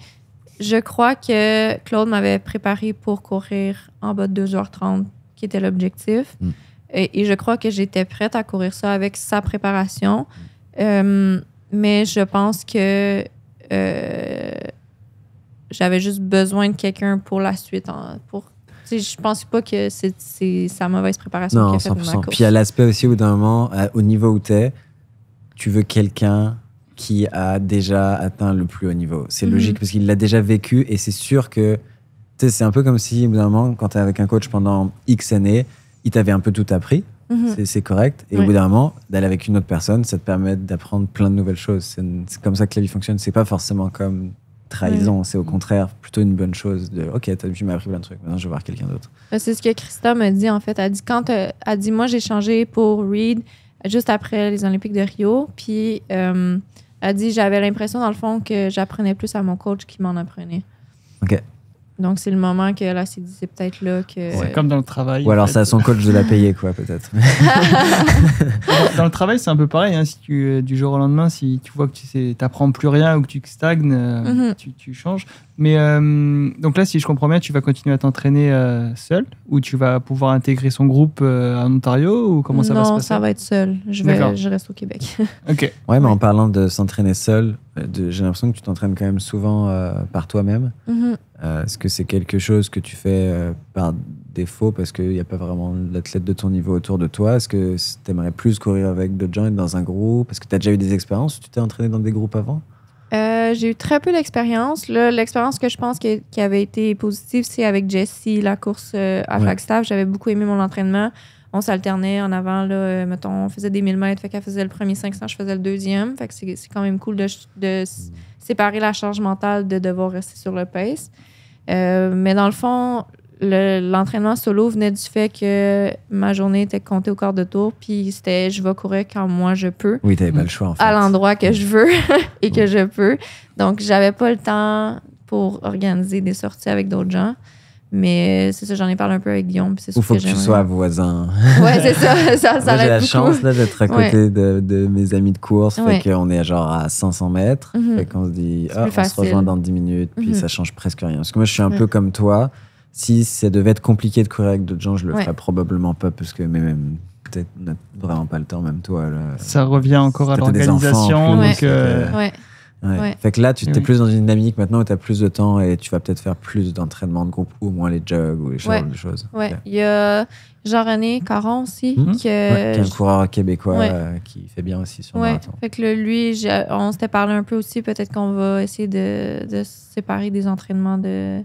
je crois que Claude m'avait préparé pour courir en bas de 2h30, qui était l'objectif. Mm. Et, je crois que j'étais prête à courir ça avec sa préparation. Mm. Euh, mais je pense que euh, j'avais juste besoin de quelqu'un pour la suite. pour, je pense pas que c'est sa mauvaise préparation qui a fait 100%. ma il Puis à l'aspect aussi, au d'un moment, euh, au niveau où tu es, tu veux quelqu'un qui a déjà atteint le plus haut niveau. C'est mhm. logique parce qu'il l'a déjà vécu et c'est sûr que c'est un peu comme si, au bout d'un moment, quand tu es avec un coach pendant X années, il t'avait un peu tout appris. Mhm. C'est correct. Et au bout d'un moment, d'aller avec une autre personne, ça te permet d'apprendre plein de nouvelles choses. C'est comme ça que la vie fonctionne. C'est pas forcément comme trahison. C'est au contraire plutôt une bonne chose de OK, tu m'as appris plein de trucs, maintenant je vais voir quelqu'un d'autre. C'est ce que Christa m'a dit en fait. Elle dit quand euh, elle dit moi j'ai changé pour Reed juste après les Olympiques de Rio, puis elle euh, elle dit j'avais l'impression dans le fond que j'apprenais plus à mon coach qui m'en apprenait. OK. Donc, c'est le moment que là, c'est peut-être là que. C'est comme dans le travail. Ou alors, c'est à son coach de la payer, quoi, peut-être. dans le travail, c'est un peu pareil. Hein. Si tu, euh, du jour au lendemain, si tu vois que tu n'apprends plus rien ou que tu stagnes, euh, mm-hmm. tu, changes. Mais euh, donc là, si je comprends bien, tu vas continuer à t'entraîner seul ou tu vas pouvoir intégrer son groupe en Ontario ou comment ça va se passer Non, ça va être seul. Je, je reste au Québec. ok. Ouais, mais en parlant de s'entraîner seul, euh, j'ai l'impression que tu t'entraînes quand même souvent euh, par toi-même. Mm-hmm. Euh, est-ce que c'est quelque chose que tu fais par défaut parce qu'il n'y a pas vraiment l'athlète de ton niveau autour de toi Est-ce que tu aimerais plus courir avec d'autres gens, être dans un groupe Parce que tu as déjà eu des expériences tu t'es entraîné dans des groupes avant J'ai eu très peu d'expérience. L'expérience que je pense qui avait été positive, c'est avec Jessie, la course à Flagstaff. J'avais beaucoup aimé mon entraînement on s'alternait en avant, là, euh, mettons, on faisait des 1000 mètres, fait qu'elle faisait le premier 500, je faisais le deuxième. Fait que c'est quand même cool de, de, séparer la charge mentale de devoir rester sur le pace. Euh, mais dans le fond, l'entraînement solo venait du fait que ma journée était comptée au quart de tour, puis c'était je vais courir quand moi je peux. Oui, t'avais pas le choix en fait. À l'endroit que je veux et que je peux. Donc, j'avais pas le temps pour organiser des sorties avec d'autres gens. Mais euh, c'est ça, j'en ai parlé un peu avec Guillaume. Il faut que, que tu sois voisin. Ouais, c'est ça. ça, ça J'ai la chance d'être à côté de, de, mes amis de course. Fait qu'on est genre à 500 mètres. et mhm. Fait qu'on se dit, ah, on se rejoint dans 10 minutes. Puis mhm. ça change presque rien. Parce que moi, je suis un peu comme toi. Si ça devait être compliqué de courir avec d'autres gens, je le ferais probablement pas. Parce que même, peut-être, vraiment pas le temps, même toi. ça revient encore à l'organisation. donc, euh, fait que là, tu t'es plus dans une dynamique maintenant où tu as plus de temps et tu vas peut-être faire plus d'entraînement de groupe ou moins les jogs ou les choses. Ouais. Il y a Jean-René Caron aussi. Mhm. qui, est un coureur québécois euh, qui fait bien aussi sur le marathon. Fait que lui, on s'était parlé un peu aussi. Peut-être qu'on va essayer de, séparer des entraînements de.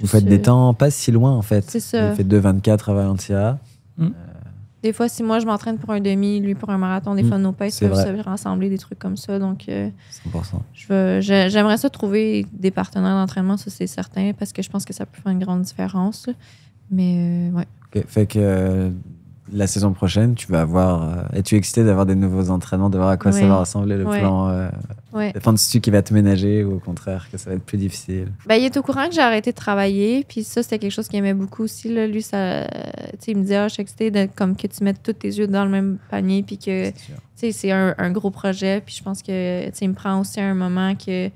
Vous faites des euh, temps pas si loin en fait. C'est ça. Vous faites 2,24 à Valencia. Mhm. Euh, des fois, si moi je m'entraîne pour un demi, lui pour un marathon, des mm. fois nos paces peuvent se rassembler, des trucs comme ça. Donc, euh, j'aimerais ça trouver des partenaires d'entraînement, ça c'est certain, parce que je pense que ça peut faire une grande différence. Mais euh, ouais. Fait que euh, la saison prochaine, tu vas avoir. Euh, es-tu excité d'avoir des nouveaux entraînements, de voir à quoi ça va ressembler le plan euh, ouais. tu qu'il va te ménager ou au contraire que ça va être plus difficile ben, Il est au courant que j'ai arrêté de travailler. Puis ça, c'était quelque chose qu'il aimait beaucoup aussi. Lui, ça, il me dit Ah, je suis excitée de, comme que tu mettes tous tes yeux dans le même panier. Puis que c'est un, gros projet. Puis je pense que il me prend aussi un moment que.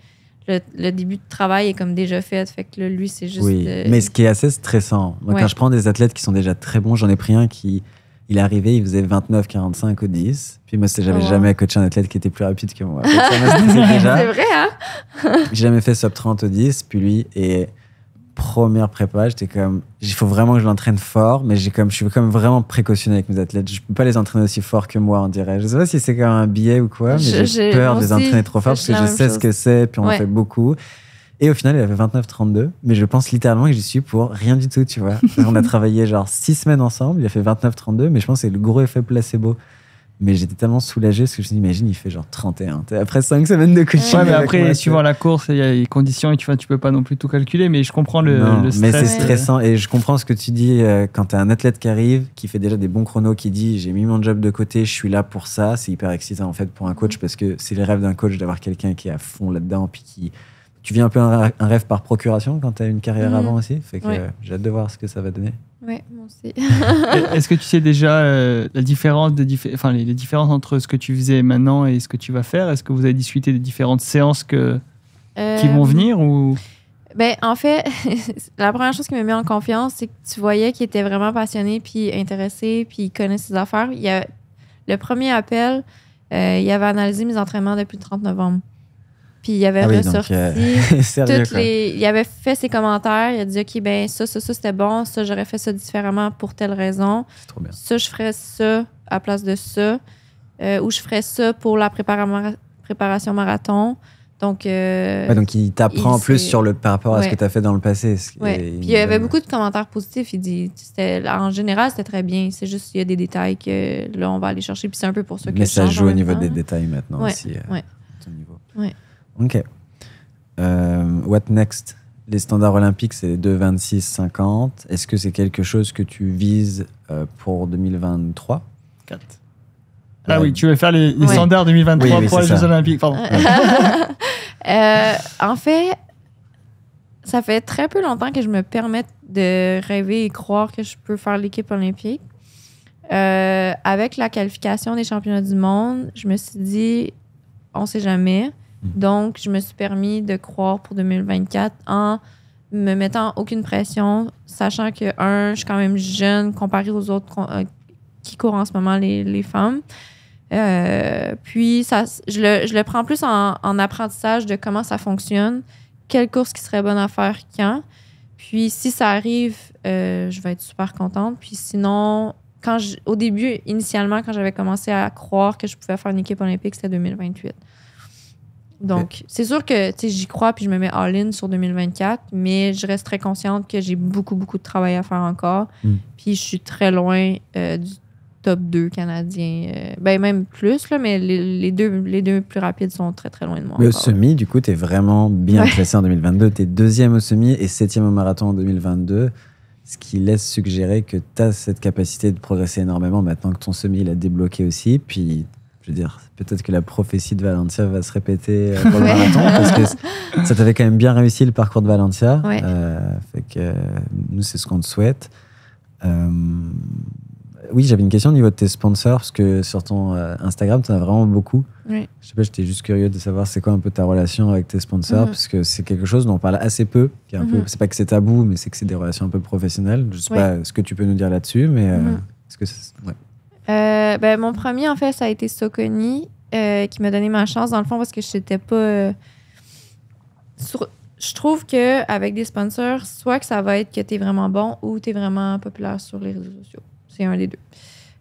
Le, début de travail est comme déjà fait. Fait que lui, c'est juste. Oui, mais ce qui est assez stressant. Quand je prends des athlètes qui sont déjà très bons, j'en ai pris un qui il est arrivé, il faisait 29-45 au 10. Puis moi, j'avais oh. jamais coaché un athlète qui était plus rapide que moi. C'est vrai, hein J'ai jamais fait sub 30 au 10. Puis lui, et première prépa, j'étais comme, il faut vraiment que je l'entraîne fort, mais j'ai comme, je suis comme vraiment précautionné avec mes athlètes. Je peux pas les entraîner aussi fort que moi, on dirait. Je sais pas si c'est comme un billet ou quoi, mais j'ai peur de les entraîner trop fort parce que je sais ce que c'est, puis on en fait beaucoup. Et au final, il avait 29-32. Mais je pense littéralement que j'y suis pour rien du tout, tu vois. on a travaillé genre six semaines ensemble. Il a fait 29-32. Mais je pense que c'est le gros effet placebo. Mais j'étais tellement soulagé parce que je me imagine, il fait genre 31. Après 5 semaines de coaching. mais après, suivant la course, il y a les conditions et tu vois, tu peux pas non plus tout calculer, mais je comprends le, stress. Mais c'est euh, stressant et je comprends ce que tu dis euh, quand tu as un athlète qui arrive, qui fait déjà des bons chronos, qui dit j'ai mis mon job de côté, je suis là pour ça. C'est hyper excitant en fait pour un coach parce que c'est le rêve d'un coach d'avoir quelqu'un qui est à fond là-dedans puis qui tu vis un peu un, un rêve par procuration quand tu as une carrière mhm. avant aussi. Fait que j'ai hâte de voir ce que ça va donner. Ouais, bon, c'est... Est-ce que tu sais déjà euh, la différence enfin, les, différences entre ce que tu faisais maintenant et ce que tu vas faire Est-ce que vous avez discuté des différentes séances que... qui vont euh, venir ou... Ben, en fait, la première chose qui me met en confiance, c'est que tu voyais qu'il était vraiment passionné, puis intéressé, puis il connaît ses affaires. Il y a, le premier appel, il euh, il avait analysé mes entraînements depuis le 30 novembre. Puis il avait ah ressorti. Euh, il avait fait ses commentaires. Il a dit OK, ben ça, ça, ça, c'était bon. Ça, j'aurais fait ça différemment pour telle raison. Trop bien. Ça, je ferais ça à place de ça. Euh, ou je ferais ça pour la préparation marathon. Donc, euh, donc il t'apprend plus sur le, par rapport à ce que tu as fait dans le passé. Ouais. Puis il y avait beaucoup de commentaires positifs. Il dit, en général, c'était très bien. C'est juste qu'il y a des détails que là, on va aller chercher. Puis c'est un peu pour ça que Mais ça joue au niveau des détails maintenant aussi. Oui. Ok. Euh, what next Les standards olympiques, c'est 2, 26, 50. Est-ce que c'est quelque chose que tu vises euh, pour 2023 4. Ah oui, tu veux faire les, standards 2023 pour les Jeux Olympiques, pardon. Euh, en fait, ça fait très peu longtemps que je me permets de rêver et croire que je peux faire l'équipe olympique. avec la qualification des championnats du monde, je me suis dit, on sait jamais. Mhm. Donc, je me suis permis de croire pour 2024 en me mettant aucune pression, sachant que, un, je suis quand même jeune comparé aux autres euh, qui courent en ce moment, les, femmes. Euh, puis, ça, je, le, je le prends plus en, apprentissage de comment ça fonctionne, quelle course qui serait bonne à faire quand. Puis, si ça arrive, euh, je vais être super contente. Puis, sinon, quand au début, initialement, quand j'avais commencé à croire que je pouvais faire une équipe olympique, c'était 2028. Donc, c'est sûr que j'y crois puis je me mets all-in sur 2024, mais je reste très consciente que j'ai beaucoup, beaucoup de travail à faire encore. Hmm. Puis je suis très loin euh, du top 2 canadien. Euh, ben, même plus, là, mais les, deux, les deux plus rapides sont très, très loin de moi. Mais au semi, du coup, tu es vraiment bien ouais. classé en 2022. Tu es deuxième au semi et septième au marathon en 2022, ce qui laisse suggérer que tu as cette capacité de progresser énormément maintenant que ton semi l'a débloqué aussi. Puis je veux dire, peut-être que la prophétie de Valencia va se répéter euh, pour le marathon, parce que ça t'avait quand même bien réussi le parcours de Valencia. Euh, fait que euh, nous, c'est ce qu'on te souhaite. oui, j'avais une question au niveau de tes sponsors, parce que sur ton Instagram, tu en as vraiment beaucoup. Je Je sais pas, j'étais juste curieux de savoir c'est quoi un peu ta relation avec tes sponsors, mhm. parce que c'est quelque chose dont on parle assez peu. Ce n'est mhm. c'est pas que c'est tabou, mais c'est que c'est des relations un peu professionnelles. Je sais pas ce que tu peux nous dire là-dessus, mais mhm. est-ce que euh, ben, mon premier, en fait, ça a été Soconi, euh, qui m'a donné ma chance, dans le fond, parce que je n'étais pas. Euh, je trouve que avec des sponsors, soit que ça va être que tu es vraiment bon ou tu es vraiment populaire sur les réseaux sociaux. C'est un des deux.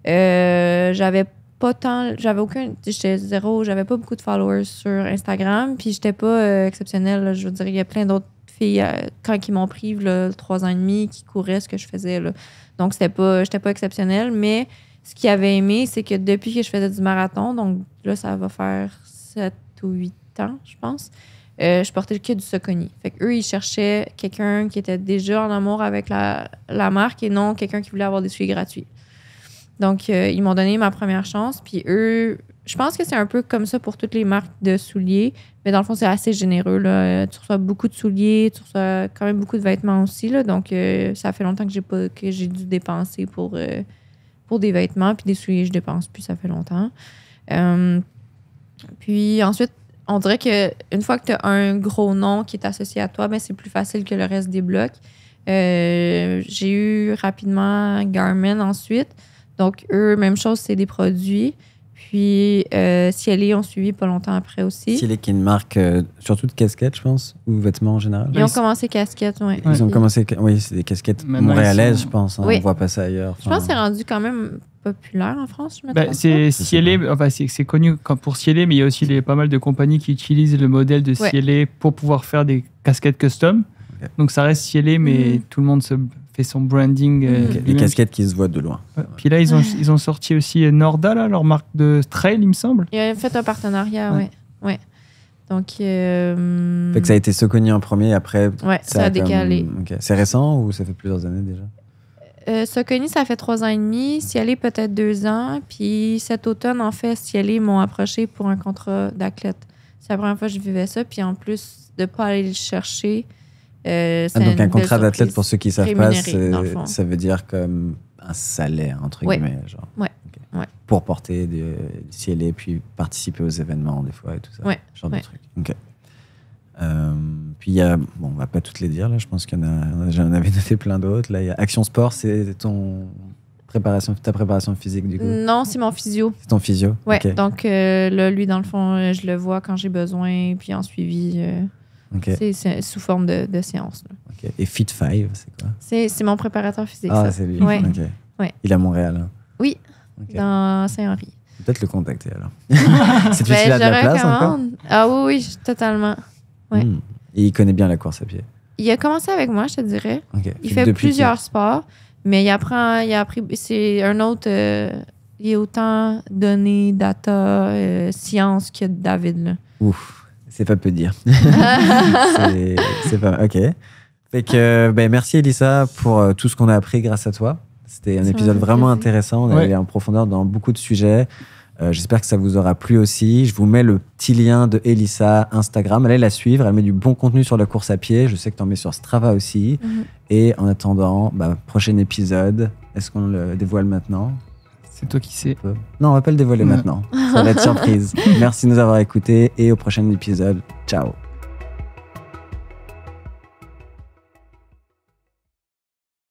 j'avais pas tant. J'avais aucun. J'étais zéro. J'avais pas beaucoup de followers sur Instagram. Puis j'étais pas exceptionnelle. je veux dire, il y a plein d'autres filles, quand ils m'ont pris, le trois ans et demi, qui couraient ce que je faisais. Là. Donc, c'était pas, j'étais pas exceptionnelle. Mais ce qu'ils avait aimé, c'est que depuis que je faisais du marathon, donc là, ça va faire 7 ou huit ans, je pense, euh, je portais que du Soconi. Fait qu'eux, ils cherchaient quelqu'un qui était déjà en amour avec la, marque et non quelqu'un qui voulait avoir des souliers gratuits. Donc, euh, ils m'ont donné ma première chance. Puis eux, je pense que c'est un peu comme ça pour toutes les marques de souliers. Mais dans le fond, c'est assez généreux. Là. Euh, tu reçois beaucoup de souliers, tu reçois quand même beaucoup de vêtements aussi. Là. Donc, ça fait longtemps que j'ai que j'ai dû dépenser pour pour des vêtements puis des souliers, je dépense plus, ça fait longtemps. Euh, puis ensuite, on dirait que une fois que tu as un gros nom qui est associé à toi, ben c'est plus facile que le reste des blocs. Euh, j'ai eu rapidement Garmin ensuite. Donc, eux, même chose, c'est des produits puis euh, Cielé ont suivi pas longtemps après aussi. Cielé qui est une marque euh, surtout de casquettes, je pense, ou vêtements en général. Ils ont commencé casquettes, oui. Ils ont commencé, oui, c'est des casquettes montréalaises, je pense. On hein, ne On voit pas ça ailleurs. Je pense que c'est rendu quand même populaire en France, bah, C'est Cielé, enfin, c'est connu pour Cielé, mais il y a aussi pas mal de compagnies qui utilisent le modèle de Cielé pour pouvoir faire des casquettes custom. Donc ça reste Cielé, mais mhm. tout le monde se fait son branding. Euh, les casquettes qui se voient de loin. Puis là, ils ont, ils ont sorti aussi euh, Norda, leur marque de trail, il me semble. Ils ont fait un partenariat, ouais. ouais. Donc, euh, fait que ça a été Soconi en premier, après. ça, a, décalé. C'est récent ou ça fait plusieurs années déjà euh, Soconi, ça fait trois ans et demi. est peut-être deux ans. Puis cet automne, en fait, Cielé m'ont approché pour un contrat d'athlète. C'est la première fois que je vivais ça. Puis en plus de ne pas aller le chercher, euh, donc un contrat d'athlète, pour ceux qui ne savent pas, ça veut dire comme un salaire, entre guillemets. Genre. Ouais. Pour porter du, ciel e, puis participer aux événements des fois et tout ça. Genre de trucs. Euh, puis il y a, on va pas toutes les dire là, je pense qu'il y en a, j'en avais noté plein d'autres. Là, il y a Action Sport, c'est ton préparation, ta préparation physique du coup Non, c'est mon physio. C'est ton physio Ouais, donc euh, lui dans le fond, je le vois quand j'ai besoin, puis en suivi. C'est sous forme de, de séance. Et Fit 5, c'est quoi C'est mon préparateur physique. Ah, c'est lui. Ouais. Il est à Montréal. Hein? Oui, dans Saint-Henri. Peut-être le contacter alors. C'est ben, là de la place encore Ah oui, oui, totalement. Hmm. Et il connaît bien la course à pied. Il a commencé avec moi, je te dirais. Il fait plusieurs sports, mais il apprend, il a appris. C'est un autre. Euh, il est autant donné data, euh, science que David. Là. Ouf. C'est pas peu dire. c'est pas. Ok. Fait que, euh, ben, merci Elissa pour euh, tout ce qu'on a appris grâce à toi. C'était un épisode vraiment intéressant. On est allé en profondeur dans beaucoup de sujets. Euh, j'espère que ça vous aura plu aussi. Je vous mets le petit lien de Elissa Instagram. Allez la suivre. Elle met du bon contenu sur la course à pied. Je sais que tu en mets sur Strava aussi. Mhm. Et en attendant, bah, prochain épisode. Est-ce qu'on le dévoile maintenant c'est toi qui sais. Euh, non, on va pas le dévoiler maintenant. Ça va être surprise. Merci de nous avoir écoutés et au prochain épisode. Ciao.